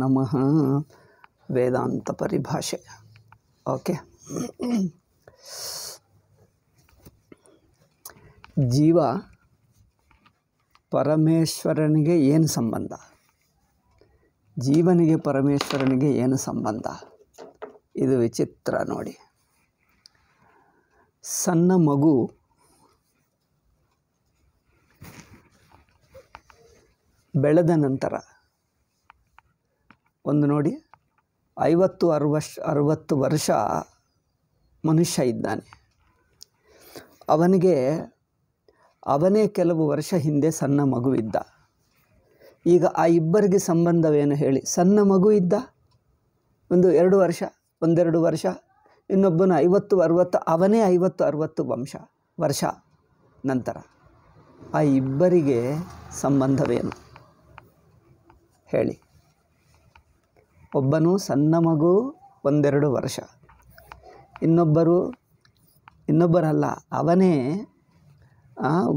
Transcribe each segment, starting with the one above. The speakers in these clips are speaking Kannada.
ನಮಃ ವೇದಾಂತ ಪರಿಭಾಷೆ ಓಕೆ ಜೀವ ಪರಮೇಶ್ವರನಿಗೆ ಏನು ಸಂಬಂಧ ಜೀವನಿಗೆ ಪರಮೇಶ್ವರನಿಗೆ ಏನು ಸಂಬಂಧ ಇದು ವಿಚಿತ್ರ ನೋಡಿ ಸಣ್ಣ ಮಗು ಬೆಳೆದ ನಂತರ ಒಂದು ನೋಡಿ ಐವತ್ತು ಅರವಶ್ ಅರವತ್ತು ವರ್ಷ ಮನುಷ್ಯ ಇದ್ದಾನೆ ಅವನಿಗೆ ಅವನೇ ಕೆಲವು ವರ್ಷ ಹಿಂದೆ ಸಣ್ಣ ಮಗುವಿದ್ದ ಈಗ ಆ ಇಬ್ಬರಿಗೆ ಸಂಬಂಧವೇನು ಹೇಳಿ ಸಣ್ಣ ಮಗು ಇದ್ದ ಒಂದು ಎರಡು ವರ್ಷ ಒಂದೆರಡು ವರ್ಷ ಇನ್ನೊಬ್ಬನ ಐವತ್ತು ಅರುವತ್ತು ಅವನೇ ಐವತ್ತು ಅರುವತ್ತು ವಂಶ ವರ್ಷ ನಂತರ ಆ ಇಬ್ಬರಿಗೆ ಸಂಬಂಧವೇನು ಹೇಳಿ ಒಬ್ಬನು ಸಣ್ಣ ಮಗು ಒಂದೆರಡು ವರ್ಷ ಇನ್ನೊಬ್ಬರು ಇನ್ನೊಬ್ಬರಲ್ಲ ಅವನೇ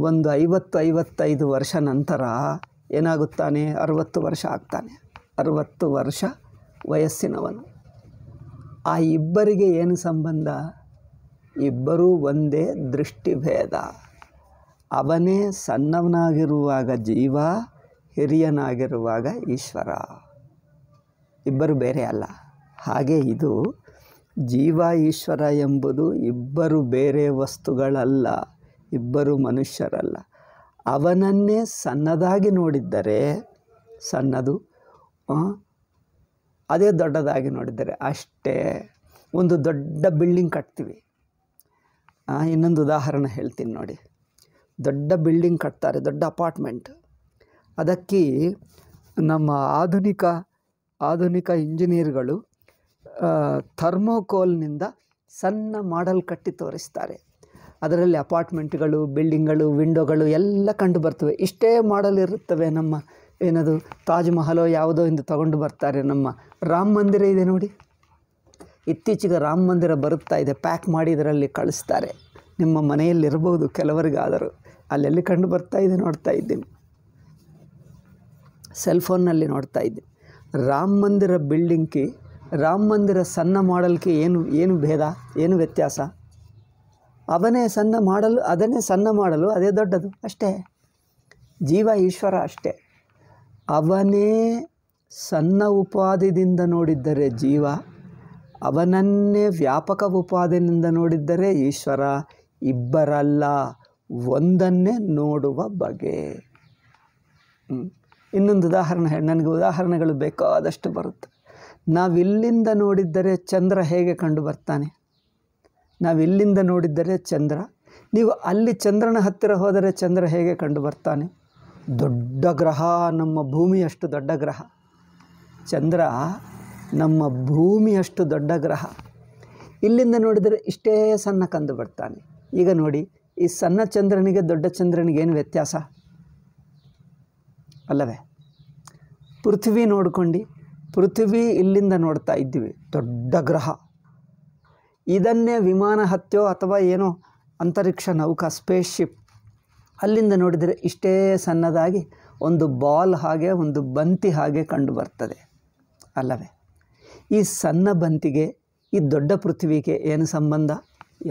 ಒಂದು ಐವತ್ತು ಐವತ್ತೈದು ವರ್ಷ ನಂತರ ಏನಾಗುತ್ತಾನೆ ಅರುವತ್ತು ವರ್ಷ ಆಗ್ತಾನೆ ಅರುವತ್ತು ವರ್ಷ ವಯಸ್ಸಿನವನು ಆ ಇಬ್ಬರಿಗೆ ಏನು ಸಂಬಂಧ ಇಬ್ಬರೂ ಒಂದೇ ದೃಷ್ಟಿಭೇದ ಅವನೇ ಸಣ್ಣವನಾಗಿರುವಾಗ ಜೀವ ಹಿರಿಯನಾಗಿರುವಾಗ ಈಶ್ವರ ಇಬ್ಬರು ಬೇರೆ ಅಲ್ಲ ಹಾಗೆ ಇದು ಜೀವ ಈಶ್ವರ ಎಂಬುದು ಇಬ್ಬರು ಬೇರೆ ವಸ್ತುಗಳಲ್ಲ ಇಬ್ಬರು ಮನುಷ್ಯರಲ್ಲ ಅವನನ್ನೇ ಸಣ್ಣದಾಗಿ ನೋಡಿದ್ದರೆ ಸಣ್ಣದು ಅದೇ ದೊಡ್ಡದಾಗಿ ನೋಡಿದರೆ ಅಷ್ಟೇ ಒಂದು ದೊಡ್ಡ ಬಿಲ್ಡಿಂಗ್ ಕಟ್ತೀವಿ ಇನ್ನೊಂದು ಉದಾಹರಣೆ ಹೇಳ್ತೀನಿ ನೋಡಿ ದೊಡ್ಡ ಬಿಲ್ಡಿಂಗ್ ಕಟ್ತಾರೆ ದೊಡ್ಡ ಅಪಾರ್ಟ್ಮೆಂಟ್ ಅದಕ್ಕೆ ನಮ್ಮ ಆಧುನಿಕ ಆಧುನಿಕ ಇಂಜಿನಿಯರ್ಗಳು ಥರ್ಮೋಕೋಲ್ನಿಂದ ಸಣ್ಣ ಮಾಡಲ್ ಕಟ್ಟಿ ತೋರಿಸ್ತಾರೆ ಅದರಲ್ಲಿ ಅಪಾರ್ಟ್ಮೆಂಟ್ಗಳು ಬಿಲ್ಡಿಂಗ್ಗಳು ವಿಂಡೋಗಳು ಎಲ್ಲ ಕಂಡು ಬರ್ತವೆ ಇಷ್ಟೇ ಮಾಡಲ್ ಇರುತ್ತವೆ ನಮ್ಮ ಏನದು ತಾಜ್ ಮಹಲೋ ಯಾವುದೋ ಎಂದು ತಗೊಂಡು ಬರ್ತಾರೆ ನಮ್ಮ ರಾಮ ಮಂದಿರ ಇದೆ ನೋಡಿ ಇತ್ತೀಚೆಗೆ ರಾಮ ಮಂದಿರ ಬರುತ್ತಾ ಇದೆ ಪ್ಯಾಕ್ ಮಾಡಿ ಇದರಲ್ಲಿ ಕಳಿಸ್ತಾರೆ ನಿಮ್ಮ ಮನೆಯಲ್ಲಿರ್ಬೋದು ಕೆಲವರಿಗಾದರೂ ಅಲ್ಲೆಲ್ಲಿ ಕಂಡು ಬರ್ತಾ ಇದೆ ನೋಡ್ತಾ ಇದ್ದೀನಿ ಸೆಲ್ಫೋನ್ನಲ್ಲಿ ನೋಡ್ತಾ ಇದ್ದೀನಿ ರಾಮ ಮಂದಿರ ಕಿ ರಾಮ ಮಂದಿರ ಸಣ್ಣ ಮಾಡಲಿಕ್ಕೆ ಏನು ಏನು ಭೇದ ಏನು ವ್ಯತ್ಯಾಸ ಅವನೇ ಸಣ್ಣ ಮಾಡಲು ಅದನ್ನೇ ಸಣ್ಣ ಮಾಡಲು ಅದೇ ದೊಡ್ಡದು ಅಷ್ಟೇ ಜೀವ ಈಶ್ವರ ಅಷ್ಟೇ ಅವನೇ ಸಣ್ಣ ಉಪಾಧಿದಿಂದ ನೋಡಿದ್ದರೆ ಜೀವ ಅವನನ್ನೇ ವ್ಯಾಪಕ ಉಪಾದಿನಿಂದ ನೋಡಿದ್ದರೆ ಈಶ್ವರ ಇಬ್ಬರಲ್ಲ ಒಂದನ್ನೇ ನೋಡುವ ಬಗೆ ಇನ್ನೊಂದು ಉದಾಹರಣೆ ಹೇಳಿ ನನಗೆ ಉದಾಹರಣೆಗಳು ಬೇಕಾದಷ್ಟು ಬರುತ್ತೆ ನಾವಿಲ್ಲಿಂದ ನೋಡಿದ್ದರೆ ಚಂದ್ರ ಹೇಗೆ ಕಂಡು ಬರ್ತಾನೆ ನಾವಿಲ್ಲಿಂದ ನೋಡಿದ್ದರೆ ಚಂದ್ರ ನೀವು ಅಲ್ಲಿ ಚಂದ್ರನ ಹತ್ತಿರ ಹೋದರೆ ಚಂದ್ರ ಹೇಗೆ ಕಂಡು ಬರ್ತಾನೆ ದೊಡ್ಡ ಗ್ರಹ ನಮ್ಮ ಭೂಮಿಯಷ್ಟು ದೊಡ್ಡ ಗ್ರಹ ಚಂದ್ರ ನಮ್ಮ ಭೂಮಿಯಷ್ಟು ದೊಡ್ಡ ಗ್ರಹ ಇಲ್ಲಿಂದ ನೋಡಿದರೆ ಇಷ್ಟೇ ಸಣ್ಣ ಕಂಡು ಬರ್ತಾನೆ ಈಗ ನೋಡಿ ಈ ಸಣ್ಣ ಚಂದ್ರನಿಗೆ ದೊಡ್ಡ ಚಂದ್ರನಿಗೆ ಏನು ವ್ಯತ್ಯಾಸ ಅಲ್ಲವೇ ಪೃಥ್ವಿ ನೋಡ್ಕೊಂಡು ಪೃಥ್ವಿ ಇಲ್ಲಿಂದ ನೋಡ್ತಾ ಇದ್ದೀವಿ ದೊಡ್ಡ ಗ್ರಹ ಇದನ್ನೇ ವಿಮಾನ ಹತ್ಯೋ ಅಥವಾ ಏನೋ ಅಂತರಿಕ್ಷ ನೌಕ ಸ್ಪೇಸ್ ಶಿಪ್ ಅಲ್ಲಿಂದ ನೋಡಿದರೆ ಇಷ್ಟೇ ಸಣ್ಣದಾಗಿ ಒಂದು ಬಾಲ್ ಹಾಗೆ ಒಂದು ಬಂತಿ ಹಾಗೆ ಕಂಡು ಬರ್ತದೆ ಅಲ್ಲವೇ ಈ ಸಣ್ಣ ಬಂತಿಗೆ ಈ ದೊಡ್ಡ ಪೃಥ್ವಿಗೆ ಏನು ಸಂಬಂಧ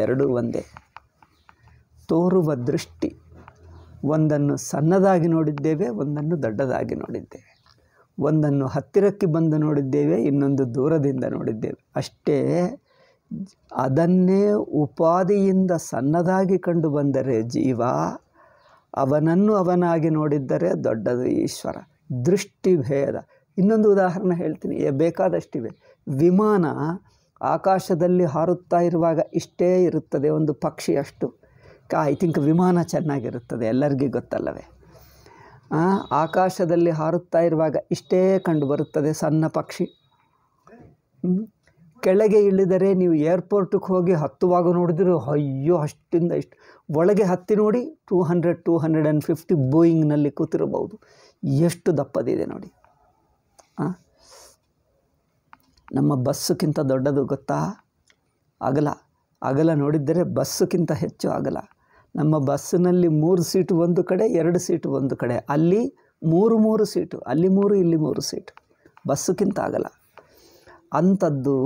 ಎರಡೂ ಒಂದೇ ತೋರುವ ದೃಷ್ಟಿ ಒಂದನ್ನು ಸಣ್ಣದಾಗಿ ನೋಡಿದ್ದೇವೆ ಒಂದನ್ನು ದೊಡ್ಡದಾಗಿ ನೋಡಿದ್ದೇವೆ ಒಂದನ್ನು ಹತ್ತಿರಕ್ಕೆ ಬಂದು ನೋಡಿದ್ದೇವೆ ಇನ್ನೊಂದು ದೂರದಿಂದ ನೋಡಿದ್ದೇವೆ ಅಷ್ಟೇ ಅದನ್ನೇ ಉಪಾದಿಯಿಂದ ಸಣ್ಣದಾಗಿ ಕಂಡು ಬಂದರೆ ಜೀವ ಅವನನ್ನು ಅವನಾಗಿ ನೋಡಿದ್ದರೆ ದೊಡ್ಡದು ಈಶ್ವರ ದೃಷ್ಟಿ ಭೇದ ಇನ್ನೊಂದು ಉದಾಹರಣೆ ಹೇಳ್ತೀನಿ ಬೇಕಾದಷ್ಟಿವೆ ವಿಮಾನ ಆಕಾಶದಲ್ಲಿ ಹಾರುತ್ತಾ ಇರುವಾಗ ಇಷ್ಟೇ ಇರುತ್ತದೆ ಒಂದು ಪಕ್ಷಿಯಷ್ಟು ಐ ಥಿಂಕ್ ವಿಮಾನ ಚೆನ್ನಾಗಿರುತ್ತದೆ ಎಲ್ಲರಿಗೂ ಗೊತ್ತಲ್ಲವೇ ಆಕಾಶದಲ್ಲಿ ಹಾರುತ್ತಾ ಇರುವಾಗ ಇಷ್ಟೇ ಕಂಡು ಬರುತ್ತದೆ ಸಣ್ಣ ಪಕ್ಷಿ ಕೆಳಗೆ ಇಳಿದರೆ ನೀವು ಏರ್ಪೋರ್ಟಿಗೆ ಹೋಗಿ ಹತ್ತುವಾಗ ನೋಡಿದ್ರೂ ಅಯ್ಯೋ ಅಷ್ಟಿಂದ ಇಷ್ಟು ಒಳಗೆ ಹತ್ತಿ ನೋಡಿ two hundred two hundred and fifty ಬೋಯಿಂಗ್ನಲ್ಲಿ ಕೂತಿರಬಹುದು ಎಷ್ಟು ದಪ್ಪದಿದೆ ನೋಡಿ ನಮ್ಮ ಬಸ್ಸಕ್ಕಿಂತ ದೊಡ್ಡದು ಗೊತ್ತಾ ಅಗಲ ಅಗಲ ನೋಡಿದ್ದರೆ ಬಸ್ಸುಕ್ಕಿಂತ ಹೆಚ್ಚು ಅಗಲ ನಮ್ಮ ಬಸ್ಸಿನಲ್ಲಿ ಮೂರು ಸೀಟು ಒಂದು ಕಡೆ ಎರಡು ಸೀಟು ಒಂದು ಕಡೆ ಅಲ್ಲಿ ಮೂರು ಮೂರು ಸೀಟು ಅಲ್ಲಿ ಮೂರು ಇಲ್ಲಿ ಮೂರು ಸೀಟು ಬಸ್ಸುಕ್ಕಿಂತ ಆಗಲ್ಲ ಅಂಥದ್ದು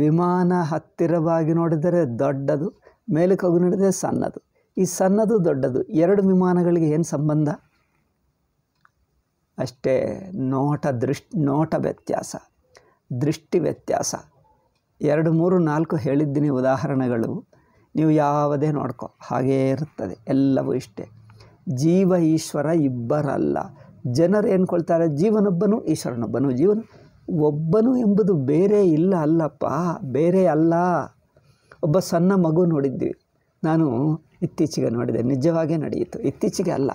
ವಿಮಾನ ಹತ್ತಿರವಾಗಿ ನೋಡಿದರೆ ದೊಡ್ಡದು ಮೇಲಕ್ಕೆ ಹೋಗಿ ನೋಡಿದರೆ ಸಣ್ಣದು ಈ ಸಣ್ಣದು ದೊಡ್ಡದು ಎರಡು ವಿಮಾನಗಳಿಗೆ ಏನು ಸಂಬಂಧ ಅಷ್ಟೇ ನೋಟ ದೃಷ್ಟಿ ನೋಟ ವ್ಯತ್ಯಾಸ ದೃಷ್ಟಿ ವ್ಯತ್ಯಾಸ ಎರಡು ಮೂರು ನಾಲ್ಕು ಹೇಳಿದ್ದೀನಿ ಉದಾಹರಣೆಗಳು ನೀವು ಯಾವುದೇ ನೋಡ್ಕೋ ಹಾಗೇ ಇರುತ್ತದೆ ಎಲ್ಲವೂ ಇಷ್ಟೇ ಜೀವ ಈಶ್ವರ ಇಬ್ಬರಲ್ಲ ಜನರು ಏನ್ಕೊಳ್ತಾರೆ ಜೀವನೊಬ್ಬನು ಈಶ್ವರನೊಬ್ಬನು ಜೀವನ ಒಬ್ಬನು ಎಂಬುದು ಬೇರೆ ಇಲ್ಲ ಅಲ್ಲಪ್ಪ ಬೇರೆ ಅಲ್ಲ ಒಬ್ಬ ಸಣ್ಣ ಮಗು ನೋಡಿದ್ವಿ ನಾನು ಇತ್ತೀಚೆಗೆ ನೋಡಿದೆ ನಿಜವಾಗೇ ನಡೆಯಿತು ಇತ್ತೀಚೆಗೆ ಅಲ್ಲ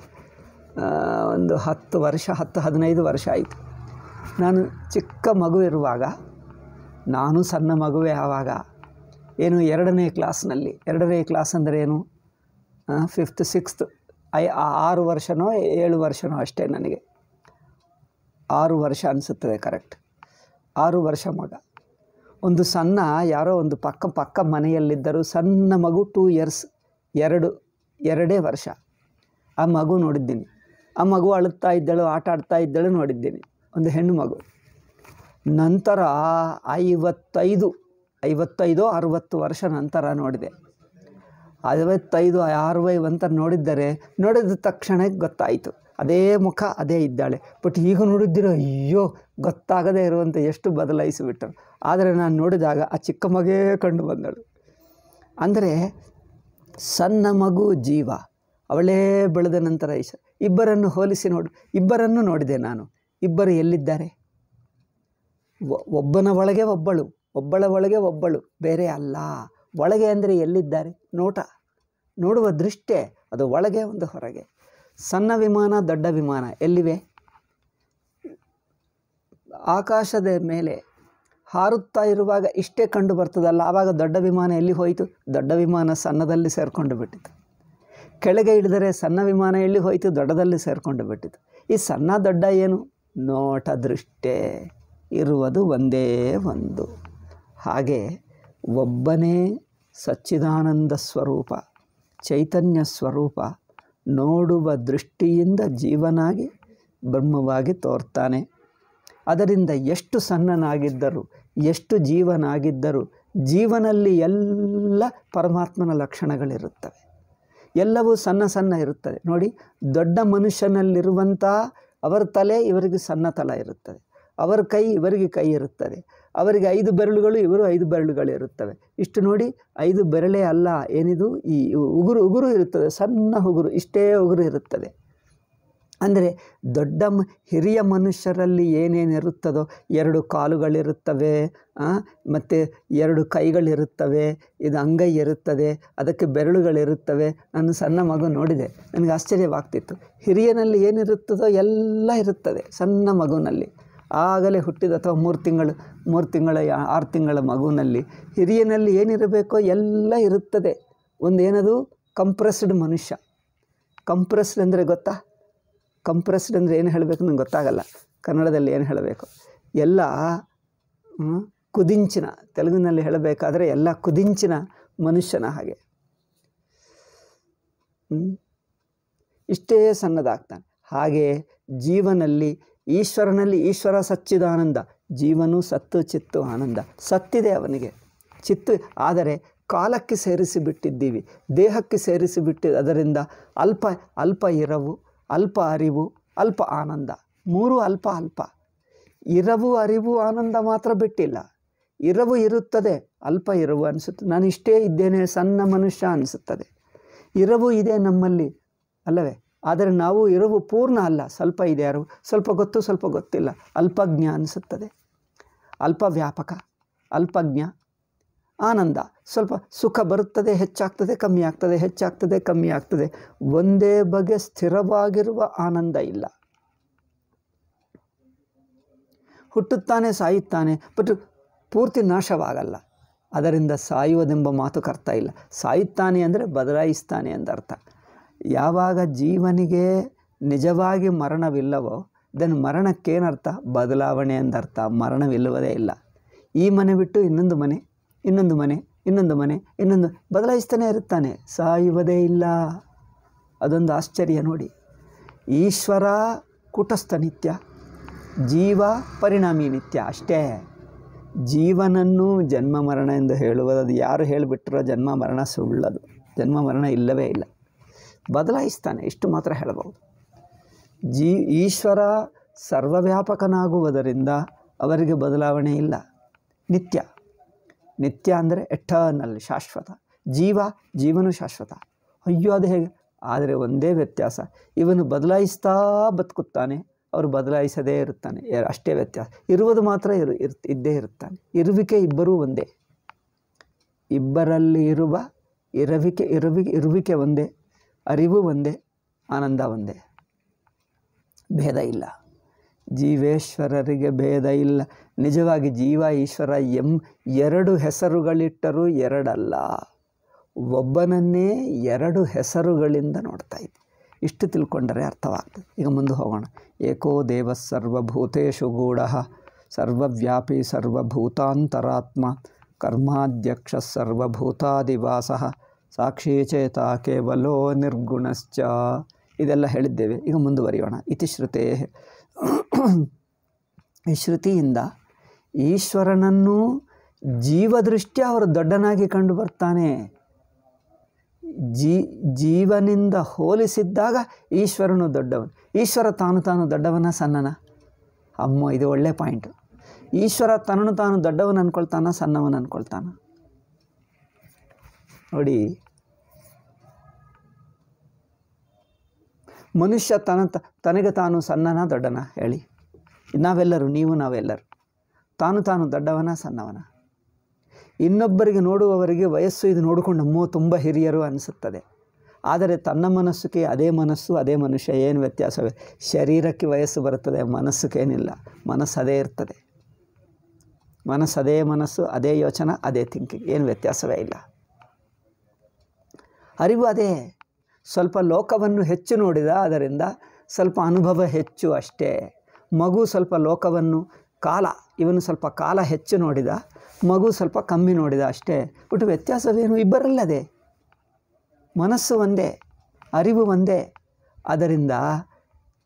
ಒಂದು ಹತ್ತು ವರ್ಷ ಹತ್ತು ಹದಿನೈದು ವರ್ಷ ಆಯಿತು ನಾನು ಚಿಕ್ಕ ಮಗು ಇರುವಾಗ ನಾನು ಸಣ್ಣ ಮಗುವೆ ಆವಾಗ ಏನು ಎರಡನೇ ಕ್ಲಾಸ್ನಲ್ಲಿ ಎರಡನೇ ಕ್ಲಾಸ್ ಅಂದರೆ ಏನು ಫಿಫ್ತ್ ಸಿಕ್ಸ್ತ್ ಐ ಆರು ವರ್ಷನೋ ಏಳು ವರ್ಷನೋ ಅಷ್ಟೇ ನನಗೆ ಆರು ವರ್ಷ ಅನಿಸುತ್ತದೆ ಕರೆಕ್ಟ್ ಆರು ವರ್ಷ ಮಗ ಒಂದು ಸಣ್ಣ ಯಾರೋ ಒಂದು ಪಕ್ಕ ಪಕ್ಕ ಮನೆಯಲ್ಲಿದ್ದರೂ ಸಣ್ಣ ಮಗು ಟೂ ಇಯರ್ಸ್ ಎರಡು ಎರಡೇ ವರ್ಷ ಆ ಮಗು ನೋಡಿದ್ದೀನಿ ಆ ಮಗು ಅಳುತ್ತಾ ಇದ್ದಳು ಆಟ ಆಡ್ತಾ ಇದ್ದಳು ನೋಡಿದ್ದೀನಿ ಒಂದು ಹೆಣ್ಣು ಮಗು ನಂತರ ಐವತ್ತೈದು ಐವತ್ತೈದು ಅರುವತ್ತು ವರ್ಷ ನಂತರ ನೋಡಿದೆ ಐವತ್ತೈದು ಅರವೈವ್ ಅಂತ ನೋಡಿದ್ದರೆ ನೋಡಿದ ತಕ್ಷಣ ಗೊತ್ತಾಯಿತು ಅದೇ ಮುಖ ಅದೇ ಇದ್ದಾಳೆ ಬಟ್ ಈಗ ನೋಡಿದ್ದೀರೋ ಅಯ್ಯೋ ಗೊತ್ತಾಗದೇ ಇರುವಂಥ ಎಷ್ಟು ಬದಲಾಯಿಸಿಬಿಟ್ಟರು ಆದರೆ ನಾನು ನೋಡಿದಾಗ ಆ ಚಿಕ್ಕ ಮಗೇ ಕಂಡು ಬಂದಳು ಅಂದರೆ ಸಣ್ಣ ಮಗು ಜೀವ ಅವಳೇ ಬೆಳೆದ ನಂತರ ಇಬ್ಬರನ್ನು ಹೋಲಿಸಿ ನೋಡು ಇಬ್ಬರನ್ನು ನೋಡಿದೆ ನಾನು ಇಬ್ಬರು ಎಲ್ಲಿದ್ದಾರೆ ಒಬ್ಬನ ಒಳಗೆ ಒಬ್ಬಳು ಒಬ್ಬಳ ಒಳಗೆ ಒಬ್ಬಳು ಬೇರೆ ಅಲ್ಲ ಒಳಗೆ ಅಂದರೆ ಎಲ್ಲಿದ್ದಾರೆ ನೋಟ ನೋಡುವ ದೃಷ್ಟೆ ಅದು ಒಳಗೆ ಒಂದು ಹೊರಗೆ ಸಣ್ಣ ವಿಮಾನ ದೊಡ್ಡ ವಿಮಾನ ಎಲ್ಲಿವೆ ಆಕಾಶದ ಮೇಲೆ ಹಾರುತ್ತಾ ಇರುವಾಗ ಇಷ್ಟೇ ಕಂಡು ಬರ್ತದಲ್ಲ ಆವಾಗ ದೊಡ್ಡ ವಿಮಾನ ಎಲ್ಲಿ ಹೋಯಿತು ದೊಡ್ಡ ವಿಮಾನ ಸಣ್ಣದಲ್ಲಿ ಸೇರಿಕೊಂಡು ಬಿಟ್ಟಿತು ಕೆಳಗೆ ಹಿಡಿದರೆ ಸಣ್ಣ ವಿಮಾನ ಎಲ್ಲಿ ಹೋಯಿತು ದೊಡ್ಡದಲ್ಲಿ ಸೇರಿಕೊಂಡು ಬಿಟ್ಟಿತು ಈ ಸಣ್ಣ ದೊಡ್ಡ ಏನು ನೋಟ ದೃಷ್ಟೇ ಇರುವುದು ಒಂದೇ ಒಂದು ಹಾಗೆ ಒಬ್ಬನೇ ಸಚ್ಚಿದಾನಂದ ಸ್ವರೂಪ ಚೈತನ್ಯ ಸ್ವರೂಪ ನೋಡುವ ದೃಷ್ಟಿಯಿಂದ ಜೀವನಾಗಿ ಬ್ರಹ್ಮವಾಗಿ ತೋರ್ತಾನೆ ಅದರಿಂದ ಎಷ್ಟು ಸಣ್ಣನಾಗಿದ್ದರೂ ಎಷ್ಟು ಜೀವನಾಗಿದ್ದರೂ ಜೀವನಲ್ಲಿ ಎಲ್ಲ ಪರಮಾತ್ಮನ ಲಕ್ಷಣಗಳಿರುತ್ತವೆ ಎಲ್ಲವೂ ಸಣ್ಣ ಸಣ್ಣ ಇರುತ್ತದೆ ನೋಡಿ ದೊಡ್ಡ ಮನುಷ್ಯನಲ್ಲಿರುವಂಥ ಅವರ ತಲೆ ಇವರಿಗೆ ಸಣ್ಣ ತಲೆ ಇರುತ್ತದೆ ಅವರ ಕೈ ಇವರಿಗೆ ಕೈ ಇರುತ್ತದೆ ಅವರಿಗೆ ಐದು ಬೆರಳುಗಳು ಇವರು ಐದು ಬೆರಳುಗಳು ಇರುತ್ತವೆ ಇಷ್ಟು ನೋಡಿ ಐದು ಬೆರಳೆ ಅಲ್ಲ ಏನಿದು ಈ ಉಗುರು ಉಗುರು ಇರುತ್ತದೆ ಸಣ್ಣ ಉಗುರು ಇಷ್ಟೇ ಉಗುರು ಇರುತ್ತದೆ ಅಂದರೆ ದೊಡ್ಡ ಹಿರಿಯ ಮನುಷ್ಯರಲ್ಲಿ ಏನೇನಿರುತ್ತದೋ ಎರಡು ಕಾಲುಗಳಿರುತ್ತವೆ ಮತ್ತು ಎರಡು ಕೈಗಳಿರುತ್ತವೆ ಇದು ಅಂಗೈ ಇರುತ್ತದೆ ಅದಕ್ಕೆ ಬೆರಳುಗಳಿರುತ್ತವೆ ನಾನು ಸಣ್ಣ ಮಗು ನೋಡಿದೆ ನನಗೆ ಆಶ್ಚರ್ಯವಾಗ್ತಿತ್ತು ಹಿರಿಯನಲ್ಲಿ ಏನಿರುತ್ತದೋ ಎಲ್ಲ ಇರುತ್ತದೆ ಸಣ್ಣ ಮಗುನಲ್ಲಿ ಆಗಲೇ ಹುಟ್ಟಿದ ಅಥವಾ ಮೂರು ತಿಂಗಳು ಮೂರು ತಿಂಗಳ ಆರು ತಿಂಗಳ ಮಗುವಿನಲ್ಲಿ ಹಿರಿಯನಲ್ಲಿ ಏನಿರಬೇಕೋ ಎಲ್ಲ ಇರುತ್ತದೆ ಒಂದು ಏನದು ಕಂಪ್ರೆಸ್ಡ್ ಮನುಷ್ಯ ಕಂಪ್ರೆಸ್ಡ್ ಅಂದರೆ ಗೊತ್ತಾ ಕಂಪ್ರೆಸ್ಡ್ ಅಂದರೆ ಏನು ಹೇಳಬೇಕು ನಂಗೆ ಗೊತ್ತಾಗಲ್ಲ ಕನ್ನಡದಲ್ಲಿ ಏನು ಹೇಳಬೇಕು ಎಲ್ಲ ಕುದಿಂಚಿನ ತೆಲುಗಿನಲ್ಲಿ ಹೇಳಬೇಕಾದ್ರೆ ಎಲ್ಲ ಕುದಿಂಚಿನ ಮನುಷ್ಯನ ಹಾಗೆ ಇಷ್ಟೇ ಸಣ್ಣದಾಗ್ತಾನೆ ಹಾಗೆ ಜೀವನಲ್ಲಿ ಈಶ್ವರನಲ್ಲಿ ಈಶ್ವರ ಸಚ್ಚಿದ ಆನಂದ ಜೀವನು ಸತ್ತು ಚಿತ್ತು ಆನಂದ ಸತ್ತಿದೆ ಅವನಿಗೆ ಚಿತ್ತು ಆದರೆ ಕಾಲಕ್ಕೆ ಸೇರಿಸಿಬಿಟ್ಟಿದ್ದೀವಿ ದೇಹಕ್ಕೆ ಸೇರಿಸಿಬಿಟ್ಟಿ ಅದರಿಂದ ಅಲ್ಪ ಅಲ್ಪ ಇರವು ಅಲ್ಪ ಅರಿವು ಅಲ್ಪ ಆನಂದ ಮೂರು ಅಲ್ಪ ಅಲ್ಪ ಇರವು ಅರಿವು ಆನಂದ ಮಾತ್ರ ಬಿಟ್ಟಿಲ್ಲ ಇರವು ಇರುತ್ತದೆ ಅಲ್ಪ ಇರವು ಅನಿಸುತ್ತೆ ನಾನು ಇಷ್ಟೇ ಇದ್ದೇನೆ ಸಣ್ಣ ಮನುಷ್ಯ ಅನಿಸುತ್ತದೆ ಇರವು ಇದೆ ನಮ್ಮಲ್ಲಿ ಅಲ್ಲವೇ ಆದರೆ ನಾವು ಇರುವು ಪೂರ್ಣ ಅಲ್ಲ ಸ್ವಲ್ಪ ಇದೆ ಯಾರು ಸ್ವಲ್ಪ ಗೊತ್ತು ಸ್ವಲ್ಪ ಗೊತ್ತಿಲ್ಲ ಅಲ್ಪಜ್ಞ ಅನಿಸುತ್ತದೆ ಅಲ್ಪ ವ್ಯಾಪಕ ಅಲ್ಪಜ್ಞ ಆನಂದ ಸ್ವಲ್ಪ ಸುಖ ಬರುತ್ತದೆ ಹೆಚ್ಚಾಗ್ತದೆ ಕಮ್ಮಿ ಆಗ್ತದೆ ಹೆಚ್ಚಾಗ್ತದೆ ಕಮ್ಮಿ ಆಗ್ತದೆ ಒಂದೇ ಬಗೆ ಸ್ಥಿರವಾಗಿರುವ ಆನಂದ ಇಲ್ಲ ಹುಟ್ಟುತ್ತಾನೆ ಸಾಯುತ್ತಾನೆ ಬಟ್ ಪೂರ್ತಿ ನಾಶವಾಗಲ್ಲ ಅದರಿಂದ ಸಾಯುವುದೆಂಬ ಮಾತು ಕರ್ತಾ ಇಲ್ಲ ಸಾಯುತ್ತಾನೆ ಅಂದರೆ ಬದಲಾಯಿಸ್ತಾನೆ ಅಂದರ್ಥ ಯಾವಾಗ ಜೀವನಿಗೆ ನಿಜವಾಗಿ ಮರಣವಿಲ್ಲವೋ ದೆನ್ ಮರಣಕ್ಕೇನರ್ಥ ಬದಲಾವಣೆ ಅಂದರ್ಥ ಮರಣವಿಲ್ಲವದೇ ಇಲ್ಲ ಈ ಮನೆ ಬಿಟ್ಟು ಇನ್ನೊಂದು ಮನೆ ಇನ್ನೊಂದು ಮನೆ ಇನ್ನೊಂದು ಮನೆ ಇನ್ನೊಂದು ಬದಲಾಯಿಸ್ತಾನೆ ಇರುತ್ತಾನೆ ಸಾಯುವುದೇ ಇಲ್ಲ ಅದೊಂದು ಆಶ್ಚರ್ಯ ನೋಡಿ ಈಶ್ವರ ಕುಟಸ್ಥ ನಿತ್ಯ ಜೀವ ಪರಿಣಾಮಿ ನಿತ್ಯ ಅಷ್ಟೇ ಜೀವನನ್ನು ಜನ್ಮ ಮರಣ ಎಂದು ಹೇಳುವುದು ಯಾರು ಹೇಳಿಬಿಟ್ರೋ ಜನ್ಮ ಮರಣ ಸುಳ್ಳದು ಜನ್ಮ ಮರಣ ಇಲ್ಲವೇ ಇಲ್ಲ ಬದಲಾಯಿಸ್ತಾನೆ ಇಷ್ಟು ಮಾತ್ರ ಹೇಳಬಹುದು ಜೀ ಈಶ್ವರ ಸರ್ವವ್ಯಾಪಕನಾಗುವುದರಿಂದ ಅವರಿಗೆ ಬದಲಾವಣೆ ಇಲ್ಲ ನಿತ್ಯ ನಿತ್ಯ ಅಂದರೆ ಎಟರ್ನಲ್ ಶಾಶ್ವತ ಜೀವ ಜೀವನು ಶಾಶ್ವತ ಅಯ್ಯೋ ಅದು ಹೇಗೆ ಆದರೆ ಒಂದೇ ವ್ಯತ್ಯಾಸ ಇವನು ಬದಲಾಯಿಸ್ತಾ ಬದುಕುತ್ತಾನೆ ಅವರು ಬದಲಾಯಿಸದೇ ಇರುತ್ತಾನೆ ಅಷ್ಟೇ ವ್ಯತ್ಯಾಸ ಇರುವುದು ಮಾತ್ರ ಇರು ಇದ್ದೇ ಇರುತ್ತಾನೆ ಇರುವಿಕೆ ಇಬ್ಬರೂ ಒಂದೇ ಇಬ್ಬರಲ್ಲಿ ಇರುವ ಇರುವಿಕೆ ಇರುವಿಕೆ ಇರುವಿಕೆ ಒಂದೇ ಅರಿವು ಒಂದೇ ಆನಂದ ಒಂದೇ ಭೇದ ಇಲ್ಲ ಜೀವೇಶ್ವರರಿಗೆ ಭೇದ ಇಲ್ಲ ನಿಜವಾಗಿ ಜೀವ ಈಶ್ವರ ಎಂ ಎರಡು ಹೆಸರುಗಳಿಟ್ಟರೂ ಎರಡಲ್ಲ ಒಬ್ಬನನ್ನೇ ಎರಡು ಹೆಸರುಗಳಿಂದ ನೋಡ್ತಾ ಇದ್ದೆ ಇಷ್ಟು ತಿಳ್ಕೊಂಡರೆ ಅರ್ಥವಾಗ್ತದೆ ಈಗ ಮುಂದೆ ಹೋಗೋಣ ಏಕೋ ದೇವ ಸರ್ವಭೂತೇಶು ಗೂಢ ಸರ್ವವ್ಯಾಪಿ ಸರ್ವಭೂತಾಂತರಾತ್ಮ ಕರ್ಮಾಧ್ಯಕ್ಷ ಸರ್ವಭೂತಾದಿವಾಸ ಸಾಕ್ಷಿ ಚೇತ ಕೇವಲೋ ನಿರ್ಗುಣಶ್ಚ ಇದೆಲ್ಲ ಹೇಳಿದ್ದೇವೆ ಈಗ ಮುಂದುವರಿಯೋಣ ಇತಿಶ್ರುತೆ ಈ ಶ್ರುತಿಯಿಂದ ಈಶ್ವರನನ್ನು ಜೀವದೃಷ್ಟಿಯ ಅವರು ದೊಡ್ಡನಾಗಿ ಕಂಡು ಬರ್ತಾನೆ ಜೀ ಜೀವನಿಂದ ಹೋಲಿಸಿದ್ದಾಗ ಈಶ್ವರನು ದೊಡ್ಡವನು ಈಶ್ವರ ತಾನು ತಾನು ದೊಡ್ಡವನ ಸಣ್ಣನ ಅಮ್ಮ ಇದು ಒಳ್ಳೆ ಪಾಯಿಂಟು ಈಶ್ವರ ತನ್ನನು ತಾನು ದೊಡ್ಡವನು ಅಂದ್ಕೊಳ್ತಾನ ಸಣ್ಣವನ ಅಂದ್ಕೊಳ್ತಾನ ನೋಡಿ ಮನುಷ್ಯ ತನ್ನ ತನಗೆ ತಾನು ಸಣ್ಣನ ದೊಡ್ಡನ ಹೇಳಿ ನಾವೆಲ್ಲರೂ ನೀವು ನಾವೆಲ್ಲರೂ ತಾನು ತಾನು ದೊಡ್ಡವನ ಸಣ್ಣವನ ಇನ್ನೊಬ್ಬರಿಗೆ ನೋಡುವವರಿಗೆ ವಯಸ್ಸು ಇದು ನೋಡಿಕೊಂಡು ಅಮ್ಮೋ ತುಂಬ ಹಿರಿಯರು ಅನಿಸುತ್ತದೆ ಆದರೆ ತನ್ನ ಮನಸ್ಸಿಗೆ ಅದೇ ಮನಸ್ಸು ಅದೇ ಮನುಷ್ಯ ಏನು ವ್ಯತ್ಯಾಸವೇ ಶರೀರಕ್ಕೆ ವಯಸ್ಸು ಬರುತ್ತದೆ ಮನಸ್ಸಿಗೇನಿಲ್ಲ ಮನಸ್ಸು ಅದೇ ಇರ್ತದೆ ಮನಸ್ಸು ಅದೇ ಮನಸ್ಸು ಅದೇ ಯೋಚನೆ ಅದೇ ಥಿಂಕಿಂಗ್ ಏನು ವ್ಯತ್ಯಾಸವೇ ಇಲ್ಲ ಅರಿವು ಅದೇ ಸ್ವಲ್ಪ ಲೋಕವನ್ನು ಹೆಚ್ಚು ನೋಡಿದ ಅದರಿಂದ ಸ್ವಲ್ಪ ಅನುಭವ ಹೆಚ್ಚು ಅಷ್ಟೇ ಮಗು ಸ್ವಲ್ಪ ಲೋಕವನ್ನು ಕಾಲ ಇವನು ಸ್ವಲ್ಪ ಕಾಲ ಹೆಚ್ಚು ನೋಡಿದ ಮಗು ಸ್ವಲ್ಪ ಕಮ್ಮಿ ನೋಡಿದ ಅಷ್ಟೇ ಬಟ್ ವ್ಯತ್ಯಾಸವೇನು ಇಬ್ಬರಲ್ಲದೆ ಮನಸ್ಸು ಒಂದೇ ಅರಿವು ಒಂದೇ ಅದರಿಂದ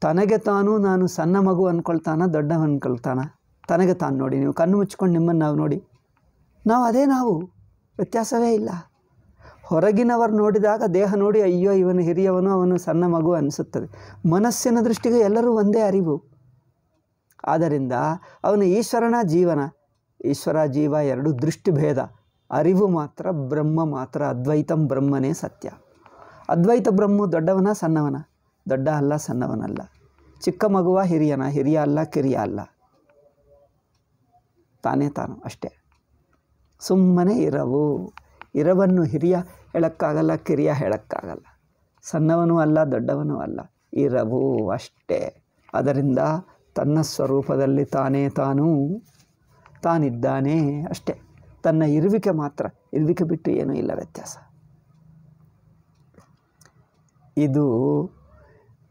ತನಗೆ ತಾನು ನಾನು ಸಣ್ಣ ಮಗು ಅಂದ್ಕೊಳ್ತಾನ ದೊಡ್ಡವ ಅಂದ್ಕೊಳ್ತಾನ ತನಗೆ ತಾನು ನೋಡಿ ನೀವು ಕಣ್ಣು ಮುಚ್ಕೊಂಡು ನಿಮ್ಮನ್ನು ನಾವು ನೋಡಿ ನಾವು ಅದೇ ನಾವು ವ್ಯತ್ಯಾಸವೇ ಇಲ್ಲ ಹೊರಗಿನವರು ನೋಡಿದಾಗ ದೇಹ ನೋಡಿ ಅಯ್ಯೋ ಇವನು ಹಿರಿಯವನು ಅವನು ಸಣ್ಣ ಮಗು ಅನಿಸುತ್ತದೆ ಮನಸ್ಸಿನ ದೃಷ್ಟಿಗೆ ಎಲ್ಲರೂ ಒಂದೇ ಅರಿವು ಆದ್ದರಿಂದ ಅವನು ಈಶ್ವರನ ಜೀವನ ಈಶ್ವರ ಜೀವ ಎರಡು ದೃಷ್ಟಿಭೇದ ಅರಿವು ಮಾತ್ರ ಬ್ರಹ್ಮ ಮಾತ್ರ ಅದ್ವೈತಂ ಬ್ರಹ್ಮನೇ ಸತ್ಯ ಅದ್ವೈತ ಬ್ರಹ್ಮ ದೊಡ್ಡವನ ಸಣ್ಣವನ ದೊಡ್ಡ ಅಲ್ಲ ಸಣ್ಣವನಲ್ಲ ಚಿಕ್ಕ ಮಗುವ ಹಿರಿಯನ ಹಿರಿಯ ಅಲ್ಲ ಕಿರಿಯ ಅಲ್ಲ ತಾನೇ ತಾನು ಅಷ್ಟೇ ಸುಮ್ಮನೆ ಇರವು ಇರವನ್ನು ಹಿರಿಯ ಹೇಳೋಕ್ಕಾಗಲ್ಲ ಕಿರಿಯ ಹೇಳೋಕ್ಕಾಗಲ್ಲ ಸಣ್ಣವನೂ ಅಲ್ಲ ದೊಡ್ಡವನೂ ಅಲ್ಲ ಇರವು ಅಷ್ಟೇ ಅದರಿಂದ ತನ್ನ ಸ್ವರೂಪದಲ್ಲಿ ತಾನೇ ತಾನೂ ತಾನಿದ್ದಾನೆ ಅಷ್ಟೇ ತನ್ನ ಇರುವಿಕೆ ಮಾತ್ರ ಇರುವಿಕೆ ಬಿಟ್ಟು ಏನೂ ಇಲ್ಲ ವ್ಯತ್ಯಾಸ ಇದು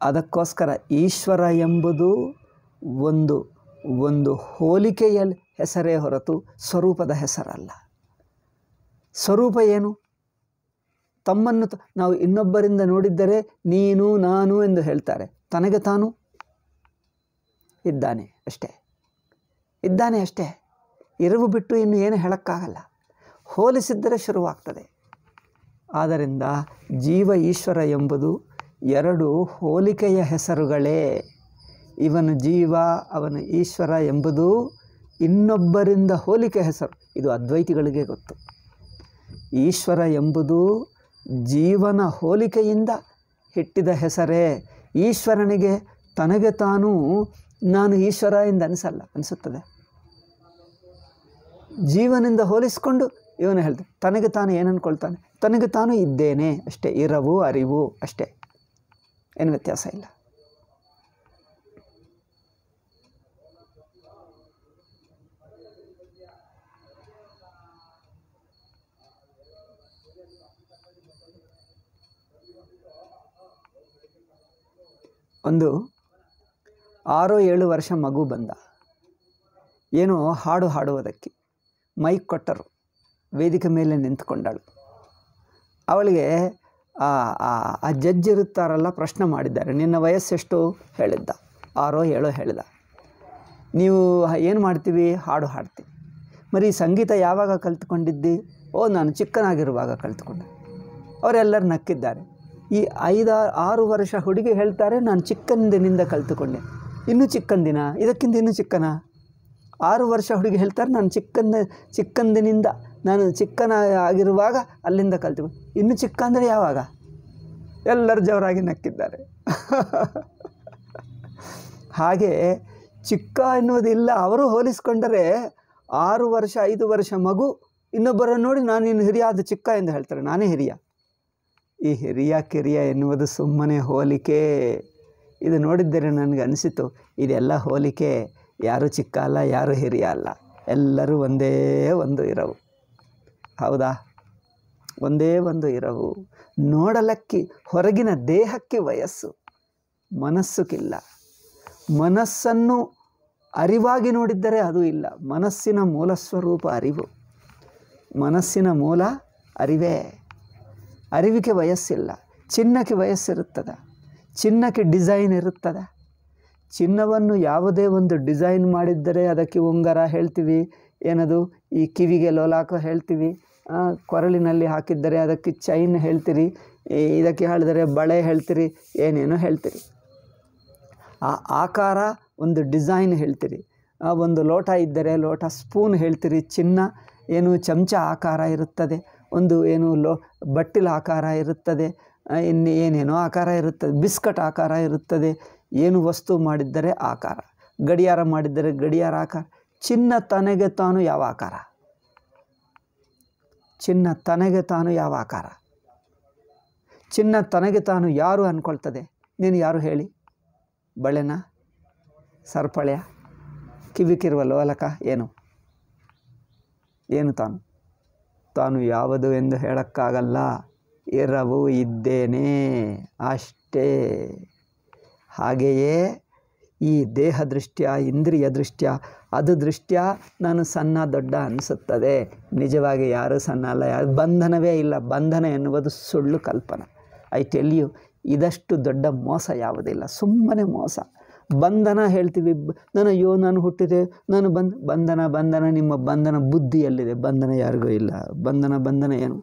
ಅದಕ್ಕೋಸ್ಕರ ಈಶ್ವರ ಎಂಬುದು ಒಂದು ಒಂದು ಹೋಲಿಕೆಯ ಹೆಸರೇ ಹೊರತು ಸ್ವರೂಪದ ಹೆಸರಲ್ಲ ಸ್ವರೂಪ ಏನು ತಮ್ಮನ್ನು ನಾವು ಇನ್ನೊಬ್ಬರಿಂದ ನೋಡಿದ್ದರೆ ನೀನು ನಾನು ಎಂದು ಹೇಳ್ತಾರೆ ತನಗೆ ತಾನು ಇದ್ದಾನೆ ಅಷ್ಟೇ ಇದ್ದಾನೆ ಅಷ್ಟೇ ಇರವು ಬಿಟ್ಟು ಇನ್ನು ಏನು ಹೇಳೋಕ್ಕಾಗಲ್ಲ ಹೋಲಿಸಿದ್ದರೆ ಶುರುವಾಗ್ತದೆ ಆದ್ದರಿಂದ ಜೀವ ಈಶ್ವರ ಎಂಬುದು ಎರಡು ಹೋಲಿಕೆಯ ಹೆಸರುಗಳೇ ಇವನು ಜೀವ ಅವನು ಈಶ್ವರ ಎಂಬುದು ಇನ್ನೊಬ್ಬರಿಂದ ಹೋಲಿಕೆ ಹೆಸರು ಇದು ಅದ್ವೈತಿಗಳಿಗೆ ಗೊತ್ತು ಈಶ್ವರ ಎಂಬುದು ಜೀವನ ಹೋಲಿಕೆಯಿಂದ ಹಿಟ್ಟಿದ ಹೆಸರೇ ಈಶ್ವರನಿಗೆ ತನಗೆ ತಾನು ನಾನು ಈಶ್ವರ ಎಂದು ಅನಿಸಲ್ಲ ಅನಿಸುತ್ತದೆ ಜೀವನಿಂದ ಹೋಲಿಸಿಕೊಂಡು ಇವನು ಹೇಳ್ತಾನೆ ತನಗೆ ತಾನು ಏನು ತನಗೆ ತಾನು ಇದ್ದೇನೆ ಅಷ್ಟೇ ಇರವು ಅರಿವು ಅಷ್ಟೇ ಏನು ವ್ಯತ್ಯಾಸ ಇಲ್ಲ ಒಂದು ಆರು ಏಳು ವರ್ಷ ಮಗು ಬಂದ ಏನು ಹಾಡು ಹಾಡುವುದಕ್ಕೆ ಮೈಕ್ ಕೊಟ್ಟರು ವೇದಿಕೆ ಮೇಲೆ ನಿಂತ್ಕೊಂಡಳು ಅವಳಿಗೆ ಆ ಆ ಜಡ್ಜ್ ಇರುತ್ತಾರಲ್ಲ ಪ್ರಶ್ನೆ ಮಾಡಿದ್ದಾರೆ ನಿನ್ನ ವಯಸ್ಸೆಷ್ಟು ಹೇಳಿದ್ದ ಆರೋ ಏಳೋ ಹೇಳಿದ ನೀವು ಏನು ಮಾಡ್ತೀವಿ ಹಾಡು ಹಾಡ್ತೀವಿ ಮರಿ ಸಂಗೀತ ಯಾವಾಗ ಕಲ್ತ್ಕೊಂಡಿದ್ದಿ ಓ ನಾನು ಚಿಕ್ಕನಾಗಿರುವಾಗ ಕಲ್ತ್ಕೊಂಡೆ ಅವರೆಲ್ಲರೂ ನಕ್ಕಿದ್ದಾರೆ ಈ ಐದು ಆರು ವರ್ಷ ಹುಡುಗಿ ಹೇಳ್ತಾರೆ ನಾನು ಚಿಕ್ಕಂದಿನಿಂದ ಕಲ್ತುಕೊಂಡೆ ಇನ್ನೂ ಚಿಕ್ಕಂದಿನ ಇದಕ್ಕಿಂತ ಇನ್ನೂ ಚಿಕ್ಕನ ಆರು ವರ್ಷ ಹುಡುಗಿ ಹೇಳ್ತಾರೆ ನಾನು ಚಿಕ್ಕಂದ ಚಿಕ್ಕಂದಿನಿಂದ ನಾನು ಚಿಕ್ಕನ ಆಗಿರುವಾಗ ಅಲ್ಲಿಂದ ಕಲ್ತುಕೊಂಡೆ ಇನ್ನು ಚಿಕ್ಕ ಅಂದರೆ ಯಾವಾಗ ಎಲ್ಲರೂ ಜವರಾಗಿ ನಕ್ಕಿದ್ದಾರೆ ಹಾಗೆ ಚಿಕ್ಕ ಎನ್ನುವುದಿಲ್ಲ ಅವರು ಹೋಲಿಸಿಕೊಂಡರೆ ಆರು ವರ್ಷ ಐದು ವರ್ಷ ಮಗು ಇನ್ನೊಬ್ಬರನ್ನು ನೋಡಿ ನಾನು ಇನ್ನು ಹಿರಿಯ ಅದು ಚಿಕ್ಕ ಎಂದು ಹೇಳ್ತಾರೆ ನಾನೇ ಹಿರಿಯ ಈ ಹಿರಿಯ ಕಿರಿಯ ಎನ್ನುವುದು ಸುಮ್ಮನೆ ಹೋಲಿಕೆ ಇದು ನೋಡಿದ್ದರೆ ನನಗೆ ಅನಿಸಿತು ಇದೆಲ್ಲ ಹೋಲಿಕೆ ಯಾರು ಚಿಕ್ಕ ಅಲ್ಲ ಯಾರು ಹಿರಿಯ ಅಲ್ಲ ಎಲ್ಲರೂ ಒಂದೇ ಒಂದು ಇರವು ಹೌದಾ ಒಂದೇ ಒಂದು ಇರವು ನೋಡಲಕ್ಕಿ ಹೊರಗಿನ ದೇಹಕ್ಕೆ ವಯಸ್ಸು ಮನಸ್ಸುಕ್ಕಿಲ್ಲ ಮನಸ್ಸನ್ನು ಅರಿವಾಗಿ ನೋಡಿದ್ದರೆ ಅದು ಇಲ್ಲ ಮನಸ್ಸಿನ ಮೂಲ ಸ್ವರೂಪ ಅರಿವು ಮನಸ್ಸಿನ ಮೂಲ ಅರಿವೇ ಅರಿವಿಕೆ ವಯಸ್ಸಿಲ್ಲ ಚಿನ್ನಕ್ಕೆ ವಯಸ್ಸಿರುತ್ತದೆ ಚಿನ್ನಕ್ಕೆ ಡಿಸೈನ್ ಇರುತ್ತದೆ ಚಿನ್ನವನ್ನು ಯಾವುದೇ ಒಂದು ಡಿಸೈನ್ ಮಾಡಿದ್ದರೆ ಅದಕ್ಕೆ ಉಂಗರ ಹೇಳ್ತೀವಿ ಏನದು ಈ ಕಿವಿಗೆ ಲೋಲಾಕ ಹೇಳ್ತೀವಿ ಕೊರಳಿನಲ್ಲಿ ಹಾಕಿದ್ದರೆ ಅದಕ್ಕೆ ಚೈನ್ ಹೇಳ್ತೀರಿ ಇದಕ್ಕೆ ಹೇಳಿದರೆ ಬಳೆ ಹೇಳ್ತೀರಿ ಏನೇನೋ ಹೇಳ್ತೀರಿ ಆ ಆಕಾರ ಒಂದು ಡಿಸೈನ್ ಹೇಳ್ತೀರಿ ಒಂದು ಲೋಟ ಇದ್ದರೆ ಲೋಟ ಸ್ಪೂನ್ ಹೇಳ್ತೀರಿ ಚಿನ್ನ ಏನು ಚಮಚ ಆಕಾರ ಇರುತ್ತದೆ ಒಂದು ಏನು ಲೋ ಬಟ್ಟಿಲ ಆಕಾರ ಇರುತ್ತದೆ ಇನ್ನು ಏನೇನೋ ಆಕಾರ ಇರುತ್ತದೆ ಬಿಸ್ಕಟ್ ಆಕಾರ ಇರುತ್ತದೆ ಏನು ವಸ್ತು ಮಾಡಿದ್ದರೆ ಆಕಾರ ಗಡಿಯಾರ ಮಾಡಿದ್ದರೆ ಗಡಿಯಾರ ಆಕಾರ ಚಿನ್ನ ತನಗೆ ತಾನು ಯಾವ ಆಕಾರ ಚಿನ್ನ ತನಗೆ ತಾನು ಯಾವ ಆಕಾರ ಚಿನ್ನ ತನಗೆ ತಾನು ಯಾರು ಅಂದ್ಕೊಳ್ತದೆ ನೀನು ಯಾರು ಹೇಳಿ ಬಳೆನ ಸರ್ಪಳೆಯ ಕಿವಿಕಿರುವಲ್ಲೋ ಅಲಕ ಏನು ಏನು ತಾನು ತಾನು ಯಾವುದು ಎಂದು ಹೇಳೋಕ್ಕಾಗಲ್ಲ ಇರವು ಇದ್ದೇನೆ ಅಷ್ಟೇ ಹಾಗೆಯೇ ಈ ದೇಹ ದೃಷ್ಟ್ಯ ಇಂದ್ರಿಯ ದೃಷ್ಟ್ಯ ಅದು ದೃಷ್ಟ್ಯ ನಾನು ಸಣ್ಣ ದೊಡ್ಡ ಅನಿಸುತ್ತದೆ ನಿಜವಾಗಿ ಯಾರೂ ಸಣ್ಣ ಅಲ್ಲ ಯಾರು ಬಂಧನವೇ ಇಲ್ಲ ಬಂಧನ ಎನ್ನುವುದು ಸುಳ್ಳು ಕಲ್ಪನೆ ಐ ಟೆಲ್ ಯು ಇದಷ್ಟು ದೊಡ್ಡ ಮೋಸ ಯಾವುದಿಲ್ಲ ಸುಮ್ಮನೆ ಮೋಸ ಬಂಧನ ಹೇಳ್ತೀವಿ ನಾನು ಅಯ್ಯೋ ನಾನು ಹುಟ್ಟಿದೆ ನಾನು ಬಂಧ ಬಂಧನ ಬಂಧನ ನಿಮ್ಮ ಬಂಧನ ಬುದ್ಧಿಯಲ್ಲಿದೆ ಬಂಧನ ಯಾರಿಗೂ ಇಲ್ಲ ಬಂಧನ ಬಂಧನ ಏನು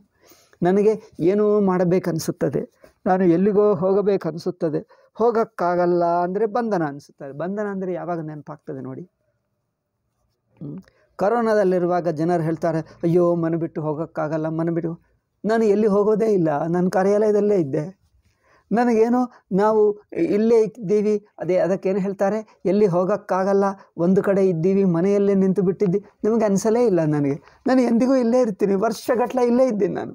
ನನಗೆ ಏನೋ ಮಾಡಬೇಕನ್ನಿಸುತ್ತದೆ ನಾನು ಎಲ್ಲಿಗೋ ಹೋಗಬೇಕನ್ನಿಸುತ್ತದೆ ಹೋಗೋಕ್ಕಾಗಲ್ಲ ಅಂದರೆ ಬಂಧನ ಅನಿಸುತ್ತದೆ ಬಂಧನ ಅಂದರೆ ಯಾವಾಗ ನೆನಪಾಗ್ತದೆ ನೋಡಿ ಕರೋನಾದಲ್ಲಿರುವಾಗ ಜನರು ಹೇಳ್ತಾರೆ ಅಯ್ಯೋ ಮನೆ ಬಿಟ್ಟು ಹೋಗೋಕ್ಕಾಗಲ್ಲ ಮನೆ ಬಿಟ್ಟು ನಾನು ಎಲ್ಲಿ ಹೋಗೋದೇ ಇಲ್ಲ ನಾನು ಕಾರ್ಯಾಲಯದಲ್ಲೇ ಇದ್ದೆ ನನಗೇನು ನಾವು ಇಲ್ಲೇ ಇದ್ದೀವಿ ಅದೇ ಅದಕ್ಕೇನು ಹೇಳ್ತಾರೆ ಎಲ್ಲಿ ಹೋಗೋಕ್ಕಾಗಲ್ಲ ಒಂದು ಕಡೆ ಇದ್ದೀವಿ ಮನೆಯಲ್ಲೇ ನಿಂತು ಬಿಟ್ಟಿದ್ದಿ ನಿಮಗೆ ಅನಿಸಲೇ ಇಲ್ಲ ನನಗೆ ನಾನು ಎಂದಿಗೂ ಇಲ್ಲೇ ಇರ್ತೀನಿ ವರ್ಷಗಟ್ಟಲೆ ಇಲ್ಲೇ ಇದ್ದೀನಿ ನಾನು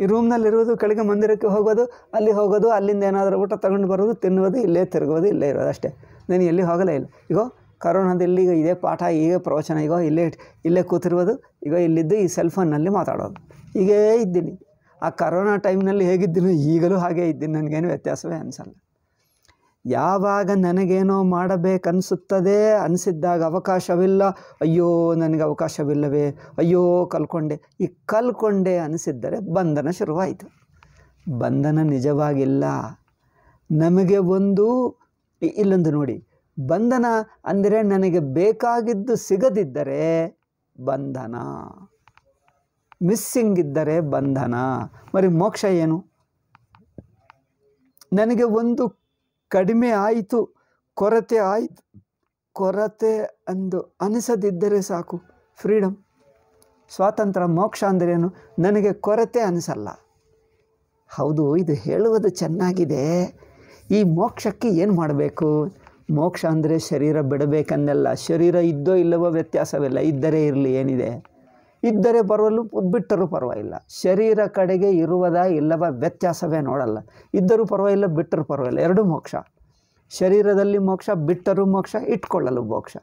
ಈ ರೂಮ್ನಲ್ಲಿರುವುದು ಕೆಳಗೆ ಮಂದಿರಕ್ಕೆ ಹೋಗೋದು ಅಲ್ಲಿ ಹೋಗೋದು ಅಲ್ಲಿಂದ ಏನಾದರೂ ಊಟ ತಗೊಂಡು ಬರೋದು ತಿನ್ನುವುದು ಇಲ್ಲೇ ತಿರುಗೋದು ಇಲ್ಲೇ ಇರೋದು ಅಷ್ಟೇ ನಾನು ಎಲ್ಲಿ ಹೋಗಲೇ ಇಲ್ಲ ಈಗ ಕರೋನಾದಲ್ಲಿ ಈಗ ಇದೇ ಪಾಠ ಈಗ ಪ್ರವಚನ ಈಗ ಇಲ್ಲೇ ಇಲ್ಲೇ ಕೂತಿರುವುದು ಈಗ ಇಲ್ಲಿದ್ದು ಈ ಸೆಲ್ಫೋನ್ನಲ್ಲಿ ಮಾತಾಡೋದು ಹೀಗೇ ಇದ್ದೀನಿ ಆ ಕರೋನಾ ಟೈಮ್ನಲ್ಲಿ ಹೇಗಿದ್ದೀನೋ ಈಗಲೂ ಹಾಗೆ ಇದ್ದೀನಿ ನನಗೇನು ವ್ಯತ್ಯಾಸವೇ ಅನಿಸಲ್ಲ ಯಾವಾಗ ನನಗೇನೋ ಮಾಡಬೇಕನ್ನಿಸುತ್ತದೆ ಅನಿಸಿದ್ದಾಗ ಅವಕಾಶವಿಲ್ಲ ಅಯ್ಯೋ ನನಗೆ ಅವಕಾಶವಿಲ್ಲವೇ ಅಯ್ಯೋ ಕಲ್ಕೊಂಡೆ ಈ ಕಲ್ಕೊಂಡೆ ಅನಿಸಿದ್ದರೆ ಬಂಧನ ಶುರುವಾಯಿತು ಬಂಧನ ನಿಜವಾಗಿಲ್ಲ ನಮಗೆ ಒಂದು ಇಲ್ಲೊಂದು ನೋಡಿ ಬಂಧನ ಅಂದರೆ ನನಗೆ ಬೇಕಾಗಿದ್ದು ಸಿಗದಿದ್ದರೆ ಬಂಧನ ಮಿಸ್ಸಿಂಗ್ ಇದ್ದರೆ ಬಂಧನ ಮರಿ ಮೋಕ್ಷ ಏನು ನನಗೆ ಒಂದು ಕಡಿಮೆ ಆಯಿತು ಕೊರತೆ ಆಯಿತು ಕೊರತೆ ಅಂದು ಅನಿಸದಿದ್ದರೆ ಸಾಕು ಫ್ರೀಡಮ್ ಸ್ವಾತಂತ್ರ್ಯ ಮೋಕ್ಷ ಅಂದ್ರೇನು ನನಗೆ ಕೊರತೆ ಅನಿಸಲ್ಲ ಹೌದು ಇದು ಹೇಳುವುದು ಚೆನ್ನಾಗಿದೆ ಈ ಮೋಕ್ಷಕ್ಕೆ ಏನು ಮಾಡಬೇಕು ಮೋಕ್ಷ ಅಂದರೆ ಶರೀರ ಬಿಡಬೇಕನ್ನೆಲ್ಲ ಶರೀರ ಇದ್ದೋ ಇಲ್ಲವೋ ವ್ಯತ್ಯಾಸವಿಲ್ಲ ಇದ್ದರೆ ಇರಲಿ ಏನಿದೆ ಇದ್ದರೆ ಬರಲು ಬಿಟ್ಟರೂ ಪರವಾಗಿಲ್ಲ ಶರೀರ ಕಡೆಗೆ ಇರುವುದ ಇಲ್ಲವ ವ್ಯತ್ಯಾಸವೇ ನೋಡಲ್ಲ ಇದ್ದರೂ ಪರವಾಗಿಲ್ಲ ಬಿಟ್ಟರೂ ಪರವಾಗಿಲ್ಲ ಎರಡೂ ಮೋಕ್ಷ ಶರೀರದಲ್ಲಿ ಮೋಕ್ಷ ಬಿಟ್ಟರೂ ಮೋಕ್ಷ ಇಟ್ಕೊಳ್ಳಲು ಮೋಕ್ಷ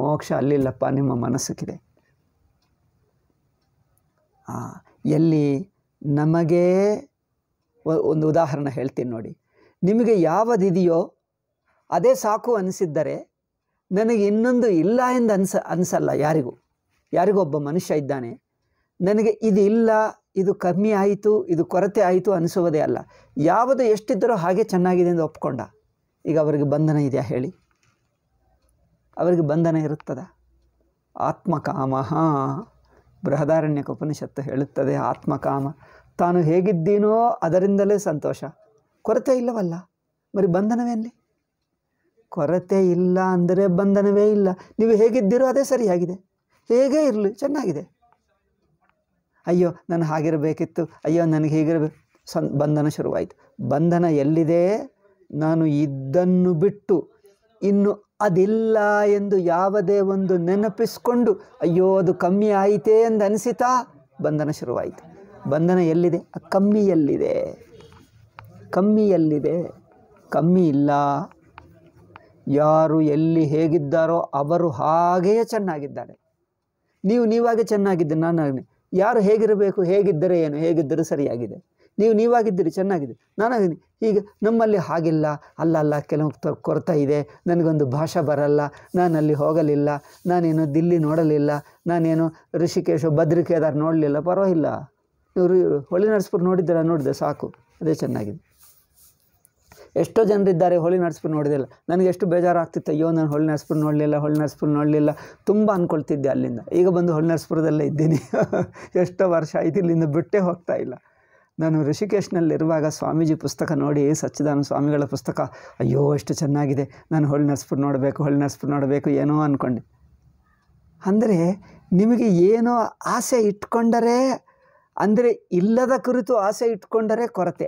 ಮೋಕ್ಷ ಅಲ್ಲಿಲ್ಲಪ್ಪ ನಿಮ್ಮ ಮನಸ್ಸಿಗಿದೆ ಎಲ್ಲಿ ನಮಗೇ ಒಂದು ಉದಾಹರಣೆ ಹೇಳ್ತೀನಿ ನೋಡಿ ನಿಮಗೆ ಯಾವುದಿದೆಯೋ ಅದೇ ಸಾಕು ಅನಿಸಿದ್ದರೆ ನನಗೆ ಇನ್ನೊಂದು ಇಲ್ಲ ಎಂದು ಅನ್ಸ ಅನಿಸಲ್ಲ ಯಾರಿಗೂ ಒಬ್ಬ ಮನುಷ್ಯ ಇದ್ದಾನೆ ನನಗೆ ಇದು ಇಲ್ಲ ಇದು ಕಮ್ಮಿ ಆಯಿತು ಇದು ಕೊರತೆ ಆಯಿತು ಅನಿಸುವುದೇ ಅಲ್ಲ ಯಾವುದು ಎಷ್ಟಿದ್ದರೂ ಹಾಗೆ ಚೆನ್ನಾಗಿದೆ ಎಂದು ಒಪ್ಕೊಂಡ ಈಗ ಅವರಿಗೆ ಬಂಧನ ಇದೆಯಾ ಹೇಳಿ ಅವರಿಗೆ ಬಂಧನ ಇರುತ್ತದ ಆತ್ಮಕಾಮ ಬೃಹದಾರಣ್ಯಕ ಉಪನಿಷತ್ತು ಹೇಳುತ್ತದೆ ಆತ್ಮಕಾಮ ತಾನು ಹೇಗಿದ್ದೀನೋ ಅದರಿಂದಲೇ ಸಂತೋಷ ಕೊರತೆ ಇಲ್ಲವಲ್ಲ ಬರೀ ಬಂಧನವೇ ಅಲ್ಲಿ ಕೊರತೆ ಇಲ್ಲ ಅಂದರೆ ಬಂಧನವೇ ಇಲ್ಲ ನೀವು ಹೇಗಿದ್ದೀರೋ ಅದೇ ಸರಿಯಾಗಿದೆ ಹೇಗೇ ಇರಲಿ ಚೆನ್ನಾಗಿದೆ ಅಯ್ಯೋ ನಾನು ಹಾಗಿರಬೇಕಿತ್ತು ಅಯ್ಯೋ ನನಗೆ ಹೇಗಿರಬೇಕು ಸನ್ ಬಂಧನ ಶುರುವಾಯಿತು ಬಂಧನ ಎಲ್ಲಿದೆ ನಾನು ಇದ್ದನ್ನು ಬಿಟ್ಟು ಇನ್ನು ಅದಿಲ್ಲ ಎಂದು ಯಾವುದೇ ಒಂದು ನೆನಪಿಸ್ಕೊಂಡು ಅಯ್ಯೋ ಅದು ಕಮ್ಮಿ ಆಯಿತೇ ಎಂದು ಅನಿಸಿತಾ ಬಂಧನ ಶುರುವಾಯಿತು ಬಂಧನ ಎಲ್ಲಿದೆ ಕಮ್ಮಿಯಲ್ಲಿದೆ ಕಮ್ಮಿಯಲ್ಲಿದೆ ಕಮ್ಮಿ ಇಲ್ಲ ಯಾರು ಎಲ್ಲಿ ಹೇಗಿದ್ದಾರೋ ಅವರು ಹಾಗೆಯೇ ಚೆನ್ನಾಗಿದ್ದಾರೆ ನೀವು ನೀವಾಗೆ ಚೆನ್ನಾಗಿದ್ದೆ ನಾನಾಗಿ ಯಾರು ಹೇಗಿರಬೇಕು ಹೇಗಿದ್ದರೆ ಏನು ಹೇಗಿದ್ದರೂ ಸರಿಯಾಗಿದೆ ನೀವು ನೀವಾಗಿದ್ದೀರಿ ಚೆನ್ನಾಗಿದೆ ನಾನಾಗಿದ್ದೀನಿ ಈಗ ನಮ್ಮಲ್ಲಿ ಹಾಗಿಲ್ಲ ಅಲ್ಲ ಅಲ್ಲ ಕೆಲವು ಕೊರತಾ ಇದೆ ನನಗೊಂದು ಭಾಷೆ ಬರಲ್ಲ ನಾನಲ್ಲಿ ಹೋಗಲಿಲ್ಲ ನಾನೇನು ದಿಲ್ಲಿ ನೋಡಲಿಲ್ಲ ನಾನೇನು ಋಷಿಕೇಶ ಭದ್ರಿಕೇದಾರ್ ನೋಡಲಿಲ್ಲ ಪರವಾಗಿಲ್ಲ ಇವರು ಹೊಳೆ ನಡೆಸ್ಬಿಟ್ಟು ನೋಡಿದ್ದೀರ ನೋಡಿದೆ ಸಾಕು ಅದೇ ಚೆನ್ನಾಗಿದೆ ಎಷ್ಟೋ ಜನರಿದ್ದಾರೆ ಹೋಳಿ ನಡೆಸ್ಬಿಟ್ಟು ನೋಡಿದಿಲ್ಲ ನನಗೆ ಎಷ್ಟು ಬೇಜಾರಾಗ್ತಿತ್ತು ಅಯ್ಯೋ ನಾನು ಹೋಳಿ ನಡೆಸ್ಬಿಟ್ಟು ನೋಡಲಿಲ್ಲ ಹೋಳಿ ನಡೆಸ್ಬಿಟ್ಟು ನೋಡಲಿಲ್ಲ ತುಂಬ ಅಂದ್ಕೊಳ್ತಿದ್ದೆ ಅಲ್ಲಿಂದ ಈಗ ಬಂದು ಹೋಳಿ ನರಸ್ಪುರದಲ್ಲೇ ಇದ್ದೀನಿ ಎಷ್ಟೋ ವರ್ಷ ಆಯ್ತು ಇಲ್ಲಿಂದ ಬಿಟ್ಟೇ ಹೋಗ್ತಾ ಇಲ್ಲ ನಾನು ಋಷಿಕೇಶ್ನಲ್ಲಿರುವಾಗ ಸ್ವಾಮೀಜಿ ಪುಸ್ತಕ ನೋಡಿ ಸಚ್ಚಿದಾನ ಸ್ವಾಮಿಗಳ ಪುಸ್ತಕ ಅಯ್ಯೋ ಎಷ್ಟು ಚೆನ್ನಾಗಿದೆ ನಾನು ಹೋಳಿ ನರ್ಸ್ಪುರ್ ನೋಡಬೇಕು ಹೋಳಿ ನರ್ಸ್ಪುರ್ ನೋಡಬೇಕು ಏನೋ ಅಂದ್ಕೊಂಡೆ ಅಂದರೆ ನಿಮಗೆ ಏನೋ ಆಸೆ ಇಟ್ಕೊಂಡರೆ ಅಂದರೆ ಇಲ್ಲದ ಕುರಿತು ಆಸೆ ಇಟ್ಕೊಂಡರೆ ಕೊರತೆ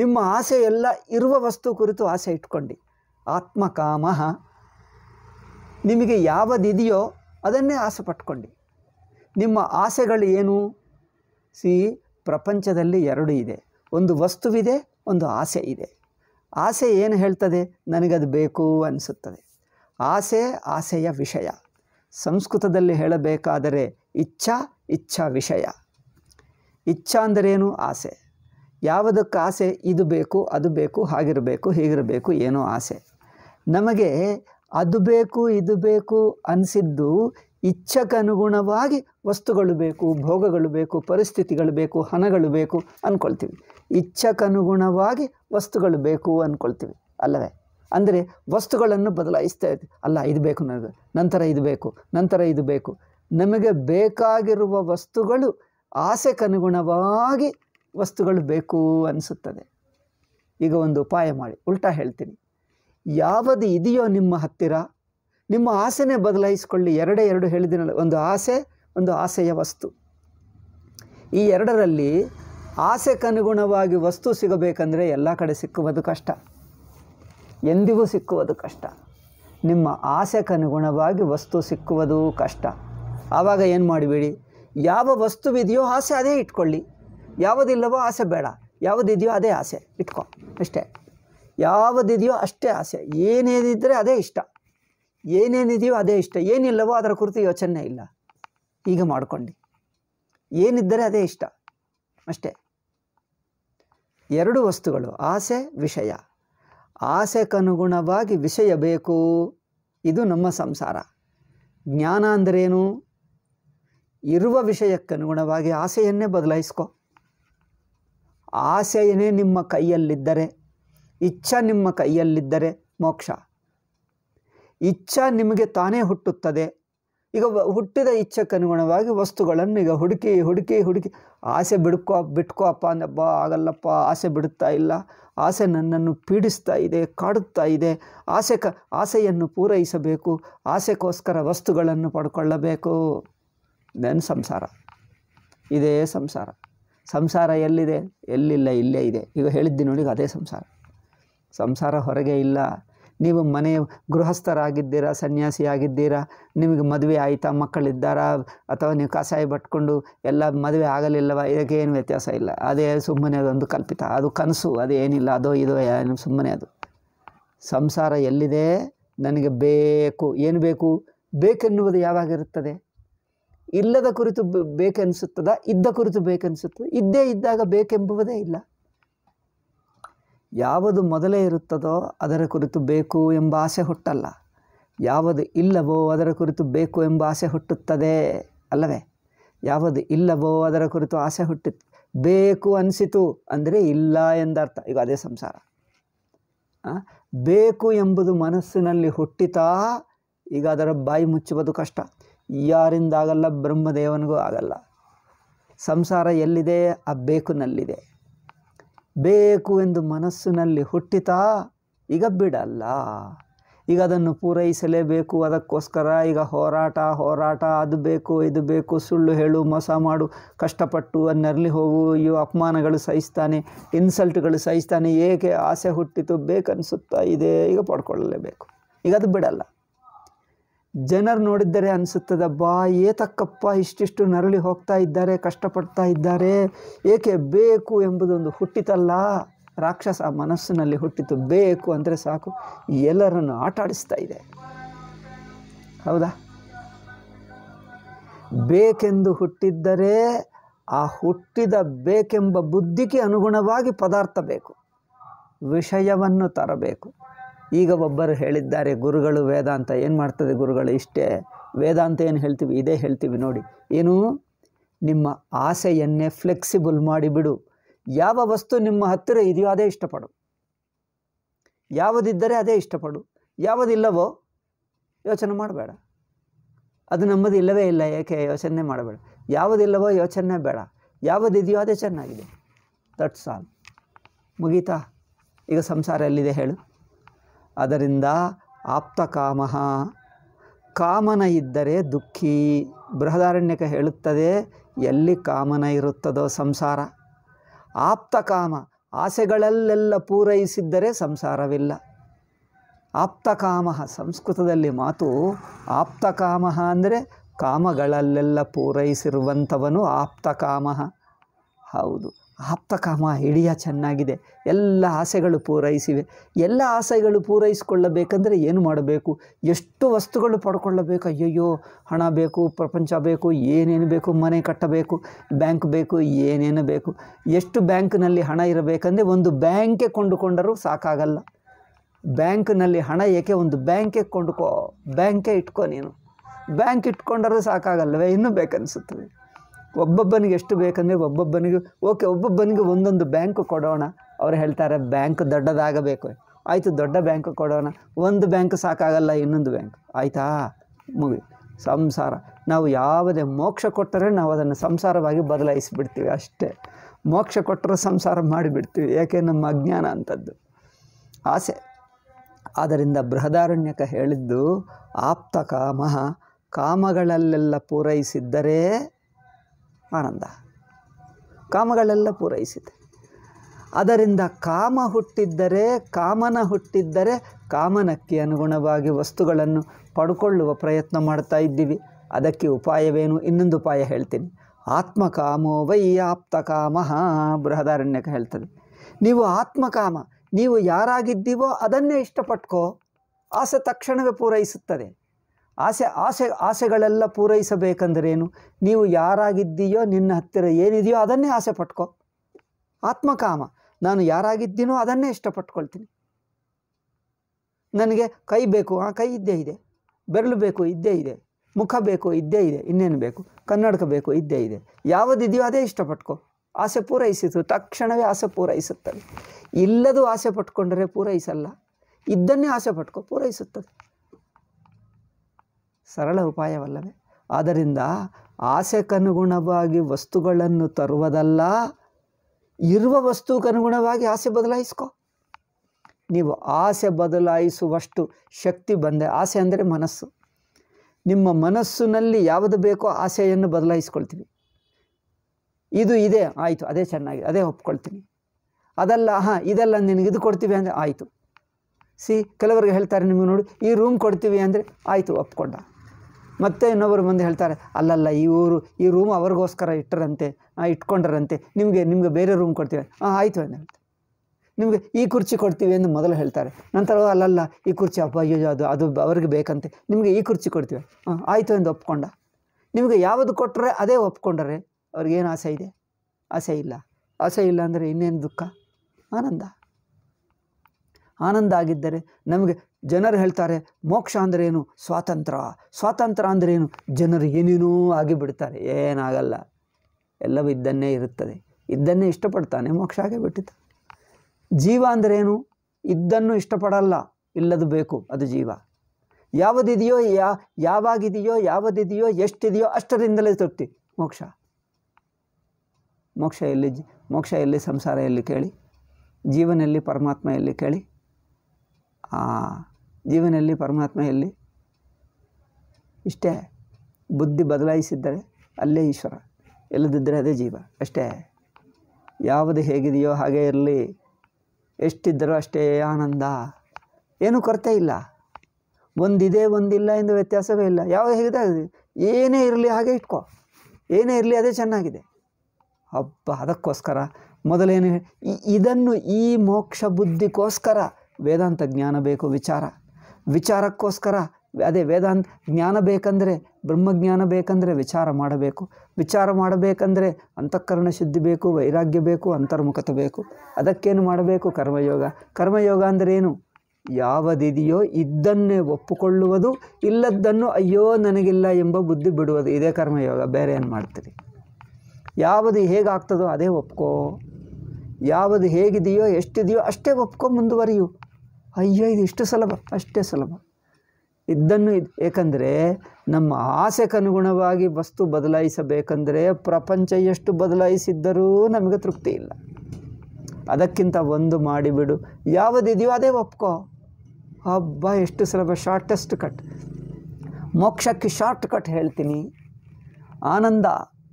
ನಿಮ್ಮ ಆಸೆ ಎಲ್ಲ ಇರುವ ವಸ್ತು ಕುರಿತು ಆಸೆ ಇಟ್ಕೊಂಡು ಆತ್ಮಕಾಮ ನಿಮಗೆ ಯಾವದಿದೆಯೋ ಅದನ್ನೇ ಆಸೆ ಪಟ್ಕೊಂಡು ನಿಮ್ಮ ಆಸೆಗಳು ಏನು ಸಿ ಪ್ರಪಂಚದಲ್ಲಿ ಎರಡು ಇದೆ ಒಂದು ವಸ್ತುವಿದೆ ಒಂದು ಆಸೆ ಇದೆ ಆಸೆ ಏನು ಹೇಳ್ತದೆ ನನಗದು ಬೇಕು ಅನಿಸುತ್ತದೆ ಆಸೆ ಆಸೆಯ ವಿಷಯ ಸಂಸ್ಕೃತದಲ್ಲಿ ಹೇಳಬೇಕಾದರೆ ಇಚ್ಛಾ ಇಚ್ಛಾ ವಿಷಯ ಇಚ್ಛಾ ಅಂದರೇನು ಆಸೆ ಯಾವುದಕ್ಕೆ ಆಸೆ ಇದು ಬೇಕು ಅದು ಬೇಕು ಹಾಗಿರಬೇಕು ಹೀಗಿರಬೇಕು ಏನೋ ಆಸೆ ನಮಗೆ ಅದು ಬೇಕು ಇದು ಬೇಕು ಅನಿಸಿದ್ದು ಇಚ್ಛಕ್ಕನುಗುಣವಾಗಿ ವಸ್ತುಗಳು ಬೇಕು ಭೋಗಗಳು ಬೇಕು ಪರಿಸ್ಥಿತಿಗಳು ಬೇಕು ಹಣಗಳು ಬೇಕು ಅಂದ್ಕೊಳ್ತೀವಿ ಇಚ್ಛಕ್ಕನುಗುಣವಾಗಿ ವಸ್ತುಗಳು ಬೇಕು ಅಂದ್ಕೊಳ್ತೀವಿ ಅಲ್ಲವೇ ಅಂದರೆ ವಸ್ತುಗಳನ್ನು ಬದಲಾಯಿಸ್ತಾ ಇರ್ತೀವಿ ಅಲ್ಲ ಇದು ಬೇಕು ನನಗೆ ನಂತರ ಇದು ಬೇಕು ನಂತರ ಇದು ಬೇಕು ನಮಗೆ ಬೇಕಾಗಿರುವ ವಸ್ತುಗಳು ಆಸೆಗನುಗುಣವಾಗಿ ವಸ್ತುಗಳು ಬೇಕು ಅನಿಸುತ್ತದೆ ಈಗ ಒಂದು ಉಪಾಯ ಮಾಡಿ ಉಲ್ಟಾ ಹೇಳ್ತೀನಿ ಯಾವುದು ಇದೆಯೋ ನಿಮ್ಮ ಹತ್ತಿರ ನಿಮ್ಮ ಆಸೆನೇ ಬದಲಾಯಿಸ್ಕೊಳ್ಳಿ ಎರಡೇ ಎರಡು ಹೇಳಿದಿನಲ್ಲ ಒಂದು ಆಸೆ ಒಂದು ಆಸೆಯ ವಸ್ತು ಈ ಎರಡರಲ್ಲಿ ಆಸೆಗನುಗುಣವಾಗಿ ವಸ್ತು ಸಿಗಬೇಕೆಂದರೆ ಎಲ್ಲ ಕಡೆ ಸಿಕ್ಕುವುದು ಕಷ್ಟ ಎಂದಿಗೂ ಸಿಕ್ಕುವುದು ಕಷ್ಟ ನಿಮ್ಮ ಆಸೆಗನುಗುಣವಾಗಿ ವಸ್ತು ಸಿಕ್ಕುವುದು ಕಷ್ಟ ಆವಾಗ ಏನು ಮಾಡಬೇಡಿ ಯಾವ ವಸ್ತುವಿದೆಯೋ ಆಸೆ ಅದೇ ಇಟ್ಕೊಳ್ಳಿ ಯಾವುದಿಲ್ಲವೋ ಆಸೆ ಬೇಡ ಯಾವುದಿದೆಯೋ ಅದೇ ಆಸೆ ಇಟ್ಕೊ ಅಷ್ಟೇ ಯಾವುದಿದೆಯೋ ಅಷ್ಟೇ ಆಸೆ ಏನೇನಿದ್ದರೆ ಅದೇ ಇಷ್ಟ ಏನೇನಿದೆಯೋ ಅದೇ ಇಷ್ಟ ಏನಿಲ್ಲವೋ ಅದರ ಕುರಿತು ಯೋಚನೆ ಇಲ್ಲ ಈಗ ಮಾಡ್ಕೊಂಡು ಏನಿದ್ದರೆ ಅದೇ ಇಷ್ಟ ಅಷ್ಟೇ ಎರಡು ವಸ್ತುಗಳು ಆಸೆ ವಿಷಯ ಆಸೆಕ್ಕನುಗುಣವಾಗಿ ವಿಷಯ ಬೇಕು ಇದು ನಮ್ಮ ಸಂಸಾರ ಜ್ಞಾನ ಅಂದ್ರೇನು ಇರುವ ವಿಷಯಕ್ಕನುಗುಣವಾಗಿ ಆಸೆಯನ್ನೇ ಬದಲಾಯಿಸ್ಕೊ ಆಸೆಯೇ ನಿಮ್ಮ ಕೈಯಲ್ಲಿದ್ದರೆ ಇಚ್ಛ ನಿಮ್ಮ ಕೈಯಲ್ಲಿದ್ದರೆ ಮೋಕ್ಷ ಇಚ್ಛ ನಿಮಗೆ ತಾನೇ ಹುಟ್ಟುತ್ತದೆ ಈಗ ಹುಟ್ಟಿದ ಇಚ್ಛಕ್ಕನುಗುಣವಾಗಿ ವಸ್ತುಗಳನ್ನು ಈಗ ಹುಡುಕಿ ಹುಡುಕಿ ಹುಡುಕಿ ಆಸೆ ಬಿಡ್ಕೋ ಅಪ್ಪ ಅಂದಪ್ಪ ಆಗಲ್ಲಪ್ಪ ಆಸೆ ಬಿಡುತ್ತಾ ಇಲ್ಲ ಆಸೆ ನನ್ನನ್ನು ಪೀಡಿಸ್ತಾ ಇದೆ ಕಾಡುತ್ತಾ ಇದೆ ಆಸೆ ಕ ಆಸೆಯನ್ನು ಪೂರೈಸಬೇಕು ಆಸೆಗೋಸ್ಕರ ವಸ್ತುಗಳನ್ನು ಪಡ್ಕೊಳ್ಳಬೇಕು ದೆನ್ ಸಂಸಾರ ಇದೇ ಸಂಸಾರ ಸಂಸಾರ ಎಲ್ಲಿದೆ ಎಲ್ಲಿಲ್ಲ ಇಲ್ಲೇ ಇದೆ ಈಗ ಹೇಳಿದ್ದೀನಿ ನೋಡಿ ಅದೇ ಸಂಸಾರ ಸಂಸಾರ ಹೊರಗೆ ಇಲ್ಲ ನೀವು ಮನೆ ಗೃಹಸ್ಥರಾಗಿದ್ದೀರಾ ಸನ್ಯಾಸಿಯಾಗಿದ್ದೀರಾ ನಿಮಗೆ ಮದುವೆ ಆಯಿತಾ ಮಕ್ಕಳಿದ್ದಾರಾ ಅಥವಾ ನೀವು ಕಸಾಯಿ ಬಟ್ಕೊಂಡು ಎಲ್ಲ ಮದುವೆ ಆಗಲಿಲ್ಲವ ಇದಕ್ಕೆ ಏನು ವ್ಯತ್ಯಾಸ ಇಲ್ಲ ಅದೇ ಸುಮ್ಮನೆ ಅದೊಂದು ಕಲ್ಪಿತ ಅದು ಕನಸು ಅದು ಏನಿಲ್ಲ ಅದೋ ಇದು ಏನು ಸುಮ್ಮನೆ ಅದು ಸಂಸಾರ ಎಲ್ಲಿದೆ ನನಗೆ ಬೇಕು ಏನು ಬೇಕು ಬೇಕೆನ್ನುವುದು ಯಾವಾಗಿರುತ್ತದೆ ಇಲ್ಲದ ಕುರಿತು ಬೇಕೆನಿಸುತ್ತದ ಇದ್ದ ಕುರಿತು ಬೇಕೆನಿಸುತ್ತದೆ ಇದ್ದೇ ಇದ್ದಾಗ ಬೇಕೆಂಬುವುದೇ ಇಲ್ಲ ಯಾವುದು ಮೊದಲೇ ಇರುತ್ತದೋ ಅದರ ಕುರಿತು ಬೇಕು ಎಂಬ ಆಸೆ ಹುಟ್ಟಲ್ಲ ಯಾವುದು ಇಲ್ಲವೋ ಅದರ ಕುರಿತು ಬೇಕು ಎಂಬ ಆಸೆ ಹುಟ್ಟುತ್ತದೆ ಅಲ್ಲವೇ ಯಾವುದು ಇಲ್ಲವೋ ಅದರ ಕುರಿತು ಆಸೆ ಹುಟ್ಟಿತ್ತು ಬೇಕು ಅನಿಸಿತು ಅಂದರೆ ಇಲ್ಲ ಎಂದರ್ಥ ಈಗ ಅದೇ ಸಂಸಾರ ಬೇಕು ಎಂಬುದು ಮನಸ್ಸಿನಲ್ಲಿ ಹುಟ್ಟಿತಾ ಈಗ ಅದರ ಬಾಯಿ ಮುಚ್ಚುವುದು ಕಷ್ಟ ಯಾರಿಂದಾಗಲ್ಲ ಬ್ರಹ್ಮದೇವನಿಗೂ ಆಗಲ್ಲ ಸಂಸಾರ ಎಲ್ಲಿದೆ ಆ ಬೇಕುನಲ್ಲಿದೆ ಬೇಕು ಎಂದು ಮನಸ್ಸಿನಲ್ಲಿ ಹುಟ್ಟಿತಾ ಈಗ ಬಿಡಲ್ಲ ಈಗ ಅದನ್ನು ಪೂರೈಸಲೇಬೇಕು ಅದಕ್ಕೋಸ್ಕರ ಈಗ ಹೋರಾಟ ಹೋರಾಟ ಅದು ಬೇಕು ಇದು ಬೇಕು ಸುಳ್ಳು ಹೇಳು ಮೋಸ ಮಾಡು ಕಷ್ಟಪಟ್ಟು ಅನ್ನರಲ್ಲಿ ಹೋಗು ಇವು ಅಪಮಾನಗಳು ಸಹಿಸ್ತಾನೆ ಇನ್ಸಲ್ಟ್ಗಳು ಸಹಿಸ್ತಾನೆ ಏಕೆ ಆಸೆ ಹುಟ್ಟಿತು ಬೇಕನ್ನಿಸುತ್ತಾ ಇದೆ ಈಗ ಪಡ್ಕೊಳ್ಳಲೇಬೇಕು ಈಗ ಅದು ಬಿಡಲ್ಲ ಜನರು ನೋಡಿದ್ದರೆ ಬಾ ಏತಕ್ಕಪ್ಪ ಇಷ್ಟಿಷ್ಟು ನರಳಿ ಹೋಗ್ತಾ ಇದ್ದಾರೆ ಕಷ್ಟಪಡ್ತಾ ಇದ್ದಾರೆ ಏಕೆ ಬೇಕು ಎಂಬುದೊಂದು ಹುಟ್ಟಿತಲ್ಲ ರಾಕ್ಷಸ ಮನಸ್ಸಿನಲ್ಲಿ ಹುಟ್ಟಿತು ಬೇಕು ಅಂದರೆ ಸಾಕು ಎಲ್ಲರನ್ನು ಆಟಾಡಿಸ್ತಾ ಇದೆ ಹೌದಾ ಬೇಕೆಂದು ಹುಟ್ಟಿದ್ದರೆ ಆ ಹುಟ್ಟಿದ ಬೇಕೆಂಬ ಬುದ್ಧಿಗೆ ಅನುಗುಣವಾಗಿ ಪದಾರ್ಥ ಬೇಕು ವಿಷಯವನ್ನು ತರಬೇಕು ಈಗ ಒಬ್ಬರು ಹೇಳಿದ್ದಾರೆ ಗುರುಗಳು ವೇದಾಂತ ಏನು ಮಾಡ್ತದೆ ಗುರುಗಳು ಇಷ್ಟೇ ವೇದಾಂತ ಏನು ಹೇಳ್ತೀವಿ ಇದೇ ಹೇಳ್ತೀವಿ ನೋಡಿ ಏನು ನಿಮ್ಮ ಆಸೆಯನ್ನೇ ಫ್ಲೆಕ್ಸಿಬಲ್ ಮಾಡಿಬಿಡು ಯಾವ ವಸ್ತು ನಿಮ್ಮ ಹತ್ತಿರ ಇದೆಯೋ ಅದೇ ಇಷ್ಟಪಡು ಯಾವುದಿದ್ದರೆ ಅದೇ ಇಷ್ಟಪಡು ಯಾವುದಿಲ್ಲವೋ ಯೋಚನೆ ಮಾಡಬೇಡ ಅದು ನಮ್ಮದು ಇಲ್ಲವೇ ಇಲ್ಲ ಏಕೆ ಯೋಚನೆ ಮಾಡಬೇಡ ಯಾವುದಿಲ್ಲವೋ ಯೋಚನೆ ಬೇಡ ಯಾವುದಿದೆಯೋ ಅದೇ ಚೆನ್ನಾಗಿದೆ ದಟ್ಸ್ ಆಲ್ ಮುಗೀತಾ ಈಗ ಸಂಸಾರ ಎಲ್ಲಿದೆ ಹೇಳು ಅದರಿಂದ ಆಪ್ತಕಾಮ ಕಾಮನ ಇದ್ದರೆ ದುಃಖಿ ಬೃಹದಾರಣ್ಯಕ ಹೇಳುತ್ತದೆ ಎಲ್ಲಿ ಕಾಮನ ಇರುತ್ತದೋ ಸಂಸಾರ ಆಪ್ತಕಾಮ ಆಸೆಗಳಲ್ಲೆಲ್ಲ ಪೂರೈಸಿದ್ದರೆ ಸಂಸಾರವಿಲ್ಲ ಆಪ್ತಕಾಮ ಸಂಸ್ಕೃತದಲ್ಲಿ ಮಾತು ಆಪ್ತಕಾಮ ಅಂದರೆ ಕಾಮಗಳಲ್ಲೆಲ್ಲ ಪೂರೈಸಿರುವಂಥವನು ಆಪ್ತಕಾಮ ಹೌದು ಕಾಮ ಹಿಡಿಯ ಚೆನ್ನಾಗಿದೆ ಎಲ್ಲ ಆಸೆಗಳು ಪೂರೈಸಿವೆ ಎಲ್ಲ ಆಸೆಗಳು ಪೂರೈಸಿಕೊಳ್ಳಬೇಕಂದ್ರೆ ಏನು ಮಾಡಬೇಕು ಎಷ್ಟು ವಸ್ತುಗಳು ಪಡ್ಕೊಳ್ಳಬೇಕು ಅಯ್ಯಯ್ಯೋ ಹಣ ಬೇಕು ಪ್ರಪಂಚ ಬೇಕು ಏನೇನು ಬೇಕು ಮನೆ ಕಟ್ಟಬೇಕು ಬ್ಯಾಂಕ್ ಬೇಕು ಏನೇನು ಬೇಕು ಎಷ್ಟು ಬ್ಯಾಂಕ್ನಲ್ಲಿ ಹಣ ಇರಬೇಕಂದರೆ ಒಂದು ಬ್ಯಾಂಕೇ ಕೊಂಡುಕೊಂಡರೂ ಸಾಕಾಗಲ್ಲ ಬ್ಯಾಂಕ್ನಲ್ಲಿ ಹಣ ಏಕೆ ಒಂದು ಬ್ಯಾಂಕೇ ಕೊಂಡುಕೋ ಬ್ಯಾಂಕೇ ಇಟ್ಕೋ ನೀನು ಬ್ಯಾಂಕ್ ಇಟ್ಕೊಂಡರೂ ಸಾಕಾಗಲ್ಲವೇ ಇನ್ನೂ ಬೇಕನ್ನಿಸುತ್ತದೆ ಒಬ್ಬೊಬ್ಬನಿಗೆ ಎಷ್ಟು ಬೇಕಂದರೆ ಒಬ್ಬೊಬ್ಬನಿಗೆ ಓಕೆ ಒಬ್ಬೊಬ್ಬನಿಗೆ ಒಂದೊಂದು ಬ್ಯಾಂಕು ಕೊಡೋಣ ಅವ್ರು ಹೇಳ್ತಾರೆ ಬ್ಯಾಂಕ್ ದೊಡ್ಡದಾಗಬೇಕು ಆಯಿತು ದೊಡ್ಡ ಬ್ಯಾಂಕ್ ಕೊಡೋಣ ಒಂದು ಬ್ಯಾಂಕ್ ಸಾಕಾಗಲ್ಲ ಇನ್ನೊಂದು ಬ್ಯಾಂಕ್ ಆಯಿತಾ ಮುಗಿ ಸಂಸಾರ ನಾವು ಯಾವುದೇ ಮೋಕ್ಷ ಕೊಟ್ಟರೆ ನಾವು ಅದನ್ನು ಸಂಸಾರವಾಗಿ ಬದಲಾಯಿಸಿಬಿಡ್ತೀವಿ ಅಷ್ಟೇ ಮೋಕ್ಷ ಕೊಟ್ಟರೆ ಸಂಸಾರ ಮಾಡಿಬಿಡ್ತೀವಿ ಯಾಕೆ ನಮ್ಮ ಅಜ್ಞಾನ ಅಂಥದ್ದು ಆಸೆ ಆದ್ದರಿಂದ ಬೃಹದಾರಣ್ಯಕ ಹೇಳಿದ್ದು ಆಪ್ತ ಕಾಮ ಕಾಮಗಳಲ್ಲೆಲ್ಲ ಪೂರೈಸಿದ್ದರೆ ಆನಂದ ಕಾಮಗಳೆಲ್ಲ ಪೂರೈಸಿದೆ ಅದರಿಂದ ಕಾಮ ಹುಟ್ಟಿದ್ದರೆ ಕಾಮನ ಹುಟ್ಟಿದ್ದರೆ ಕಾಮನಕ್ಕೆ ಅನುಗುಣವಾಗಿ ವಸ್ತುಗಳನ್ನು ಪಡ್ಕೊಳ್ಳುವ ಪ್ರಯತ್ನ ಮಾಡ್ತಾ ಇದ್ದೀವಿ ಅದಕ್ಕೆ ಉಪಾಯವೇನು ಇನ್ನೊಂದು ಉಪಾಯ ಹೇಳ್ತೀನಿ ಆತ್ಮಕಾಮೋ ವೈ ಆಪ್ತಕಾಮ ಬೃಹದಾರಣ್ಯಕ ಹೇಳ್ತದೆ ನೀವು ಆತ್ಮಕಾಮ ನೀವು ಯಾರಾಗಿದ್ದೀವೋ ಅದನ್ನೇ ಇಷ್ಟಪಟ್ಕೋ ಆಸೆ ತಕ್ಷಣವೇ ಪೂರೈಸುತ್ತದೆ ಆಸೆ ಆಸೆ ಆಸೆಗಳೆಲ್ಲ ಪೂರೈಸಬೇಕಂದ್ರೇನು ನೀವು ಯಾರಾಗಿದ್ದೀಯೋ ನಿನ್ನ ಹತ್ತಿರ ಏನಿದೆಯೋ ಅದನ್ನೇ ಆಸೆ ಪಟ್ಕೋ ಆತ್ಮಕಾಮ ನಾನು ಯಾರಾಗಿದ್ದೀನೋ ಅದನ್ನೇ ಇಷ್ಟಪಟ್ಕೊಳ್ತೀನಿ ನನಗೆ ಕೈ ಬೇಕು ಆ ಕೈ ಇದ್ದೇ ಇದೆ ಬೆರಳು ಬೇಕು ಇದ್ದೇ ಇದೆ ಮುಖ ಬೇಕು ಇದ್ದೇ ಇದೆ ಇನ್ನೇನು ಬೇಕು ಕನ್ನಡಕ ಬೇಕು ಇದ್ದೇ ಇದೆ ಯಾವುದಿದೆಯೋ ಅದೇ ಇಷ್ಟಪಟ್ಕೊ ಆಸೆ ಪೂರೈಸಿತು ತಕ್ಷಣವೇ ಆಸೆ ಪೂರೈಸುತ್ತದೆ ಇಲ್ಲದೂ ಆಸೆ ಪಟ್ಕೊಂಡರೆ ಪೂರೈಸಲ್ಲ ಇದ್ದನ್ನೇ ಆಸೆ ಪಟ್ಕೋ ಪೂರೈಸುತ್ತದೆ ಸರಳ ಉಪಾಯವಲ್ಲವೇ ಆದ್ದರಿಂದ ಆಸೆಕ್ಕನುಗುಣವಾಗಿ ವಸ್ತುಗಳನ್ನು ತರುವುದಲ್ಲ ಇರುವ ವಸ್ತುಗನುಗುಣವಾಗಿ ಆಸೆ ಬದಲಾಯಿಸ್ಕೊ ನೀವು ಆಸೆ ಬದಲಾಯಿಸುವಷ್ಟು ಶಕ್ತಿ ಬಂದೆ ಆಸೆ ಅಂದರೆ ಮನಸ್ಸು ನಿಮ್ಮ ಮನಸ್ಸಿನಲ್ಲಿ ಯಾವುದು ಬೇಕೋ ಆಸೆಯನ್ನು ಬದಲಾಯಿಸ್ಕೊಳ್ತೀವಿ ಇದು ಇದೆ ಆಯಿತು ಅದೇ ಚೆನ್ನಾಗಿ ಅದೇ ಒಪ್ಕೊಳ್ತೀನಿ ಅದಲ್ಲ ಹಾಂ ಇದೆಲ್ಲ ನಿನಗೆ ಇದು ಕೊಡ್ತೀವಿ ಅಂದರೆ ಆಯಿತು ಸಿ ಕೆಲವರಿಗೆ ಹೇಳ್ತಾರೆ ನಿಮಗೆ ನೋಡಿ ಈ ರೂಮ್ ಕೊಡ್ತೀವಿ ಅಂದರೆ ಆಯಿತು ಒಪ್ಕೊಂಡ ಮತ್ತೆ ಇನ್ನೊಬ್ಬರು ಬಂದು ಹೇಳ್ತಾರೆ ಅಲ್ಲಲ್ಲ ಈ ಊರು ಈ ರೂಮ್ ಅವ್ರಿಗೋಸ್ಕರ ಇಟ್ಟರಂತೆ ಇಟ್ಕೊಂಡ್ರಂತೆ ನಿಮಗೆ ನಿಮಗೆ ಬೇರೆ ರೂಮ್ ಕೊಡ್ತೀವಿ ಹಾಂ ಆಯಿತು ಅಂತ ನಿಮಗೆ ಈ ಕುರ್ಚಿ ಕೊಡ್ತೀವಿ ಎಂದು ಮೊದಲು ಹೇಳ್ತಾರೆ ನಂತರ ಅಲ್ಲಲ್ಲ ಈ ಕುರ್ಚಿ ಅಪ್ಪ ಅಯ್ಯೋ ಅದು ಅದು ಅವ್ರಿಗೆ ಬೇಕಂತೆ ನಿಮಗೆ ಈ ಕುರ್ಚಿ ಕೊಡ್ತೀವಿ ಹಾಂ ಆಯಿತು ಎಂದು ಒಪ್ಕೊಂಡ ನಿಮಗೆ ಯಾವುದು ಕೊಟ್ಟರೆ ಅದೇ ಒಪ್ಕೊಂಡರೆ ಅವ್ರಿಗೇನು ಆಸೆ ಇದೆ ಆಸೆ ಇಲ್ಲ ಆಸೆ ಇಲ್ಲ ಅಂದರೆ ಇನ್ನೇನು ದುಃಖ ಆನಂದ ಆನಂದ ಆಗಿದ್ದರೆ ನಮಗೆ ಜನರು ಹೇಳ್ತಾರೆ ಮೋಕ್ಷ ಅಂದ್ರೇನು ಸ್ವಾತಂತ್ರ್ಯ ಸ್ವಾತಂತ್ರ್ಯ ಅಂದ್ರೇನು ಜನರು ಏನೇನೂ ಆಗಿಬಿಡ್ತಾರೆ ಏನಾಗಲ್ಲ ಎಲ್ಲವೂ ಇದ್ದನ್ನೇ ಇರುತ್ತದೆ ಇದ್ದನ್ನೇ ಇಷ್ಟಪಡ್ತಾನೆ ಮೋಕ್ಷ ಆಗೇ ಬಿಟ್ಟಿದ್ದ ಜೀವ ಅಂದ್ರೇನು ಇದ್ದನ್ನು ಇಷ್ಟಪಡಲ್ಲ ಇಲ್ಲದು ಬೇಕು ಅದು ಜೀವ ಯಾವುದಿದೆಯೋ ಯಾ ಯಾವಾಗಿದೆಯೋ ಯಾವುದಿದೆಯೋ ಎಷ್ಟಿದೆಯೋ ಅಷ್ಟರಿಂದಲೇ ತೃಪ್ತಿ ಮೋಕ್ಷ ಮೋಕ್ಷ ಎಲ್ಲಿ ಮೋಕ್ಷ ಎಲ್ಲಿ ಸಂಸಾರ ಎಲ್ಲಿ ಕೇಳಿ ಜೀವನಲ್ಲಿ ಪರಮಾತ್ಮ ಎಲ್ಲಿ ಕೇಳಿ ಆ ಜೀವನಲ್ಲಿ ಪರಮಾತ್ಮ ಎಲ್ಲಿ ಇಷ್ಟೇ ಬುದ್ಧಿ ಬದಲಾಯಿಸಿದ್ದರೆ ಅಲ್ಲೇ ಈಶ್ವರ ಎಲ್ಲದಿದ್ದರೆ ಅದೇ ಜೀವ ಅಷ್ಟೇ ಯಾವುದು ಹೇಗಿದೆಯೋ ಹಾಗೇ ಇರಲಿ ಎಷ್ಟಿದ್ದರೂ ಅಷ್ಟೇ ಆನಂದ ಏನೂ ಕೊರತೆ ಇಲ್ಲ ಒಂದಿದೆ ಒಂದಿಲ್ಲ ಎಂದು ವ್ಯತ್ಯಾಸವೇ ಇಲ್ಲ ಯಾವ ಹೇಗಿದೆ ಏನೇ ಇರಲಿ ಹಾಗೆ ಇಟ್ಕೋ ಏನೇ ಇರಲಿ ಅದೇ ಚೆನ್ನಾಗಿದೆ ಹಬ್ಬ ಅದಕ್ಕೋಸ್ಕರ ಮೊದಲೇನು ಇದನ್ನು ಈ ಮೋಕ್ಷ ಬುದ್ಧಿಗೋಸ್ಕರ ವೇದಾಂತ ಜ್ಞಾನ ಬೇಕು ವಿಚಾರ ವಿಚಾರಕ್ಕೋಸ್ಕರ ಅದೇ ವೇದಾಂತ ಜ್ಞಾನ ಬೇಕಂದರೆ ಬ್ರಹ್ಮಜ್ಞಾನ ಬೇಕಂದರೆ ವಿಚಾರ ಮಾಡಬೇಕು ವಿಚಾರ ಮಾಡಬೇಕಂದರೆ ಅಂತಃಕರಣ ಶುದ್ಧಿ ಬೇಕು ವೈರಾಗ್ಯ ಬೇಕು ಅಂತರ್ಮುಖತೆ ಬೇಕು ಅದಕ್ಕೇನು ಮಾಡಬೇಕು ಕರ್ಮಯೋಗ ಕರ್ಮಯೋಗ ಏನು ಯಾವದಿದೆಯೋ ಇದ್ದನ್ನೇ ಒಪ್ಪಿಕೊಳ್ಳುವುದು ಇಲ್ಲದ್ದನ್ನು ಅಯ್ಯೋ ನನಗಿಲ್ಲ ಎಂಬ ಬುದ್ಧಿ ಬಿಡುವುದು ಇದೇ ಕರ್ಮಯೋಗ ಬೇರೆ ಏನು ಮಾಡ್ತೀರಿ ಯಾವುದು ಹೇಗಾಗ್ತದೋ ಅದೇ ಒಪ್ಕೋ ಯಾವುದು ಹೇಗಿದೆಯೋ ಎಷ್ಟಿದೆಯೋ ಅಷ್ಟೇ ಒಪ್ಕೋ ಮುಂದುವರಿಯು ಅಯ್ಯೋ ಇದು ಇಷ್ಟು ಸುಲಭ ಅಷ್ಟೇ ಸುಲಭ ಇದ್ದನ್ನು ಏಕೆಂದರೆ ನಮ್ಮ ಆಸೆಗನುಗುಣವಾಗಿ ವಸ್ತು ಬದಲಾಯಿಸಬೇಕಂದರೆ ಪ್ರಪಂಚ ಎಷ್ಟು ಬದಲಾಯಿಸಿದ್ದರೂ ನಮಗೆ ತೃಪ್ತಿ ಇಲ್ಲ ಅದಕ್ಕಿಂತ ಒಂದು ಮಾಡಿಬಿಡು ಯಾವುದಿದೆಯೋ ಅದೇ ಒಪ್ಕೋ ಹಬ್ಬ ಎಷ್ಟು ಸುಲಭ ಶಾರ್ಟೆಸ್ಟ್ ಕಟ್ ಮೋಕ್ಷಕ್ಕೆ ಶಾರ್ಟ್ ಕಟ್ ಹೇಳ್ತೀನಿ ಆನಂದ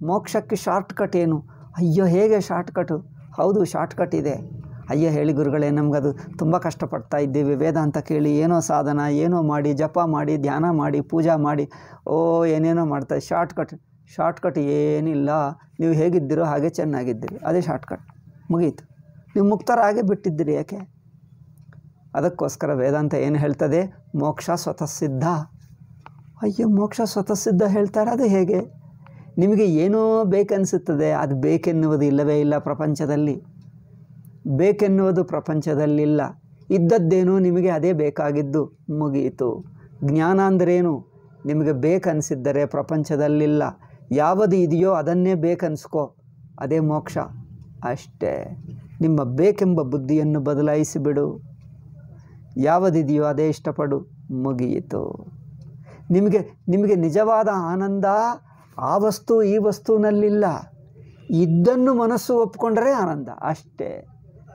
ಮೋಕ್ಷಕ್ಕೆ ಶಾರ್ಟ್ ಕಟ್ ಏನು ಅಯ್ಯೋ ಹೇಗೆ ಶಾರ್ಟ್ ಕಟ್ ಹೌದು ಶಾರ್ಟ್ ಕಟ್ ಇದೆ ಅಯ್ಯ ಹೇಳಿ ಗುರುಗಳೇ ನಮಗದು ತುಂಬ ಕಷ್ಟಪಡ್ತಾ ಇದ್ದೀವಿ ವೇದಾಂತ ಕೇಳಿ ಏನೋ ಸಾಧನ ಏನೋ ಮಾಡಿ ಜಪ ಮಾಡಿ ಧ್ಯಾನ ಮಾಡಿ ಪೂಜಾ ಮಾಡಿ ಓ ಏನೇನೋ ಮಾಡ್ತಾ ಶಾರ್ಟ್ಕಟ್ ಶಾರ್ಟ್ಕಟ್ ಏನಿಲ್ಲ ನೀವು ಹೇಗಿದ್ದೀರೋ ಹಾಗೆ ಚೆನ್ನಾಗಿದ್ದೀರಿ ಅದೇ ಶಾರ್ಟ್ಕಟ್ ಮುಗೀತು ನೀವು ಮುಕ್ತರಾಗೆ ಬಿಟ್ಟಿದ್ದೀರಿ ಯಾಕೆ ಅದಕ್ಕೋಸ್ಕರ ವೇದಾಂತ ಏನು ಹೇಳ್ತದೆ ಮೋಕ್ಷ ಸ್ವತಃ ಸಿದ್ಧ ಅಯ್ಯೋ ಮೋಕ್ಷ ಸ್ವತಃ ಸಿದ್ಧ ಹೇಳ್ತಾರೆ ಅದು ಹೇಗೆ ನಿಮಗೆ ಏನೋ ಬೇಕನ್ನಿಸುತ್ತದೆ ಅದು ಬೇಕೆನ್ನುವುದು ಇಲ್ಲವೇ ಇಲ್ಲ ಪ್ರಪಂಚದಲ್ಲಿ ಬೇಕೆನ್ನುವುದು ಪ್ರಪಂಚದಲ್ಲಿಲ್ಲ ಇದ್ದದ್ದೇನು ನಿಮಗೆ ಅದೇ ಬೇಕಾಗಿದ್ದು ಮುಗಿಯಿತು ಜ್ಞಾನ ಅಂದ್ರೇನು ನಿಮಗೆ ಬೇಕನ್ನಿಸಿದ್ದರೆ ಪ್ರಪಂಚದಲ್ಲಿಲ್ಲ ಯಾವುದು ಇದೆಯೋ ಅದನ್ನೇ ಬೇಕನ್ನಿಸ್ಕೋ ಅದೇ ಮೋಕ್ಷ ಅಷ್ಟೇ ನಿಮ್ಮ ಬೇಕೆಂಬ ಬುದ್ಧಿಯನ್ನು ಬದಲಾಯಿಸಿಬಿಡು ಯಾವುದಿದೆಯೋ ಅದೇ ಇಷ್ಟಪಡು ಮುಗಿಯಿತು ನಿಮಗೆ ನಿಮಗೆ ನಿಜವಾದ ಆನಂದ ಆ ವಸ್ತು ಈ ವಸ್ತುವಿನಲ್ಲಿಲ್ಲ ಇದ್ದನ್ನು ಮನಸ್ಸು ಒಪ್ಪಿಕೊಂಡರೆ ಆನಂದ ಅಷ್ಟೇ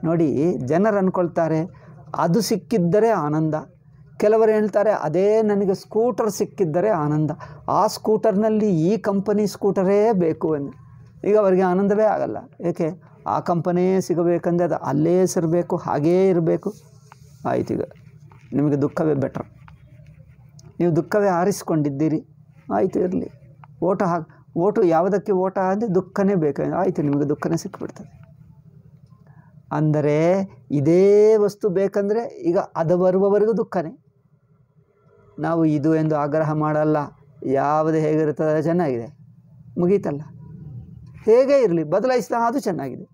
ನೋಡಿ ಜನರು ಅಂದ್ಕೊಳ್ತಾರೆ ಅದು ಸಿಕ್ಕಿದ್ದರೆ ಆನಂದ ಕೆಲವರು ಹೇಳ್ತಾರೆ ಅದೇ ನನಗೆ ಸ್ಕೂಟರ್ ಸಿಕ್ಕಿದ್ದರೆ ಆನಂದ ಆ ಸ್ಕೂಟರ್ನಲ್ಲಿ ಈ ಕಂಪನಿ ಸ್ಕೂಟರೇ ಬೇಕು ಅಂದರೆ ಈಗ ಅವರಿಗೆ ಆನಂದವೇ ಆಗಲ್ಲ ಏಕೆ ಆ ಕಂಪನಿಯೇ ಸಿಗಬೇಕಂದ್ರೆ ಅದು ಅಲ್ಲೇ ಸಿರಬೇಕು ಹಾಗೇ ಇರಬೇಕು ಆಯ್ತು ಈಗ ನಿಮಗೆ ದುಃಖವೇ ಬೆಟರ್ ನೀವು ದುಃಖವೇ ಆರಿಸಿಕೊಂಡಿದ್ದೀರಿ ಆಯಿತು ಇರಲಿ ಓಟ ಹಾಕಿ ಓಟು ಯಾವುದಕ್ಕೆ ಓಟ ಆದರೆ ದುಃಖನೇ ಬೇಕು ಆಯಿತು ನಿಮಗೆ ದುಃಖನೇ ಸಿಕ್ಕಿಬಿಡ್ತದೆ ಅಂದರೆ ಇದೇ ವಸ್ತು ಬೇಕಂದರೆ ಈಗ ಅದು ಬರುವವರೆಗೂ ದುಃಖನೇ ನಾವು ಇದು ಎಂದು ಆಗ್ರಹ ಮಾಡಲ್ಲ ಯಾವುದು ಹೇಗಿರುತ್ತದೆ ಚೆನ್ನಾಗಿದೆ ಮುಗೀತಲ್ಲ ಹೇಗೇ ಇರಲಿ ಬದಲಾಯಿಸಿದ ಅದು ಚೆನ್ನಾಗಿದೆ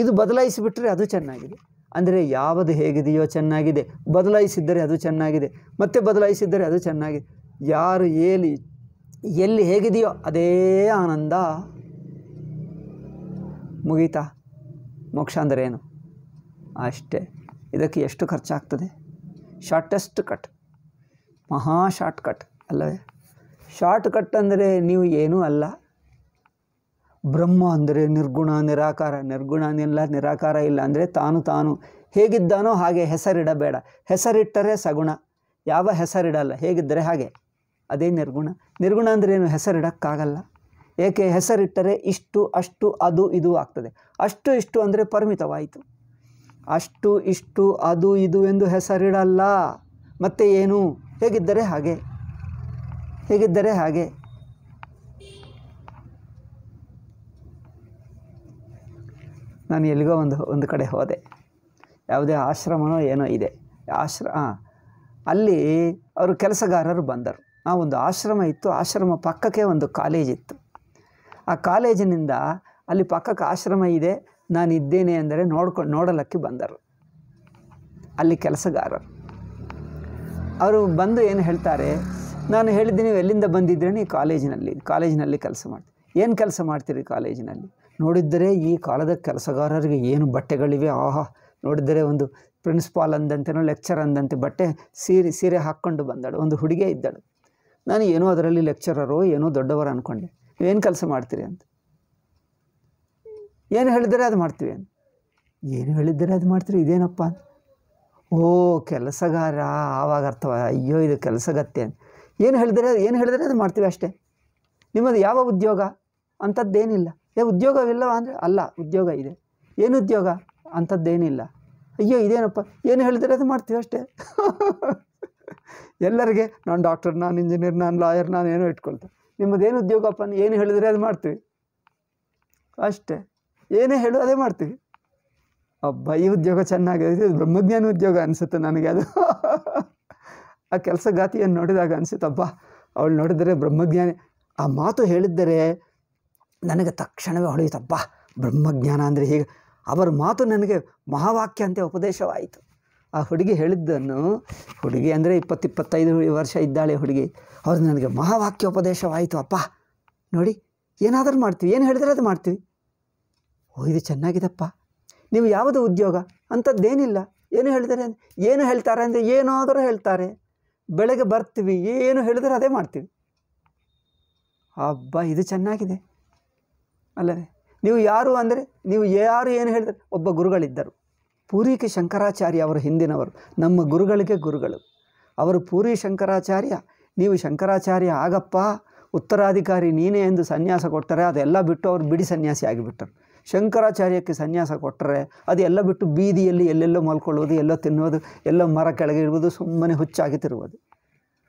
ಇದು ಬದಲಾಯಿಸಿಬಿಟ್ರೆ ಅದು ಚೆನ್ನಾಗಿದೆ ಅಂದರೆ ಯಾವುದು ಹೇಗಿದೆಯೋ ಚೆನ್ನಾಗಿದೆ ಬದಲಾಯಿಸಿದ್ದರೆ ಅದು ಚೆನ್ನಾಗಿದೆ ಮತ್ತೆ ಬದಲಾಯಿಸಿದ್ದರೆ ಅದು ಚೆನ್ನಾಗಿದೆ ಯಾರು ಎಲ್ಲಿ ಎಲ್ಲಿ ಹೇಗಿದೆಯೋ ಅದೇ ಆನಂದ ಮುಗೀತಾ ಮೋಕ್ಷ ಅಂದರೆ ಏನು ಅಷ್ಟೇ ಇದಕ್ಕೆ ಎಷ್ಟು ಖರ್ಚಾಗ್ತದೆ ಶಾರ್ಟೆಸ್ಟ್ ಕಟ್ ಮಹಾ ಶಾರ್ಟ್ ಕಟ್ ಅಲ್ಲವೇ ಶಾರ್ಟ್ ಕಟ್ ಅಂದರೆ ನೀವು ಏನೂ ಅಲ್ಲ ಬ್ರಹ್ಮ ಅಂದರೆ ನಿರ್ಗುಣ ನಿರಾಕಾರ ನಿರ್ಗುಣ ಇಲ್ಲ ನಿರಾಕಾರ ಇಲ್ಲ ಅಂದರೆ ತಾನು ತಾನು ಹೇಗಿದ್ದಾನೋ ಹಾಗೆ ಹೆಸರಿಡಬೇಡ ಹೆಸರಿಟ್ಟರೆ ಸಗುಣ ಯಾವ ಹೆಸರಿಡಲ್ಲ ಹೇಗಿದ್ದರೆ ಹಾಗೆ ಅದೇ ನಿರ್ಗುಣ ನಿರ್ಗುಣ ಏನು ಹೆಸರಿಡೋಕ್ಕಾಗಲ್ಲ ಏಕೆ ಹೆಸರಿಟ್ಟರೆ ಇಷ್ಟು ಅಷ್ಟು ಅದು ಇದು ಆಗ್ತದೆ ಅಷ್ಟು ಇಷ್ಟು ಅಂದರೆ ಪರಿಮಿತವಾಯಿತು ಅಷ್ಟು ಇಷ್ಟು ಅದು ಇದು ಎಂದು ಹೆಸರಿಡಲ್ಲ ಮತ್ತೆ ಏನು ಹೇಗಿದ್ದರೆ ಹಾಗೆ ಹೇಗಿದ್ದರೆ ಹಾಗೆ ನಾನು ಎಲ್ಲಿಗೋ ಒಂದು ಒಂದು ಕಡೆ ಹೋದೆ ಯಾವುದೇ ಆಶ್ರಮನೋ ಏನೋ ಇದೆ ಆಶ್ರ ಅಲ್ಲಿ ಅವರು ಕೆಲಸಗಾರರು ಬಂದರು ಆ ಒಂದು ಆಶ್ರಮ ಇತ್ತು ಆಶ್ರಮ ಪಕ್ಕಕ್ಕೆ ಒಂದು ಕಾಲೇಜಿತ್ತು ಇತ್ತು ಆ ಕಾಲೇಜಿನಿಂದ ಅಲ್ಲಿ ಪಕ್ಕಕ್ಕೆ ಆಶ್ರಮ ಇದೆ ನಾನು ಇದ್ದೇನೆ ಅಂದರೆ ನೋಡ್ಕೊ ನೋಡಲಕ್ಕೆ ಬಂದರು ಅಲ್ಲಿ ಕೆಲಸಗಾರರು ಅವರು ಬಂದು ಏನು ಹೇಳ್ತಾರೆ ನಾನು ಹೇಳಿದ್ದೆ ನೀವು ಎಲ್ಲಿಂದ ಬಂದಿದ್ದರೆ ನೀವು ಕಾಲೇಜಿನಲ್ಲಿ ಕಾಲೇಜಿನಲ್ಲಿ ಕೆಲಸ ಮಾಡಿ ಏನು ಕೆಲಸ ಮಾಡ್ತೀರಿ ಕಾಲೇಜಿನಲ್ಲಿ ನೋಡಿದ್ದರೆ ಈ ಕಾಲದ ಕೆಲಸಗಾರರಿಗೆ ಏನು ಬಟ್ಟೆಗಳಿವೆ ಆಹಾ ನೋಡಿದರೆ ಒಂದು ಪ್ರಿನ್ಸಿಪಾಲ್ ಅಂದಂತೆನೋ ಲೆಕ್ಚರ್ ಅಂದಂತೆ ಬಟ್ಟೆ ಸೀರೆ ಸೀರೆ ಹಾಕ್ಕೊಂಡು ಬಂದಳು ಒಂದು ಹುಡುಗಿಯ ಇದ್ದಳು ನಾನು ಏನೋ ಅದರಲ್ಲಿ ಲೆಕ್ಚರರು ಏನೋ ದೊಡ್ಡವರು ಅಂದ್ಕೊಂಡೆ ಏನು ಕೆಲಸ ಮಾಡ್ತೀರಿ ಅಂತ ಏನು ಹೇಳಿದರೆ ಅದು ಮಾಡ್ತೀವಿ ಅಂತ ಏನು ಹೇಳಿದರೆ ಅದು ಮಾಡ್ತೀರಿ ಇದೇನಪ್ಪ ಅಂತ ಓ ಕೆಲಸಗಾರ ಆವಾಗ ಅರ್ಥವ ಅಯ್ಯೋ ಇದು ಕೆಲಸಗತ್ತೆ ಅಂತ ಏನು ಹೇಳಿದರೆ ಏನು ಹೇಳಿದರೆ ಅದು ಮಾಡ್ತೀವಿ ಅಷ್ಟೇ ನಿಮ್ಮದು ಯಾವ ಉದ್ಯೋಗ ಅಂಥದ್ದೇನಿಲ್ಲ ಏ ಉದ್ಯೋಗವಿಲ್ಲವ ಅಂದರೆ ಅಲ್ಲ ಉದ್ಯೋಗ ಇದೆ ಏನು ಉದ್ಯೋಗ ಅಂಥದ್ದೇನಿಲ್ಲ ಅಯ್ಯೋ ಇದೇನಪ್ಪ ಏನು ಹೇಳಿದರೆ ಅದು ಮಾಡ್ತೀವಿ ಅಷ್ಟೇ ಎಲ್ಲರಿಗೆ ನಾನು ಡಾಕ್ಟರ್ ನಾನು ಇಂಜಿನಿಯರ್ ನಾನು ಲಾಯರ್ ನಾನು ಏನೋ ಇಟ್ಕೊಳ್ತೇನೆ ನಿಮ್ಮದೇನು ಉದ್ಯೋಗಪ್ಪ ಏನು ಹೇಳಿದರೆ ಅದು ಮಾಡ್ತೀವಿ ಅಷ್ಟೇ ಏನೇ ಹೇಳು ಅದೇ ಮಾಡ್ತೀವಿ ಅಬ್ಬ ಈ ಉದ್ಯೋಗ ಚೆನ್ನಾಗಿದೆ ಇದು ಬ್ರಹ್ಮಜ್ಞಾನ ಉದ್ಯೋಗ ಅನಿಸುತ್ತೆ ನನಗೆ ಅದು ಆ ಕೆಲಸ ಗಾತಿಯನ್ನು ನೋಡಿದಾಗ ಅನಿಸುತ್ತಪ್ಪ ಅವಳು ನೋಡಿದರೆ ಬ್ರಹ್ಮಜ್ಞಾನಿ ಆ ಮಾತು ಹೇಳಿದ್ದರೆ ನನಗೆ ತಕ್ಷಣವೇ ಹೊಳೆಯುತ್ತಪ್ಪ ಬ್ರಹ್ಮಜ್ಞಾನ ಅಂದರೆ ಹೀಗೆ ಅವರ ಮಾತು ನನಗೆ ಮಹಾವಾಕ್ಯ ಅಂತ ಉಪದೇಶವಾಯಿತು ಆ ಹುಡುಗಿ ಹೇಳಿದ್ದನ್ನು ಹುಡುಗಿ ಅಂದರೆ ಇಪ್ಪತ್ತಿಪ್ಪತ್ತೈದು ವರ್ಷ ಇದ್ದಾಳೆ ಹುಡುಗಿ ಅವ್ರು ನನಗೆ ಮಹಾವಾಕ್ಯೋಪದೇಶವಾಯಿತು ಅಪ್ಪ ನೋಡಿ ಏನಾದರೂ ಮಾಡ್ತೀವಿ ಏನು ಹೇಳಿದ್ರೆ ಅದು ಮಾಡ್ತೀವಿ ಓ ಇದು ಚೆನ್ನಾಗಿದೆಪ್ಪ ನೀವು ಯಾವುದು ಉದ್ಯೋಗ ಅಂಥದ್ದೇನಿಲ್ಲ ಏನು ಹೇಳಿದರೆ ಏನು ಹೇಳ್ತಾರೆ ಅಂದರೆ ಏನಾದರೂ ಹೇಳ್ತಾರೆ ಬೆಳಗ್ಗೆ ಬರ್ತೀವಿ ಏನು ಹೇಳಿದ್ರೆ ಅದೇ ಮಾಡ್ತೀವಿ ಹಬ್ಬ ಇದು ಚೆನ್ನಾಗಿದೆ ಅಲ್ಲವೇ ನೀವು ಯಾರು ಅಂದರೆ ನೀವು ಯಾರು ಏನು ಹೇಳಿದ್ರೆ ಒಬ್ಬ ಗುರುಗಳಿದ್ದರು ಪೂರಿಕೆ ಶಂಕರಾಚಾರ್ಯ ಅವರ ಹಿಂದಿನವರು ನಮ್ಮ ಗುರುಗಳಿಗೆ ಗುರುಗಳು ಅವರು ಪೂರಿ ಶಂಕರಾಚಾರ್ಯ ನೀವು ಶಂಕರಾಚಾರ್ಯ ಆಗಪ್ಪ ಉತ್ತರಾಧಿಕಾರಿ ನೀನೇ ಎಂದು ಸನ್ಯಾಸ ಕೊಟ್ಟರೆ ಅದೆಲ್ಲ ಬಿಟ್ಟು ಅವರು ಬಿಡಿ ಸನ್ಯಾಸಿ ಆಗಿಬಿಟ್ಟರು ಶಂಕರಾಚಾರ್ಯಕ್ಕೆ ಸನ್ಯಾಸ ಕೊಟ್ಟರೆ ಅದೆಲ್ಲ ಬಿಟ್ಟು ಬೀದಿಯಲ್ಲಿ ಎಲ್ಲೆಲ್ಲೋ ಮಲ್ಕೊಳ್ಳೋದು ಎಲ್ಲೋ ತಿನ್ನೋದು ಎಲ್ಲೋ ಮರ ಕೆಳಗೆ ಇರುವುದು ಸುಮ್ಮನೆ ಹುಚ್ಚಾಗಿ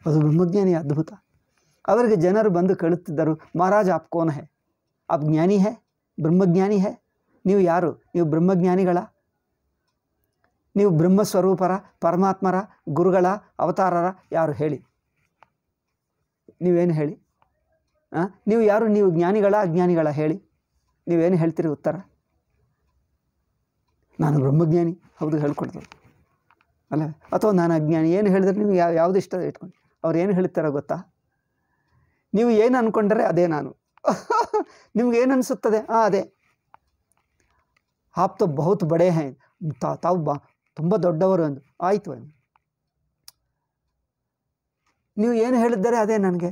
ಅದು ಬ್ರಹ್ಮಜ್ಞಾನಿ ಅದ್ಭುತ ಅವರಿಗೆ ಜನರು ಬಂದು ಕಳುತ್ತಿದ್ದರು ಮಹಾರಾಜ ಆಪ್ ಕೋನ ಹೇ ಆಪ್ ಜ್ಞಾನಿ ಹೇ ಬ್ರಹ್ಮಜ್ಞಾನಿ ಹೇ ನೀವು ಯಾರು ನೀವು ಬ್ರಹ್ಮಜ್ಞಾನಿಗಳ ನೀವು ಬ್ರಹ್ಮಸ್ವರೂಪರ ಪರಮಾತ್ಮರ ಗುರುಗಳ ಅವತಾರರ ಯಾರು ಹೇಳಿ ನೀವೇನು ಹೇಳಿ ನೀವು ಯಾರು ನೀವು ಜ್ಞಾನಿಗಳ ಅಜ್ಞಾನಿಗಳ ಹೇಳಿ ನೀವೇನು ಹೇಳ್ತೀರಿ ಉತ್ತರ ನಾನು ಬ್ರಹ್ಮಜ್ಞಾನಿ ಹೌದು ಹೇಳ್ಕೊಡ್ತು ಅಲ್ಲ ಅಥವಾ ನಾನು ಅಜ್ಞಾನಿ ಏನು ಹೇಳಿದ್ರೆ ನೀವು ಯಾವ ಯಾವುದು ಇಷ್ಟ ಇಟ್ಕೊಂಡು ಅವ್ರು ಏನು ಹೇಳ್ತಾರೋ ಗೊತ್ತಾ ನೀವು ಏನು ಅಂದ್ಕೊಂಡ್ರೆ ಅದೇ ನಾನು ನಿಮ್ಗೆ ಏನು ಅನಿಸುತ್ತದೆ ಹಾಂ ಅದೇ ಆಪ್ತ ತೋ ಬಹುತ್ ಬಡೇ ಹೈ ತಾವು ತುಂಬ ದೊಡ್ಡವರು ಅಂದರು ಆಯಿತು ಅಂದರು ನೀವು ಏನು ಹೇಳಿದ್ದಾರೆ ಅದೇ ನನಗೆ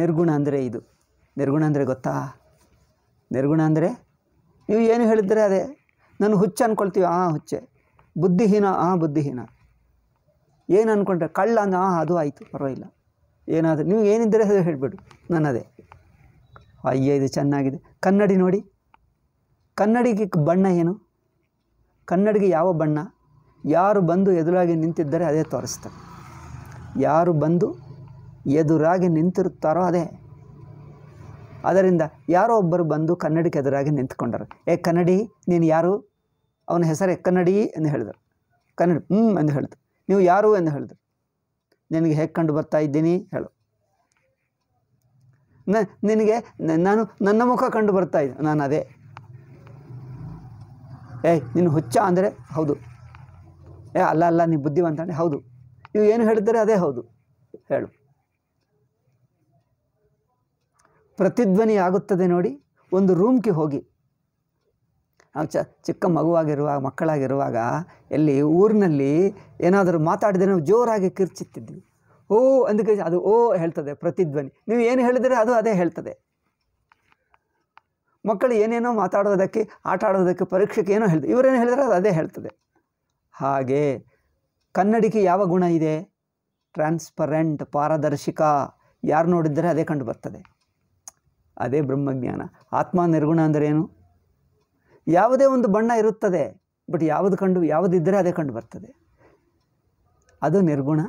ನಿರ್ಗುಣ ಅಂದರೆ ಇದು ನಿರ್ಗುಣ ಅಂದರೆ ಗೊತ್ತಾ ನಿರ್ಗುಣ ಅಂದರೆ ನೀವು ಏನು ಹೇಳಿದ್ದರೆ ಅದೇ ನಾನು ಹುಚ್ಚು ಅಂದ್ಕೊಳ್ತೀವಿ ಆ ಹುಚ್ಚೆ ಬುದ್ಧಿಹೀನ ಆ ಬುದ್ಧಿಹೀನ ಏನು ಅಂದ್ಕೊಂಡ್ರೆ ಕಳ್ಳ ಅಂದ್ರೆ ಆ ಅದು ಆಯಿತು ಪರವಾಗಿಲ್ಲ ಏನಾದರೂ ನೀವು ಏನಿದ್ದರೆ ಅದು ಹೇಳಿಬಿಡು ನನ್ನದೇ ಅಯ್ಯ ಇದು ಚೆನ್ನಾಗಿದೆ ಕನ್ನಡಿ ನೋಡಿ ಕನ್ನಡಿಗೆ ಬಣ್ಣ ಏನು ಕನ್ನಡಿಗೆ ಯಾವ ಬಣ್ಣ ಯಾರು ಬಂದು ಎದುರಾಗಿ ನಿಂತಿದ್ದರೆ ಅದೇ ತೋರಿಸ್ತಾರೆ ಯಾರು ಬಂದು ಎದುರಾಗಿ ನಿಂತಿರುತ್ತಾರೋ ಅದೇ ಅದರಿಂದ ಯಾರೋ ಒಬ್ಬರು ಬಂದು ಕನ್ನಡಿಗೆ ಎದುರಾಗಿ ನಿಂತ್ಕೊಂಡರು ಏ ಕನ್ನಡಿ ನೀನು ಯಾರು ಅವನ ಹೆಸರೇ ಕನ್ನಡಿ ಎಂದು ಹೇಳಿದರು ಕನ್ನಡ ಹ್ಞೂ ಎಂದು ಹೇಳಿದರು ನೀವು ಯಾರು ಎಂದು ಹೇಳಿದರು ನಿನಗೆ ಹೇಗೆ ಕಂಡು ಬರ್ತಾ ಇದ್ದೀನಿ ಹೇಳು ನಿನಗೆ ನಾನು ನನ್ನ ಮುಖ ಕಂಡು ಬರ್ತಾ ಇದ್ದೆ ನಾನು ಅದೇ ಏಯ್ ನಿನ್ನ ಹುಚ್ಚ ಅಂದರೆ ಹೌದು ಏ ಅಲ್ಲ ಅಲ್ಲ ನೀವು ಬುದ್ಧಿವಂತಾನೆ ಹೌದು ನೀವು ಏನು ಹೇಳಿದರೆ ಅದೇ ಹೌದು ಹೇಳು ಪ್ರತಿಧ್ವನಿ ಆಗುತ್ತದೆ ನೋಡಿ ಒಂದು ರೂಮ್ಗೆ ಹೋಗಿ ನಾವು ಚ ಚಿಕ್ಕ ಮಗುವಾಗಿರುವಾಗ ಮಕ್ಕಳಾಗಿರುವಾಗ ಎಲ್ಲಿ ಊರಿನಲ್ಲಿ ಏನಾದರೂ ಮಾತಾಡಿದ್ರೆ ನಾವು ಜೋರಾಗಿ ಕಿರ್ಚಿತ್ತಿದ್ವಿ ಓ ಅಂದಕ್ಕೆ ಅದು ಓ ಹೇಳ್ತದೆ ಪ್ರತಿಧ್ವನಿ ನೀವು ಏನು ಹೇಳಿದರೆ ಅದು ಅದೇ ಹೇಳ್ತದೆ ಮಕ್ಕಳು ಏನೇನೋ ಮಾತಾಡೋದಕ್ಕೆ ಆಟ ಆಡೋದಕ್ಕೆ ಪರೀಕ್ಷೆಗೆ ಏನೋ ಹೇಳ್ತದೆ ಇವರೇನು ಹೇಳಿದರೆ ಅದು ಅದೇ ಹೇಳ್ತದೆ ಹಾಗೆ ಕನ್ನಡಿಗೆ ಯಾವ ಗುಣ ಇದೆ ಟ್ರಾನ್ಸ್ಪರೆಂಟ್ ಪಾರದರ್ಶಕ ಯಾರು ನೋಡಿದರೆ ಅದೇ ಕಂಡು ಬರ್ತದೆ ಅದೇ ಬ್ರಹ್ಮಜ್ಞಾನ ಆತ್ಮ ನಿರ್ಗುಣ ಅಂದ್ರೇನು ಯಾವುದೇ ಒಂದು ಬಣ್ಣ ಇರುತ್ತದೆ ಬಟ್ ಯಾವುದು ಕಂಡು ಯಾವುದಿದ್ದರೆ ಅದೇ ಕಂಡು ಬರ್ತದೆ ಅದು ನಿರ್ಗುಣ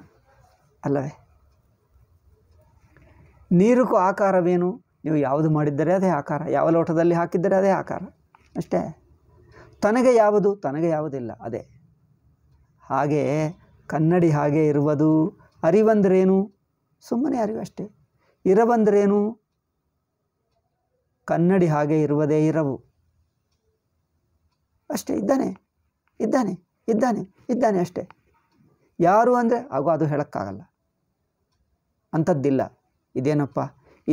ಅಲ್ಲವೇ ನೀರಿಗೂ ಆಕಾರವೇನು ನೀವು ಯಾವುದು ಮಾಡಿದ್ದರೆ ಅದೇ ಆಕಾರ ಯಾವ ಲೋಟದಲ್ಲಿ ಹಾಕಿದ್ದರೆ ಅದೇ ಆಕಾರ ಅಷ್ಟೇ ತನಗೆ ಯಾವುದು ತನಗೆ ಯಾವುದಿಲ್ಲ ಅದೇ ಹಾಗೆ ಕನ್ನಡಿ ಹಾಗೆ ಇರುವುದು ಅರಿವಂದ್ರೇನು ಸುಮ್ಮನೆ ಅರಿವು ಅಷ್ಟೇ ಇರವಂದ್ರೇನು ಕನ್ನಡಿ ಹಾಗೆ ಇರುವುದೇ ಇರವು ಅಷ್ಟೇ ಇದ್ದಾನೆ ಇದ್ದಾನೆ ಇದ್ದಾನೆ ಇದ್ದಾನೆ ಅಷ್ಟೇ ಯಾರು ಅಂದರೆ ಆಗೋ ಅದು ಹೇಳೋಕ್ಕಾಗಲ್ಲ ಅಂಥದ್ದಿಲ್ಲ ಇದೇನಪ್ಪ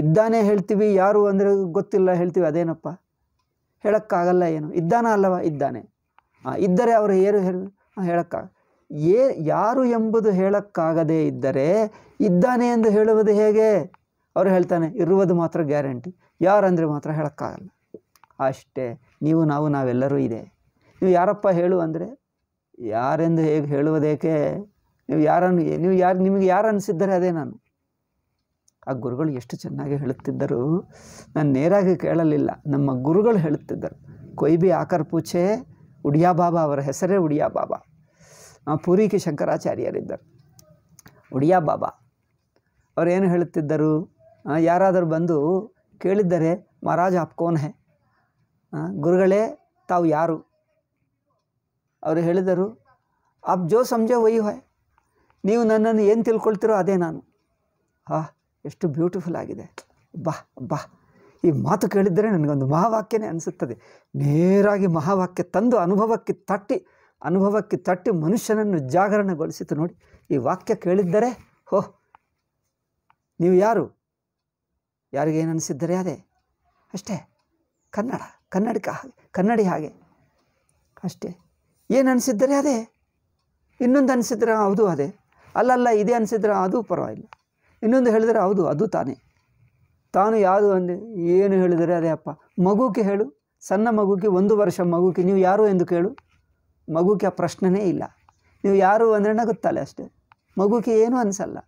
ಇದ್ದಾನೆ ಹೇಳ್ತೀವಿ ಯಾರು ಅಂದರೆ ಗೊತ್ತಿಲ್ಲ ಹೇಳ್ತೀವಿ ಅದೇನಪ್ಪ ಹೇಳೋಕ್ಕಾಗಲ್ಲ ಏನು ಇದ್ದಾನ ಅಲ್ಲವ ಇದ್ದಾನೆ ಇದ್ದರೆ ಅವರು ಏನು ಹೇಳಿ ಹೇಳೋಕ್ಕಾಗ ಏ ಯಾರು ಎಂಬುದು ಹೇಳಕ್ಕಾಗದೇ ಇದ್ದರೆ ಇದ್ದಾನೆ ಎಂದು ಹೇಳುವುದು ಹೇಗೆ ಅವರು ಹೇಳ್ತಾನೆ ಇರುವುದು ಮಾತ್ರ ಗ್ಯಾರಂಟಿ ಯಾರು ಅಂದರೆ ಮಾತ್ರ ಹೇಳೋಕ್ಕಾಗಲ್ಲ ಅಷ್ಟೇ ನೀವು ನಾವು ನಾವೆಲ್ಲರೂ ಇದೆ ನೀವು ಯಾರಪ್ಪ ಹೇಳು ಅಂದರೆ ಯಾರೆಂದು ಹೇಗೆ ಹೇಳುವುದೇಕೆ ನೀವು ಯಾರನ್ನು ನೀವು ಯಾರು ನಿಮಗೆ ಯಾರು ಅನಿಸಿದ್ದರೆ ಅದೇ ನಾನು ಆ ಗುರುಗಳು ಎಷ್ಟು ಚೆನ್ನಾಗಿ ಹೇಳುತ್ತಿದ್ದರು ನಾನು ನೇರಾಗಿ ಕೇಳಲಿಲ್ಲ ನಮ್ಮ ಗುರುಗಳು ಹೇಳುತ್ತಿದ್ದರು ಕೊಯ್ಬಿ ಆಕರ್ ಪೂಚೆ ಉಡಿಯಾ ಬಾಬಾ ಅವರ ಹೆಸರೇ ಉಡಿಯಾ ಬಾಬಾ ಪೂರಿಕೆ ಶಂಕರಾಚಾರ್ಯರಿದ್ದರು ಒಡಿಯಾ ಬಾಬಾ ಅವರೇನು ಹೇಳುತ್ತಿದ್ದರು ಯಾರಾದರೂ ಬಂದು ಕೇಳಿದ್ದರೆ ಮಹಾರಾಜ್ ಅಪ್ಕೋನ್ ಹೇ ಗುರುಗಳೇ ತಾವು ಯಾರು ಅವರು ಹೇಳಿದರು ಅಪ್ ಜೋ ಸಂಜೆ ವೈ ಹೊಯ್ ನೀವು ನನ್ನನ್ನು ಏನು ತಿಳ್ಕೊಳ್ತಿರೋ ಅದೇ ನಾನು ಹಾ ಎಷ್ಟು ಬ್ಯೂಟಿಫುಲ್ ಆಗಿದೆ ಬಾ ಬಾ ಈ ಮಾತು ಕೇಳಿದರೆ ನನಗೊಂದು ಮಹಾವಾಕ್ಯನೇ ಅನಿಸುತ್ತದೆ ನೇರಾಗಿ ಮಹಾವಾಕ್ಯ ತಂದು ಅನುಭವಕ್ಕೆ ತಟ್ಟಿ ಅನುಭವಕ್ಕೆ ತಟ್ಟಿ ಮನುಷ್ಯನನ್ನು ಜಾಗರಣಗೊಳಿಸಿತು ನೋಡಿ ಈ ವಾಕ್ಯ ಕೇಳಿದ್ದರೆ ಹೋ ನೀವು ಯಾರು ಯಾರಿಗೇನು ಅನಿಸಿದ್ದರೆ ಅದೇ ಅಷ್ಟೇ ಕನ್ನಡ ಕನ್ನಡಿಕ ಕನ್ನಡಿ ಹಾಗೆ ಅಷ್ಟೇ ಏನು ಅನಿಸಿದ್ದರೆ ಅದೇ ಇನ್ನೊಂದು ಅನಿಸಿದ್ರೆ ಹೌದು ಅದೇ ಅಲ್ಲಲ್ಲ ಇದೇ ಅನಿಸಿದ್ರೆ ಅದು ಪರವಾಗಿಲ್ಲ ಇನ್ನೊಂದು ಹೇಳಿದರೆ ಹೌದು ಅದು ತಾನೇ ತಾನು ಯಾವುದು ಅಂದೆ ಏನು ಹೇಳಿದರೆ ಅದೇ ಅಪ್ಪ ಮಗುಗೆ ಹೇಳು ಸಣ್ಣ ಮಗುಗೆ ಒಂದು ವರ್ಷ ಮಗುಗೆ ನೀವು ಯಾರು ಎಂದು ಕೇಳು ಮಗುಗೆ ಆ ಪ್ರಶ್ನೆನೇ ಇಲ್ಲ ನೀವು ಯಾರು ಅಂದರೆ ನಗುತ್ತಾಳೆ ಅಷ್ಟೇ ಮಗುಗೆ ಏನು ಅನಿಸಲ್ಲ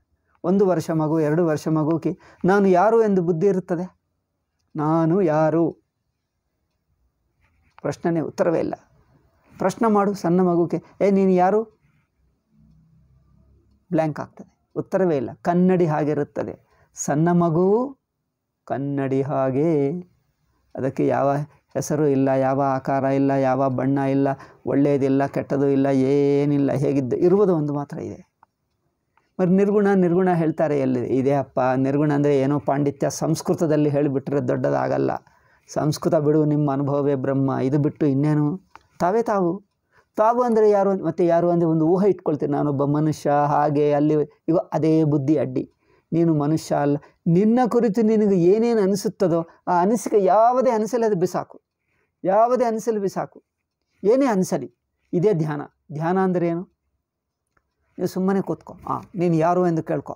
ಒಂದು ವರ್ಷ ಮಗು ಎರಡು ವರ್ಷ ಮಗುಗೆ ನಾನು ಯಾರು ಎಂದು ಬುದ್ಧಿ ಇರುತ್ತದೆ ನಾನು ಯಾರು ಪ್ರಶ್ನೆನೇ ಉತ್ತರವೇ ಇಲ್ಲ ಪ್ರಶ್ನೆ ಮಾಡು ಸಣ್ಣ ಮಗುಗೆ ಏ ನೀನು ಯಾರು ಬ್ಲ್ಯಾಂಕ್ ಆಗ್ತದೆ ಉತ್ತರವೇ ಇಲ್ಲ ಕನ್ನಡಿ ಹಾಗಿರುತ್ತದೆ ಸಣ್ಣ ಮಗುವು ಕನ್ನಡಿ ಹಾಗೆ ಅದಕ್ಕೆ ಯಾವ ಹೆಸರು ಇಲ್ಲ ಯಾವ ಆಕಾರ ಇಲ್ಲ ಯಾವ ಬಣ್ಣ ಇಲ್ಲ ಒಳ್ಳೆಯದಿಲ್ಲ ಕೆಟ್ಟದು ಇಲ್ಲ ಏನಿಲ್ಲ ಹೇಗಿದ್ದು ಇರುವುದು ಒಂದು ಮಾತ್ರ ಇದೆ ಮರಿ ನಿರ್ಗುಣ ನಿರ್ಗುಣ ಹೇಳ್ತಾರೆ ಎಲ್ಲಿ ಇದೇ ಅಪ್ಪ ನಿರ್ಗುಣ ಅಂದರೆ ಏನೋ ಪಾಂಡಿತ್ಯ ಸಂಸ್ಕೃತದಲ್ಲಿ ಹೇಳಿಬಿಟ್ರೆ ದೊಡ್ಡದಾಗಲ್ಲ ಸಂಸ್ಕೃತ ಬಿಡು ನಿಮ್ಮ ಅನುಭವವೇ ಬ್ರಹ್ಮ ಇದು ಬಿಟ್ಟು ಇನ್ನೇನು ತಾವೇ ತಾವು ತಾವು ಅಂದರೆ ಯಾರು ಮತ್ತು ಯಾರು ಅಂದರೆ ಒಂದು ಊಹೆ ಇಟ್ಕೊಳ್ತೀನಿ ನಾನೊಬ್ಬ ಮನುಷ್ಯ ಹಾಗೆ ಅಲ್ಲಿ ಇವ ಅದೇ ಬುದ್ಧಿ ಅಡ್ಡಿ ನೀನು ಮನುಷ್ಯ ಅಲ್ಲ ನಿನ್ನ ಕುರಿತು ನಿನಗೆ ಏನೇನು ಅನಿಸುತ್ತದೋ ಆ ಅನಿಸಿಕೆ ಯಾವುದೇ ಅನಿಸಲಿ ಅದು ಬಿಸಾಕು ಯಾವುದೇ ಅನಿಸಲಿ ಬಿಸಾಕು ಏನೇ ಅನಿಸಲಿ ಇದೇ ಧ್ಯಾನ ಧ್ಯಾನ ಅಂದರೆ ಏನು ನೀವು ಸುಮ್ಮನೆ ಕೂತ್ಕೊ ಆ ನೀನು ಯಾರು ಎಂದು ಕೇಳ್ಕೊ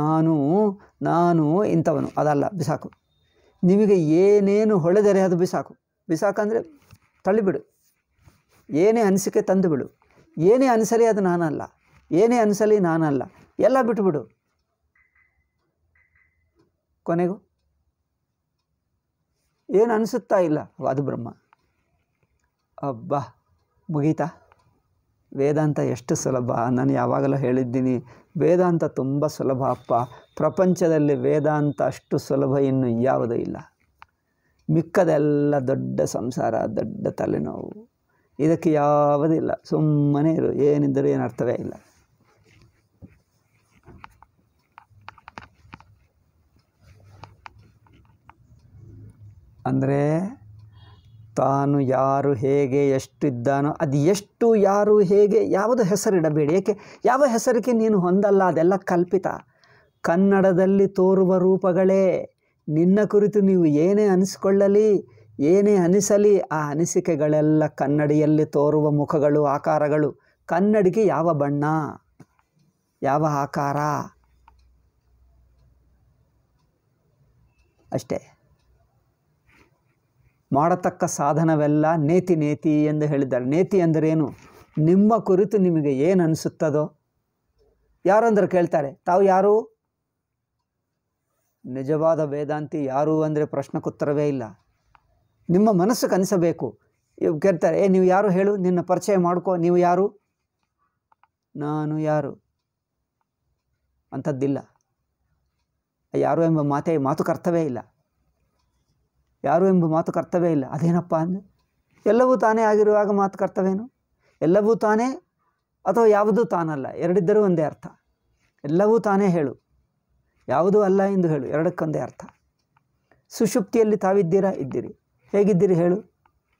ನಾನು ನಾನು ಇಂಥವನು ಅದಲ್ಲ ಬಿಸಾಕು ನಿಮಗೆ ಏನೇನು ಹೊಳೆದರೆ ಅದು ಬಿಸಾಕು ಬಿಸಾಕಂದರೆ ತಳ್ಳಿಬಿಡು ಏನೇ ಅನಿಸಿಕೆ ತಂದುಬಿಡು ಏನೇ ಅನಿಸಲಿ ಅದು ನಾನಲ್ಲ ಏನೇ ಅನಿಸಲಿ ನಾನಲ್ಲ ಎಲ್ಲ ಬಿಟ್ಬಿಡು ಕೊನೆಗೂ ಏನು ಅನಿಸುತ್ತಾ ಇಲ್ಲ ಅದು ಬ್ರಹ್ಮ ಅಬ್ಬಾ ಮುಗೀತಾ ವೇದಾಂತ ಎಷ್ಟು ಸುಲಭ ನಾನು ಯಾವಾಗಲೂ ಹೇಳಿದ್ದೀನಿ ವೇದಾಂತ ತುಂಬ ಸುಲಭ ಅಪ್ಪ ಪ್ರಪಂಚದಲ್ಲಿ ವೇದಾಂತ ಅಷ್ಟು ಸುಲಭ ಇನ್ನು ಯಾವುದೂ ಇಲ್ಲ ಮಿಕ್ಕದೆಲ್ಲ ದೊಡ್ಡ ಸಂಸಾರ ದೊಡ್ಡ ತಲೆನೋವು ಇದಕ್ಕೆ ಯಾವುದಿಲ್ಲ ಸುಮ್ಮನೆ ಇರು ಏನಿದ್ದರೂ ಏನು ಅರ್ಥವೇ ಇಲ್ಲ ಅಂದರೆ ತಾನು ಯಾರು ಹೇಗೆ ಇದ್ದಾನೋ ಅದು ಎಷ್ಟು ಯಾರು ಹೇಗೆ ಯಾವುದು ಹೆಸರಿಡಬೇಡಿ ಏಕೆ ಯಾವ ಹೆಸರಿಗೆ ನೀನು ಹೊಂದಲ್ಲ ಅದೆಲ್ಲ ಕಲ್ಪಿತ ಕನ್ನಡದಲ್ಲಿ ತೋರುವ ರೂಪಗಳೇ ನಿನ್ನ ಕುರಿತು ನೀವು ಏನೇ ಅನಿಸಿಕೊಳ್ಳಲಿ ಏನೇ ಅನಿಸಲಿ ಆ ಅನಿಸಿಕೆಗಳೆಲ್ಲ ಕನ್ನಡಿಯಲ್ಲಿ ತೋರುವ ಮುಖಗಳು ಆಕಾರಗಳು ಕನ್ನಡಿಗೆ ಯಾವ ಬಣ್ಣ ಯಾವ ಆಕಾರ ಅಷ್ಟೇ ಮಾಡತಕ್ಕ ಸಾಧನವೆಲ್ಲ ನೇತಿ ನೇತಿ ಎಂದು ಹೇಳಿದ್ದಾರೆ ನೇತಿ ಅಂದರೇನು ನಿಮ್ಮ ಕುರಿತು ನಿಮಗೆ ಏನು ಅನಿಸುತ್ತದೋ ಯಾರಂದ್ರೆ ಕೇಳ್ತಾರೆ ತಾವು ಯಾರು ನಿಜವಾದ ವೇದಾಂತಿ ಯಾರು ಅಂದರೆ ಉತ್ತರವೇ ಇಲ್ಲ ನಿಮ್ಮ ಮನಸ್ಸು ಕನಿಸಬೇಕು ಕೇಳ್ತಾರೆ ಏ ನೀವು ಯಾರು ಹೇಳು ನಿನ್ನ ಪರಿಚಯ ಮಾಡ್ಕೋ ನೀವು ಯಾರು ನಾನು ಯಾರು ಅಂಥದ್ದಿಲ್ಲ ಯಾರು ಎಂಬ ಮಾತೇ ಕರ್ತವೇ ಇಲ್ಲ ಯಾರು ಎಂಬ ಮಾತು ಕರ್ತವ್ಯ ಇಲ್ಲ ಅದೇನಪ್ಪ ಅಂದರೆ ಎಲ್ಲವೂ ತಾನೇ ಆಗಿರುವಾಗ ಮಾತು ಕರ್ತವ್ಯನು ಎಲ್ಲವೂ ತಾನೇ ಅಥವಾ ಯಾವುದೂ ತಾನಲ್ಲ ಎರಡಿದ್ದರೂ ಒಂದೇ ಅರ್ಥ ಎಲ್ಲವೂ ತಾನೇ ಹೇಳು ಯಾವುದೂ ಅಲ್ಲ ಎಂದು ಹೇಳು ಎರಡಕ್ಕೊಂದೇ ಅರ್ಥ ಸುಷುಪ್ತಿಯಲ್ಲಿ ತಾವಿದ್ದೀರಾ ಇದ್ದೀರಿ ಹೇಗಿದ್ದೀರಿ ಹೇಳು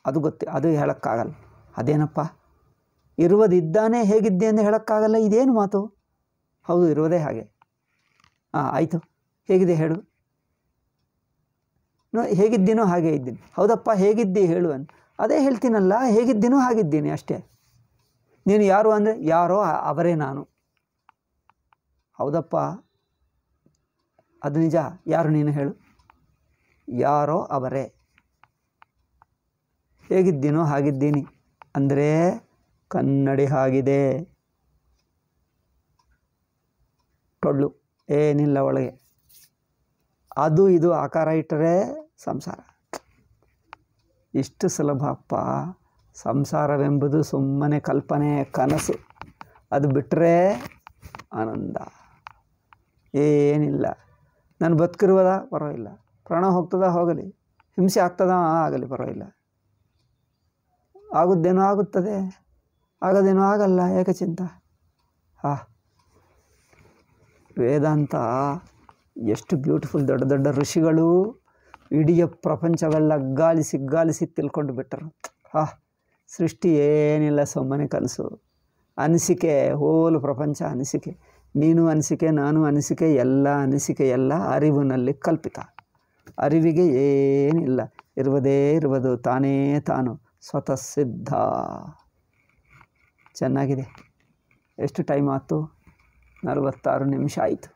ಅದು ಗೊತ್ತೆ ಅದು ಹೇಳೋಕ್ಕಾಗಲ್ಲ ಅದೇನಪ್ಪ ಇರುವುದಿದ್ದಾನೆ ಹೇಗಿದ್ದೆ ಅಂತ ಹೇಳೋಕ್ಕಾಗಲ್ಲ ಇದೇನು ಮಾತು ಹೌದು ಇರುವುದೇ ಹಾಗೆ ಹಾಂ ಆಯಿತು ಹೇಗಿದೆ ಹೇಳು ಹೇಗಿದ್ದೀನೋ ಹಾಗೆ ಇದ್ದೀನಿ ಹೌದಪ್ಪ ಹೇಗಿದ್ದಿ ಹೇಳು ಅಂತ ಅದೇ ಹೇಳ್ತೀನಲ್ಲ ಹೇಗಿದ್ದೀನೋ ಹಾಗಿದ್ದೀನಿ ಅಷ್ಟೇ ನೀನು ಯಾರು ಅಂದರೆ ಯಾರೋ ಅವರೇ ನಾನು ಹೌದಪ್ಪ ಅದು ನಿಜ ಯಾರು ನೀನು ಹೇಳು ಯಾರೋ ಅವರೇ ಹೇಗಿದ್ದೀನೋ ಹಾಗಿದ್ದೀನಿ ಅಂದರೆ ಕನ್ನಡಿ ಹಾಗಿದೆ ಟೊಳ್ಳು ಏನಿಲ್ಲ ಒಳಗೆ ಅದು ಇದು ಆಕಾರ ಇಟ್ಟರೆ ಸಂಸಾರ ಇಷ್ಟು ಸುಲಭ ಅಪ್ಪ ಸಂಸಾರವೆಂಬುದು ಸುಮ್ಮನೆ ಕಲ್ಪನೆ ಕನಸು ಅದು ಬಿಟ್ಟರೆ ಆನಂದ ಏನಿಲ್ಲ ನಾನು ಬದುಕಿರುವುದ ಪರವಾಗಿಲ್ಲ ಪ್ರಾಣ ಹೋಗ್ತದ ಹೋಗಲಿ ಹಿಂಸೆ ಆಗ್ತದ ಆಗಲಿ ಪರವಾಗಿಲ್ಲ ಆಗುದೇನೋ ಆಗುತ್ತದೆ ಆಗೋದೇನೋ ಆಗಲ್ಲ ಏಕಚಿಂತ ಚಿಂತ ಹಾ ವೇದಾಂತ ಎಷ್ಟು ಬ್ಯೂಟಿಫುಲ್ ದೊಡ್ಡ ದೊಡ್ಡ ಋಷಿಗಳು ಇಡೀ ಪ್ರಪಂಚವೆಲ್ಲ ಗಾಲಿಸಿ ಗಾಲಿಸಿ ತಿಳ್ಕೊಂಡು ಬಿಟ್ಟರು ಹಾ ಸೃಷ್ಟಿ ಏನಿಲ್ಲ ಸುಮ್ಮನೆ ಕನಸು ಅನಿಸಿಕೆ ಹೋಲು ಪ್ರಪಂಚ ಅನಿಸಿಕೆ ನೀನು ಅನಿಸಿಕೆ ನಾನು ಅನಿಸಿಕೆ ಎಲ್ಲ ಅನಿಸಿಕೆ ಎಲ್ಲ ಅರಿವಿನಲ್ಲಿ ಕಲ್ಪಿತ ಅರಿವಿಗೆ ಏನಿಲ್ಲ ಇರುವುದೇ ಇರುವುದು ತಾನೇ ತಾನು ಸ್ವತಃ ಸಿದ್ಧ ಚೆನ್ನಾಗಿದೆ ಎಷ್ಟು ಟೈಮ್ ಆಯ್ತು ನಲವತ್ತಾರು ನಿಮಿಷ ಆಯಿತು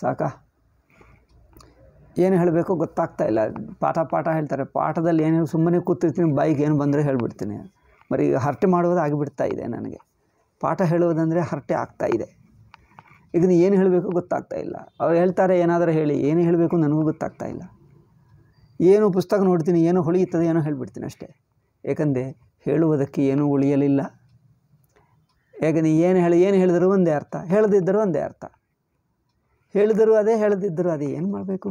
ಸಾಕಾ ಏನು ಹೇಳಬೇಕು ಗೊತ್ತಾಗ್ತಾ ಇಲ್ಲ ಪಾಠ ಪಾಠ ಹೇಳ್ತಾರೆ ಪಾಠದಲ್ಲಿ ಏನು ಸುಮ್ಮನೆ ಕೂತಿರ್ತೀನಿ ಬೈಕ್ ಏನು ಬಂದರೆ ಹೇಳಿಬಿಡ್ತೀನಿ ಮರಿ ಹರಟೆ ಮಾಡೋದು ಆಗಿಬಿಡ್ತಾ ಇದೆ ನನಗೆ ಪಾಠ ಹೇಳೋದಂದರೆ ಹರಟೆ ಆಗ್ತಾ ಇದೆ ಇದನ್ನು ಏನು ಹೇಳಬೇಕು ಗೊತ್ತಾಗ್ತಾ ಇಲ್ಲ ಅವ್ರು ಹೇಳ್ತಾರೆ ಏನಾದರೂ ಹೇಳಿ ಏನು ಹೇಳಬೇಕು ನನಗೂ ಗೊತ್ತಾಗ್ತಾ ಇಲ್ಲ ಏನು ಪುಸ್ತಕ ನೋಡ್ತೀನಿ ಏನೋ ಹೊಳಿಯುತ್ತದೆ ಏನೋ ಹೇಳಿಬಿಡ್ತೀನಿ ಅಷ್ಟೇ ಏಕೆಂದರೆ ಹೇಳುವುದಕ್ಕೆ ಏನೂ ಉಳಿಯಲಿಲ್ಲ ನೀನು ಏನು ಹೇಳಿ ಏನು ಹೇಳಿದರೂ ಒಂದೇ ಅರ್ಥ ಹೇಳದಿದ್ದರೂ ಒಂದೇ ಅರ್ಥ ಹೇಳಿದರೂ ಅದೇ ಹೇಳದಿದ್ದರೂ ಅದೇ ಏನು ಮಾಡಬೇಕು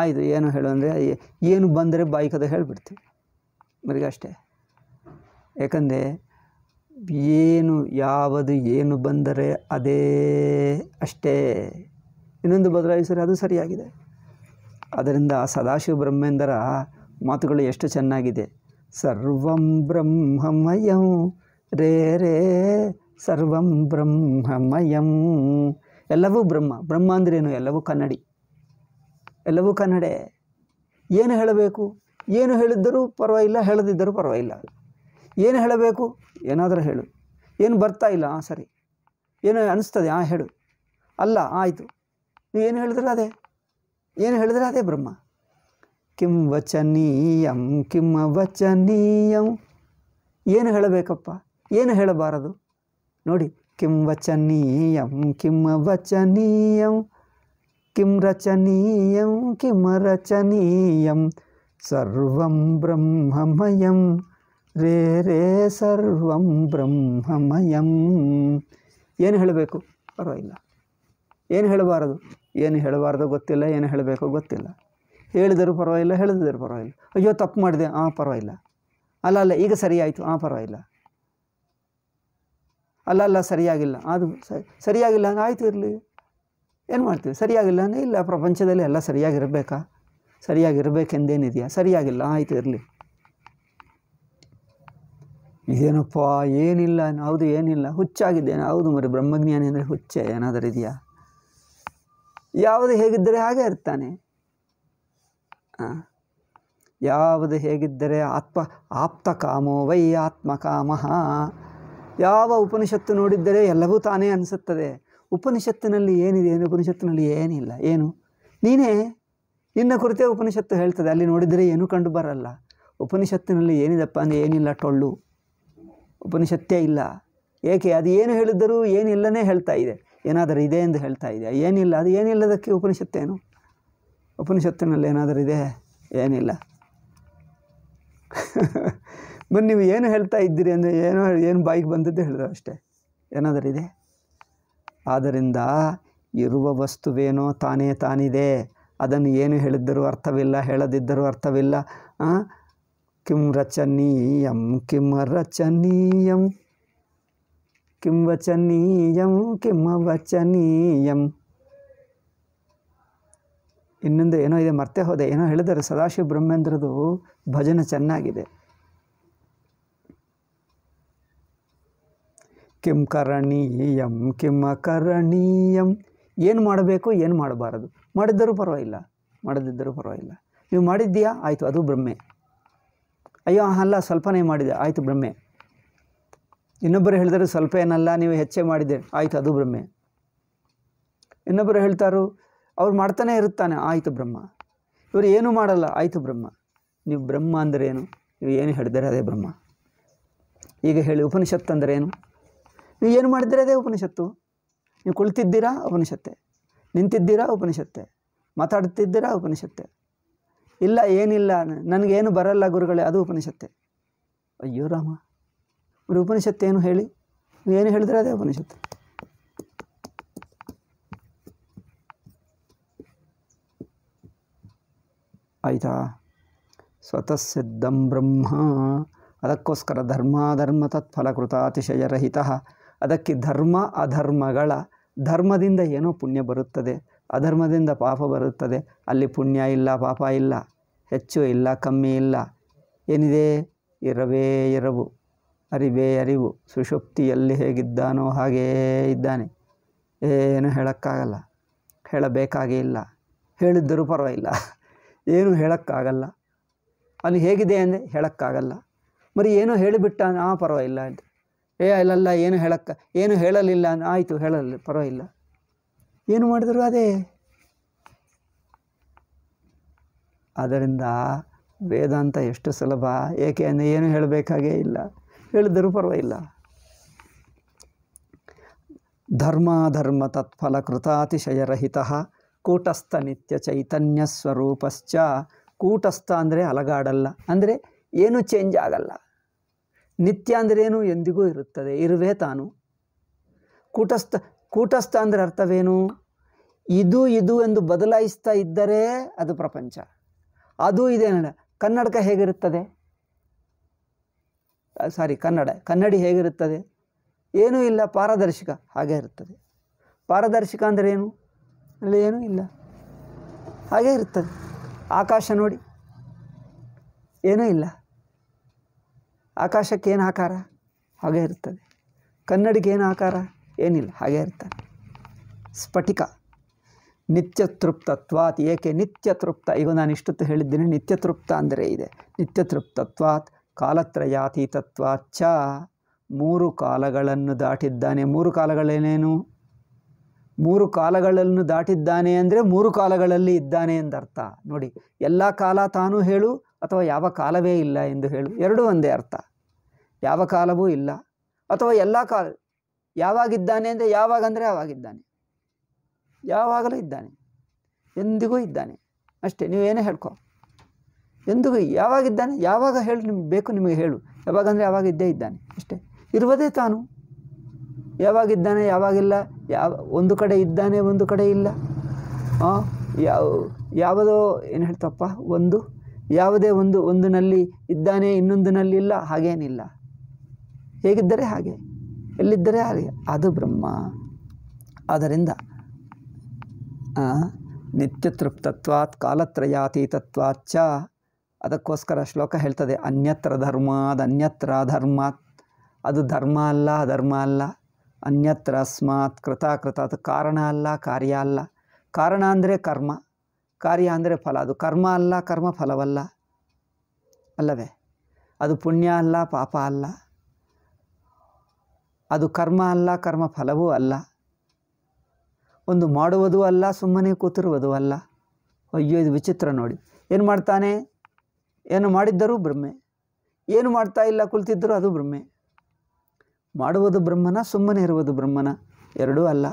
ಆಯಿತು ಏನು ಹೇಳು ಅಂದರೆ ಏನು ಬಂದರೆ ಬಾಯಿ ಕದ ಹೇಳಿಬಿಡ್ತೀವಿ ಮರಿಗೆ ಅಷ್ಟೇ ಯಾಕಂದರೆ ಏನು ಯಾವುದು ಏನು ಬಂದರೆ ಅದೇ ಅಷ್ಟೇ ಇನ್ನೊಂದು ಬದಲಾಯಿಸಿದರೆ ಅದು ಸರಿಯಾಗಿದೆ ಅದರಿಂದ ಸದಾಶಿವ ಬ್ರಹ್ಮೇಂದರ ಮಾತುಗಳು ಎಷ್ಟು ಚೆನ್ನಾಗಿದೆ ಸರ್ವಂ ಬ್ರಹ್ಮಮಯಂ ರೇ ರೇ ಸರ್ವಂ ಬ್ರಹ್ಮಮಯಂ ಎಲ್ಲವೂ ಬ್ರಹ್ಮ ಬ್ರಹ್ಮ ಅಂದ್ರೇನು ಎಲ್ಲವೂ ಕನ್ನಡಿ ಎಲ್ಲವೂ ಕನ್ನಡೆ ಏನು ಹೇಳಬೇಕು ಏನು ಹೇಳಿದ್ದರೂ ಪರವಾಗಿಲ್ಲ ಹೇಳದಿದ್ದರೂ ಪರವಾಗಿಲ್ಲ ಏನು ಹೇಳಬೇಕು ಏನಾದರೂ ಹೇಳು ಏನು ಬರ್ತಾ ಇಲ್ಲ ಹಾಂ ಸರಿ ಏನು ಅನಿಸ್ತದೆ ಹಾಂ ಹೇಳು ಅಲ್ಲ ಆಯಿತು ನೀವು ಏನು ಹೇಳಿದ್ರೆ ಅದೇ ಏನು ಹೇಳಿದ್ರೆ ಅದೇ ಬ್ರಹ್ಮ ಕಿಂ ವಚನೀಯಂ ಕಿಂ ವಚನೀಯಂ ಏನು ಹೇಳಬೇಕಪ್ಪ ಏನು ಹೇಳಬಾರದು ನೋಡಿ ಕಿಂ ವಚನೀಯಂ ಕಿಂ ವಚನೀಯಂ కిం ರಚನೀಯಂ కిమరచనీయం సర్వం ಬ್ರಹ್ಮಮಯಂ ರೇ ರೇ ಸರ್ವಂ ಬ್ರಹ್ಮಮಯಂ ಏನು ಹೇಳಬೇಕು ಪರವಾಗಿಲ್ಲ ಏನು ಹೇಳಬಾರದು ಏನು ಹೇಳಬಾರ್ದು ಗೊತ್ತಿಲ್ಲ ಏನು ಹೇಳಬೇಕು ಗೊತ್ತಿಲ್ಲ ಹೇಳಿದರೂ ಪರವಾಗಿಲ್ಲ ಹೇಳಿದರೂ ಪರವಾಗಿಲ್ಲ ಅಯ್ಯೋ ತಪ್ಪು ಮಾಡಿದೆ ಆ ಪರವಾಗಿಲ್ಲ ಅಲ್ಲ ಅಲ್ಲ ಈಗ ಸರಿಯಾಯಿತು ಆ ಪರವಾಗಿಲ್ಲ ಅಲ್ಲ ಅಲ್ಲ ಸರಿಯಾಗಿಲ್ಲ ಅದು ಸರಿಯಾಗಿಲ್ಲ ಆಯಿತು ಇರಲಿ ಏನು ಮಾಡ್ತೀವಿ ಸರಿಯಾಗಿಲ್ಲ ಅಂದರೆ ಇಲ್ಲ ಪ್ರಪಂಚದಲ್ಲಿ ಎಲ್ಲ ಸರಿಯಾಗಿರಬೇಕಾ ಸರಿಯಾಗಿರಬೇಕೆಂದೇನಿದೆಯಾ ಸರಿಯಾಗಿಲ್ಲ ಆಯಿತು ಇರಲಿ ಇದೇನಪ್ಪ ಏನಿಲ್ಲ ಹೌದು ಏನಿಲ್ಲ ಹುಚ್ಚಾಗಿದ್ದೇನೆ ಹೌದು ಮರಿ ಬ್ರಹ್ಮಜ್ಞಾನಿ ಅಂದರೆ ಹುಚ್ಚ ಏನಾದರೂ ಇದೆಯಾ ಯಾವುದು ಹೇಗಿದ್ದರೆ ಹಾಗೆ ಇರ್ತಾನೆ ಹಾಂ ಯಾವುದು ಹೇಗಿದ್ದರೆ ಆತ್ಮ ಆಪ್ತ ಕಾಮೋ ವೈ ಕಾಮಹ ಯಾವ ಉಪನಿಷತ್ತು ನೋಡಿದ್ದರೆ ಎಲ್ಲವೂ ತಾನೇ ಅನಿಸುತ್ತದೆ ಉಪನಿಷತ್ತಿನಲ್ಲಿ ಏನಿದೆ ಏನು ಉಪನಿಷತ್ತಿನಲ್ಲಿ ಏನಿಲ್ಲ ಏನು ನೀನೇ ನಿನ್ನ ಕುರಿತೇ ಉಪನಿಷತ್ತು ಹೇಳ್ತದೆ ಅಲ್ಲಿ ನೋಡಿದರೆ ಏನೂ ಕಂಡು ಬರಲ್ಲ ಉಪನಿಷತ್ತಿನಲ್ಲಿ ಏನಿದಪ್ಪ ಅಂದರೆ ಏನಿಲ್ಲ ಟೊಳ್ಳು ಉಪನಿಷತ್ತೇ ಇಲ್ಲ ಏಕೆ ಅದು ಏನು ಹೇಳಿದ್ದರೂ ಏನಿಲ್ಲನೇ ಹೇಳ್ತಾ ಇದೆ ಏನಾದರೂ ಇದೆ ಎಂದು ಹೇಳ್ತಾ ಇದೆ ಏನಿಲ್ಲ ಅದು ಏನಿಲ್ಲದಕ್ಕೆ ಉಪನಿಷತ್ತೇನು ಉಪನಿಷತ್ತಿನಲ್ಲಿ ಏನಾದರೂ ಇದೆ ಏನಿಲ್ಲ ಬನ್ನಿ ನೀವು ಏನು ಹೇಳ್ತಾ ಇದ್ದೀರಿ ಅಂದರೆ ಏನೋ ಏನು ಬಾಯಿಗೆ ಬಂದದ್ದು ಹೇಳಿದ್ರು ಅಷ್ಟೇ ಏನಾದರೂ ಇದೆ ಆದ್ದರಿಂದ ಇರುವ ವಸ್ತುವೇನೋ ತಾನೇ ತಾನಿದೆ ಅದನ್ನು ಏನು ಹೇಳಿದ್ದರೂ ಅರ್ಥವಿಲ್ಲ ಹೇಳದಿದ್ದರೂ ಅರ್ಥವಿಲ್ಲ ಕಿಂ ರಚನೀಯಂ ಕಿಂ ರಚನೀಯಂ ಕಿಂ ವಚನೀಯಂ ಕಿಂ ವಚನೀಯಂ ಇನ್ನೊಂದು ಏನೋ ಇದೆ ಮರ್ತೆ ಹೋದೆ ಏನೋ ಹೇಳಿದರೆ ಸದಾಶಿವ ಬ್ರಹ್ಮೇಂದ್ರದು ಭಜನೆ ಚೆನ್ನಾಗಿದೆ ಕಿಂ ಕರಣೀಯಂ ಕಿಮ್ಮ ಕರಣೀಯಂ ಏನು ಮಾಡಬೇಕು ಏನು ಮಾಡಬಾರದು ಮಾಡಿದ್ದರೂ ಪರವಾಗಿಲ್ಲ ಮಾಡದಿದ್ದರೂ ಪರವಾಗಿಲ್ಲ ನೀವು ಮಾಡಿದ್ದೀಯಾ ಆಯಿತು ಅದು ಬ್ರಹ್ಮೆ ಅಯ್ಯೋ ಅಲ್ಲ ಸ್ವಲ್ಪನೇ ಮಾಡಿದೆ ಆಯಿತು ಬ್ರಹ್ಮೆ ಇನ್ನೊಬ್ಬರು ಹೇಳಿದರೆ ಸ್ವಲ್ಪ ಏನಲ್ಲ ನೀವು ಹೆಚ್ಚೆ ಮಾಡಿದೆ ಆಯಿತು ಅದು ಬ್ರಹ್ಮೆ ಇನ್ನೊಬ್ಬರು ಹೇಳ್ತಾರೋ ಅವ್ರು ಮಾಡ್ತಾನೆ ಇರುತ್ತಾನೆ ಆಯಿತು ಬ್ರಹ್ಮ ಇವರು ಏನೂ ಮಾಡಲ್ಲ ಆಯಿತು ಬ್ರಹ್ಮ ನೀವು ಬ್ರಹ್ಮ ಅಂದರೆ ಏನು ನೀವು ಏನು ಹೇಳಿದರೆ ಅದೇ ಬ್ರಹ್ಮ ಈಗ ಹೇಳಿ ಉಪನಿಷತ್ ಅಂದರೆ ಏನು ನೀವು ಏನು ಮಾಡಿದರೆ ಅದೇ ಉಪನಿಷತ್ತು ನೀವು ಕುಳಿತಿದ್ದೀರಾ ಉಪನಿಷತ್ತೆ ನಿಂತಿದ್ದೀರಾ ಉಪನಿಷತ್ತೆ ಮಾತಾಡ್ತಿದ್ದೀರಾ ಉಪನಿಷತ್ತೆ ಇಲ್ಲ ಏನಿಲ್ಲ ನನಗೇನು ಬರಲ್ಲ ಗುರುಗಳೇ ಅದು ಉಪನಿಷತ್ತೆ ಅಯ್ಯೋ ರಾಮ ಅವರು ಏನು ಹೇಳಿ ಏನು ಹೇಳಿದ್ರೆ ಅದೇ ಉಪನಿಷತ್ತು ಆಯ್ತಾ ಸ್ವತಃ ಸಿದ್ಧಂ ಬ್ರಹ್ಮ ಅದಕ್ಕೋಸ್ಕರ ಧರ್ಮಾಧರ್ಮ ತತ್ಫಲಕೃತ ರಹಿತ ಅದಕ್ಕೆ ಧರ್ಮ ಅಧರ್ಮಗಳ ಧರ್ಮದಿಂದ ಏನೋ ಪುಣ್ಯ ಬರುತ್ತದೆ ಅಧರ್ಮದಿಂದ ಪಾಪ ಬರುತ್ತದೆ ಅಲ್ಲಿ ಪುಣ್ಯ ಇಲ್ಲ ಪಾಪ ಇಲ್ಲ ಹೆಚ್ಚು ಇಲ್ಲ ಕಮ್ಮಿ ಇಲ್ಲ ಏನಿದೆ ಇರವೇ ಇರವು ಅರಿವೇ ಅರಿವು ಸುಷುಪ್ತಿಯಲ್ಲಿ ಹೇಗಿದ್ದಾನೋ ಹಾಗೇ ಇದ್ದಾನೆ ಏನು ಹೇಳೋಕ್ಕಾಗಲ್ಲ ಹೇಳಬೇಕಾಗೇ ಇಲ್ಲ ಹೇಳಿದ್ದರೂ ಪರವಾಗಿಲ್ಲ ಏನು ಹೇಳೋಕ್ಕಾಗಲ್ಲ ಅಲ್ಲಿ ಹೇಗಿದೆ ಅಂದರೆ ಹೇಳೋಕ್ಕಾಗಲ್ಲ ಮರಿ ಏನೋ ಹೇಳಿಬಿಟ್ಟ ಆ ಪರವಾಗಿಲ್ಲ ಅಂತ ಏ ಅಲ್ಲಲ್ಲ ಏನು ಹೇಳಕ್ಕೆ ಏನು ಹೇಳಲಿಲ್ಲ ಆಯಿತು ಹೇಳಲಿಲ್ಲ ಪರವಾಗಿಲ್ಲ ಏನು ಮಾಡಿದ್ರು ಅದೇ ಅದರಿಂದ ವೇದಾಂತ ಎಷ್ಟು ಸುಲಭ ಏಕೆ ಅಂದರೆ ಏನು ಹೇಳಬೇಕಾಗೇ ಇಲ್ಲ ಹೇಳಿದರೂ ಪರವಾಗಿಲ್ಲ ಧರ್ಮಾಧರ್ಮ ತತ್ಫಲ ಕೃತಾತಿಶಯರಹಿತ ಕೂಟಸ್ಥ ನಿತ್ಯ ಚೈತನ್ಯ ಸ್ವರೂಪಶ್ಚ ಕೂಟಸ್ಥ ಅಂದರೆ ಅಲಗಾಡಲ್ಲ ಅಂದರೆ ಏನೂ ಚೇಂಜ್ ಆಗಲ್ಲ ನಿತ್ಯ ಅಂದ್ರೇನು ಎಂದಿಗೂ ಇರುತ್ತದೆ ಇರುವೆ ತಾನು ಕೂಟಸ್ಥ ಕೂಟಸ್ಥ ಅಂದರೆ ಅರ್ಥವೇನು ಇದು ಇದು ಎಂದು ಬದಲಾಯಿಸ್ತಾ ಇದ್ದರೆ ಅದು ಪ್ರಪಂಚ ಅದು ಇದೇನಲ್ಲ ಕನ್ನಡಕ ಹೇಗಿರುತ್ತದೆ ಸಾರಿ ಕನ್ನಡ ಕನ್ನಡಿ ಹೇಗಿರುತ್ತದೆ ಏನೂ ಇಲ್ಲ ಪಾರದರ್ಶಕ ಹಾಗೆ ಇರುತ್ತದೆ ಪಾರದರ್ಶಕ ಅಂದರೆ ಏನು ಅಲ್ಲಿ ಏನೂ ಇಲ್ಲ ಹಾಗೇ ಇರುತ್ತದೆ ಆಕಾಶ ನೋಡಿ ಏನೂ ಇಲ್ಲ ಆಕಾಶಕ್ಕೆ ಏನು ಆಕಾರ ಹಾಗೆ ಇರ್ತದೆ ಕನ್ನಡಿಗೆ ಏನು ಆಕಾರ ಏನಿಲ್ಲ ಹಾಗೆ ಇರ್ತಾನೆ ಸ್ಫಟಿಕ ನಿತ್ಯ ತೃಪ್ತತ್ವಾತ್ ಏಕೆ ನಿತ್ಯ ತೃಪ್ತ ಈಗ ನಾನು ಇಷ್ಟೊತ್ತು ಹೇಳಿದ್ದೀನಿ ನಿತ್ಯ ತೃಪ್ತ ಅಂದರೆ ಇದೆ ನಿತ್ಯ ತೃಪ್ತತ್ವಾತ್ ಕಾಲತ್ರಯಾತೀತತ್ವಾಚ ಮೂರು ಕಾಲಗಳನ್ನು ದಾಟಿದ್ದಾನೆ ಮೂರು ಕಾಲಗಳೇನೇನು ಮೂರು ಕಾಲಗಳನ್ನು ದಾಟಿದ್ದಾನೆ ಅಂದರೆ ಮೂರು ಕಾಲಗಳಲ್ಲಿ ಇದ್ದಾನೆ ಎಂದರ್ಥ ನೋಡಿ ಎಲ್ಲ ಕಾಲ ತಾನೂ ಹೇಳು ಅಥವಾ ಯಾವ ಕಾಲವೇ ಇಲ್ಲ ಎಂದು ಹೇಳು ಎರಡೂ ಒಂದೇ ಅರ್ಥ ಯಾವ ಕಾಲವೂ ಇಲ್ಲ ಅಥವಾ ಎಲ್ಲ ಕಾಲ ಯಾವಾಗಿದ್ದಾನೆ ಅಂದರೆ ಯಾವಾಗ ಅಂದರೆ ಆವಾಗಿದ್ದಾನೆ ಯಾವಾಗಲೂ ಇದ್ದಾನೆ ಎಂದಿಗೂ ಇದ್ದಾನೆ ಅಷ್ಟೇ ನೀವೇನೇ ಹೇಳ್ಕೊ ಎಂದಿಗೂ ಯಾವಾಗಿದ್ದಾನೆ ಯಾವಾಗ ಹೇಳಿ ನಿಮ್ಗೆ ಬೇಕು ನಿಮಗೆ ಹೇಳು ಯಾವಾಗಂದರೆ ಯಾವಾಗ ಇದ್ದೇ ಇದ್ದಾನೆ ಅಷ್ಟೇ ಇರುವುದೇ ತಾನು ಯಾವಾಗಿದ್ದಾನೆ ಯಾವಾಗಿಲ್ಲ ಯಾವ ಒಂದು ಕಡೆ ಇದ್ದಾನೆ ಒಂದು ಕಡೆ ಇಲ್ಲ ಯಾವ ಯಾವುದೋ ಏನು ಹೇಳ್ತಪ್ಪ ಒಂದು ಯಾವುದೇ ಒಂದು ಒಂದಿನಲ್ಲಿ ಇದ್ದಾನೆ ಇನ್ನೊಂದಿನಲ್ಲಿ ಇಲ್ಲ ಹಾಗೇನಿಲ್ಲ ಹೇಗಿದ್ದರೆ ಹಾಗೆ ಎಲ್ಲಿದ್ದರೆ ಹಾಗೆ ಅದು ಬ್ರಹ್ಮ ಆದ್ದರಿಂದ ನಿತ್ಯತೃಪ್ತತ್ವಾತ್ ಕಾಲತ್ರಯಾತೀತತ್ವಾಚ ಅದಕ್ಕೋಸ್ಕರ ಶ್ಲೋಕ ಹೇಳ್ತದೆ ಅನ್ಯತ್ರ ಧರ್ಮಾದ ಅನ್ಯತ್ರ ಧರ್ಮಾತ್ ಅದು ಧರ್ಮ ಅಲ್ಲ ಧರ್ಮ ಅಲ್ಲ ಅನ್ಯತ್ರ ಅಸ್ಮಾತ್ ಕೃತ ಅದು ಕಾರಣ ಅಲ್ಲ ಕಾರ್ಯ ಅಲ್ಲ ಕಾರಣ ಅಂದರೆ ಕರ್ಮ ಕಾರ್ಯ ಅಂದರೆ ಫಲ ಅದು ಕರ್ಮ ಅಲ್ಲ ಕರ್ಮ ಫಲವಲ್ಲ ಅಲ್ಲವೇ ಅದು ಪುಣ್ಯ ಅಲ್ಲ ಪಾಪ ಅಲ್ಲ ಅದು ಕರ್ಮ ಅಲ್ಲ ಕರ್ಮ ಫಲವೂ ಅಲ್ಲ ಒಂದು ಮಾಡುವುದೂ ಅಲ್ಲ ಸುಮ್ಮನೆ ಕೂತಿರುವುದು ಅಲ್ಲ ಅಯ್ಯೋ ಇದು ವಿಚಿತ್ರ ನೋಡಿ ಏನು ಮಾಡ್ತಾನೆ ಏನು ಮಾಡಿದ್ದರೂ ಬ್ರಹ್ಮೆ ಏನು ಮಾಡ್ತಾ ಇಲ್ಲ ಕುಳಿತಿದ್ದರೂ ಅದು ಬ್ರಹ್ಮೆ ಮಾಡುವುದು ಬ್ರಹ್ಮನ ಸುಮ್ಮನೆ ಇರುವುದು ಬ್ರಹ್ಮನ ಎರಡೂ ಅಲ್ಲ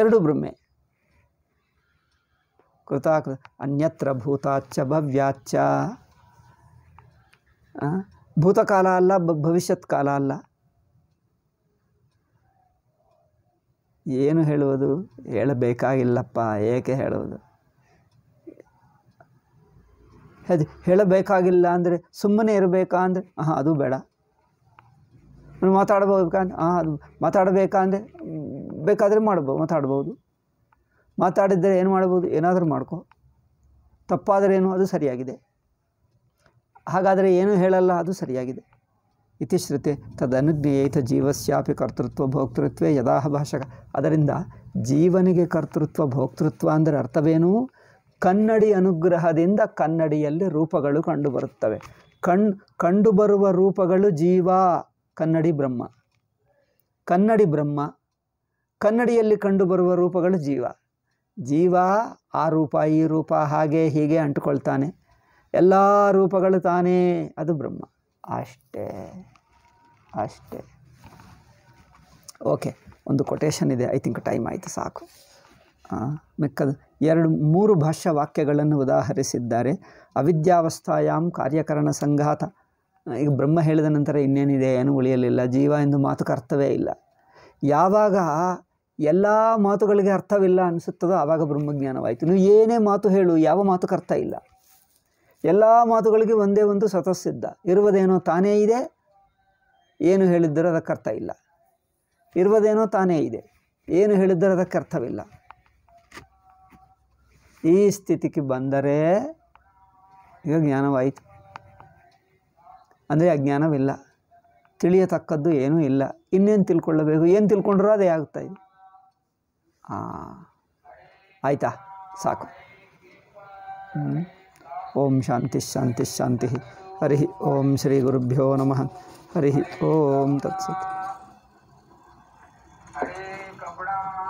ಎರಡೂ ಬ್ರಹ್ಮೆ ಕೃತ ಅನ್ಯತ್ರ ಭೂತಾಚ ಭವ್ಯಾಚ್ಚ ಭೂತಕಾಲ ಅಲ್ಲ ಭವಿಷ್ಯತ್ ಕಾಲ ಅಲ್ಲ ಏನು ಹೇಳುವುದು ಹೇಳಬೇಕಾಗಿಲ್ಲಪ್ಪ ಏಕೆ ಹೇಳುವುದು ಅದು ಹೇಳಬೇಕಾಗಿಲ್ಲ ಅಂದರೆ ಸುಮ್ಮನೆ ಇರಬೇಕಾ ಅಂದರೆ ಹಾಂ ಅದು ಬೇಡ ಮಾತಾಡಬಹುದು ಹಾಂ ಅದು ಮಾತಾಡಬೇಕಾ ಬೇಕಾದರೆ ಮಾಡ್ಬೋದು ಮಾತಾಡ್ಬೋದು ಮಾತಾಡಿದ್ದರೆ ಏನು ಮಾಡ್ಬೋದು ಏನಾದರೂ ಮಾಡ್ಕೊ ತಪ್ಪಾದರೇನು ಏನು ಅದು ಸರಿಯಾಗಿದೆ ಹಾಗಾದರೆ ಏನೂ ಹೇಳಲ್ಲ ಅದು ಸರಿಯಾಗಿದೆ ಇತಿ ಶ್ರುತಿ ತದನುಜ್ಞೇಯಿತ ಜೀವಸ್ಯಾಪಿ ಕರ್ತೃತ್ವ ಭೋಕ್ತೃತ್ವೇ ಯದಾಹ ಭಾಷಕ ಅದರಿಂದ ಜೀವನಿಗೆ ಕರ್ತೃತ್ವ ಭೋಕ್ತೃತ್ವ ಅಂದರೆ ಅರ್ಥವೇನು ಕನ್ನಡಿ ಅನುಗ್ರಹದಿಂದ ಕನ್ನಡಿಯಲ್ಲಿ ರೂಪಗಳು ಕಂಡುಬರುತ್ತವೆ ಕಣ್ ಕಂಡುಬರುವ ರೂಪಗಳು ಜೀವ ಕನ್ನಡಿ ಬ್ರಹ್ಮ ಕನ್ನಡಿ ಬ್ರಹ್ಮ ಕನ್ನಡಿಯಲ್ಲಿ ಕಂಡುಬರುವ ರೂಪಗಳು ಜೀವ ಜೀವ ಆ ರೂಪ ಈ ರೂಪ ಹಾಗೆ ಹೀಗೆ ಅಂಟುಕೊಳ್ತಾನೆ ಎಲ್ಲ ರೂಪಗಳು ತಾನೇ ಅದು ಬ್ರಹ್ಮ ಅಷ್ಟೇ ಅಷ್ಟೇ ಓಕೆ ಒಂದು ಕೊಟೇಶನ್ ಇದೆ ಐ ಥಿಂಕ್ ಟೈಮ್ ಆಯಿತು ಸಾಕು ಮಿಕ್ಕದು ಎರಡು ಮೂರು ಭಾಷಾ ವಾಕ್ಯಗಳನ್ನು ಉದಾಹರಿಸಿದ್ದಾರೆ ಅವಿದ್ಯಾವಸ್ಥಾಯಾಮ್ ಕಾರ್ಯಕರಣ ಸಂಘಾತ ಈಗ ಬ್ರಹ್ಮ ಹೇಳಿದ ನಂತರ ಇನ್ನೇನಿದೆ ಏನು ಉಳಿಯಲಿಲ್ಲ ಜೀವ ಎಂದು ಮಾತು ಕರ್ತವೇ ಇಲ್ಲ ಯಾವಾಗ ಎಲ್ಲ ಮಾತುಗಳಿಗೆ ಅರ್ಥವಿಲ್ಲ ಅನಿಸುತ್ತದೋ ಆವಾಗ ಬ್ರಹ್ಮಜ್ಞಾನವಾಯಿತು ನೀವು ಏನೇ ಮಾತು ಹೇಳು ಯಾವ ಮಾತು ಅರ್ಥ ಇಲ್ಲ ಎಲ್ಲ ಮಾತುಗಳಿಗೆ ಒಂದೇ ಒಂದು ಸತಸಿದ್ದ ಇರುವುದೇನೋ ತಾನೇ ಇದೆ ಏನು ಹೇಳಿದ್ದರೂ ಅದಕ್ಕೆ ಅರ್ಥ ಇಲ್ಲ ಇರುವುದೇನೋ ತಾನೇ ಇದೆ ಏನು ಹೇಳಿದ್ದರೂ ಅದಕ್ಕೆ ಅರ್ಥವಿಲ್ಲ ಈ ಸ್ಥಿತಿಗೆ ಬಂದರೆ ಈಗ ಜ್ಞಾನವಾಯಿತು ಅಂದರೆ ಅಜ್ಞಾನವಿಲ್ಲ ತಿಳಿಯತಕ್ಕದ್ದು ಏನೂ ಇಲ್ಲ ಇನ್ನೇನು ತಿಳ್ಕೊಳ್ಳಬೇಕು ಏನು ತಿಳ್ಕೊಂಡ್ರೂ ಅದೇ ಆಗ್ತಾಯಿದೆ ಆಯಿತಾ ಸಾಕು ಓಂ ಶಾಂತಿ ಶಾಂತಿ ಶಾಂತಿ ಹರಿ ಓಂ ಶ್ರೀ ಗುರುಭ್ಯೋ ನಮಃ ಹರಿ ಓಂ ತತ್ಸತ್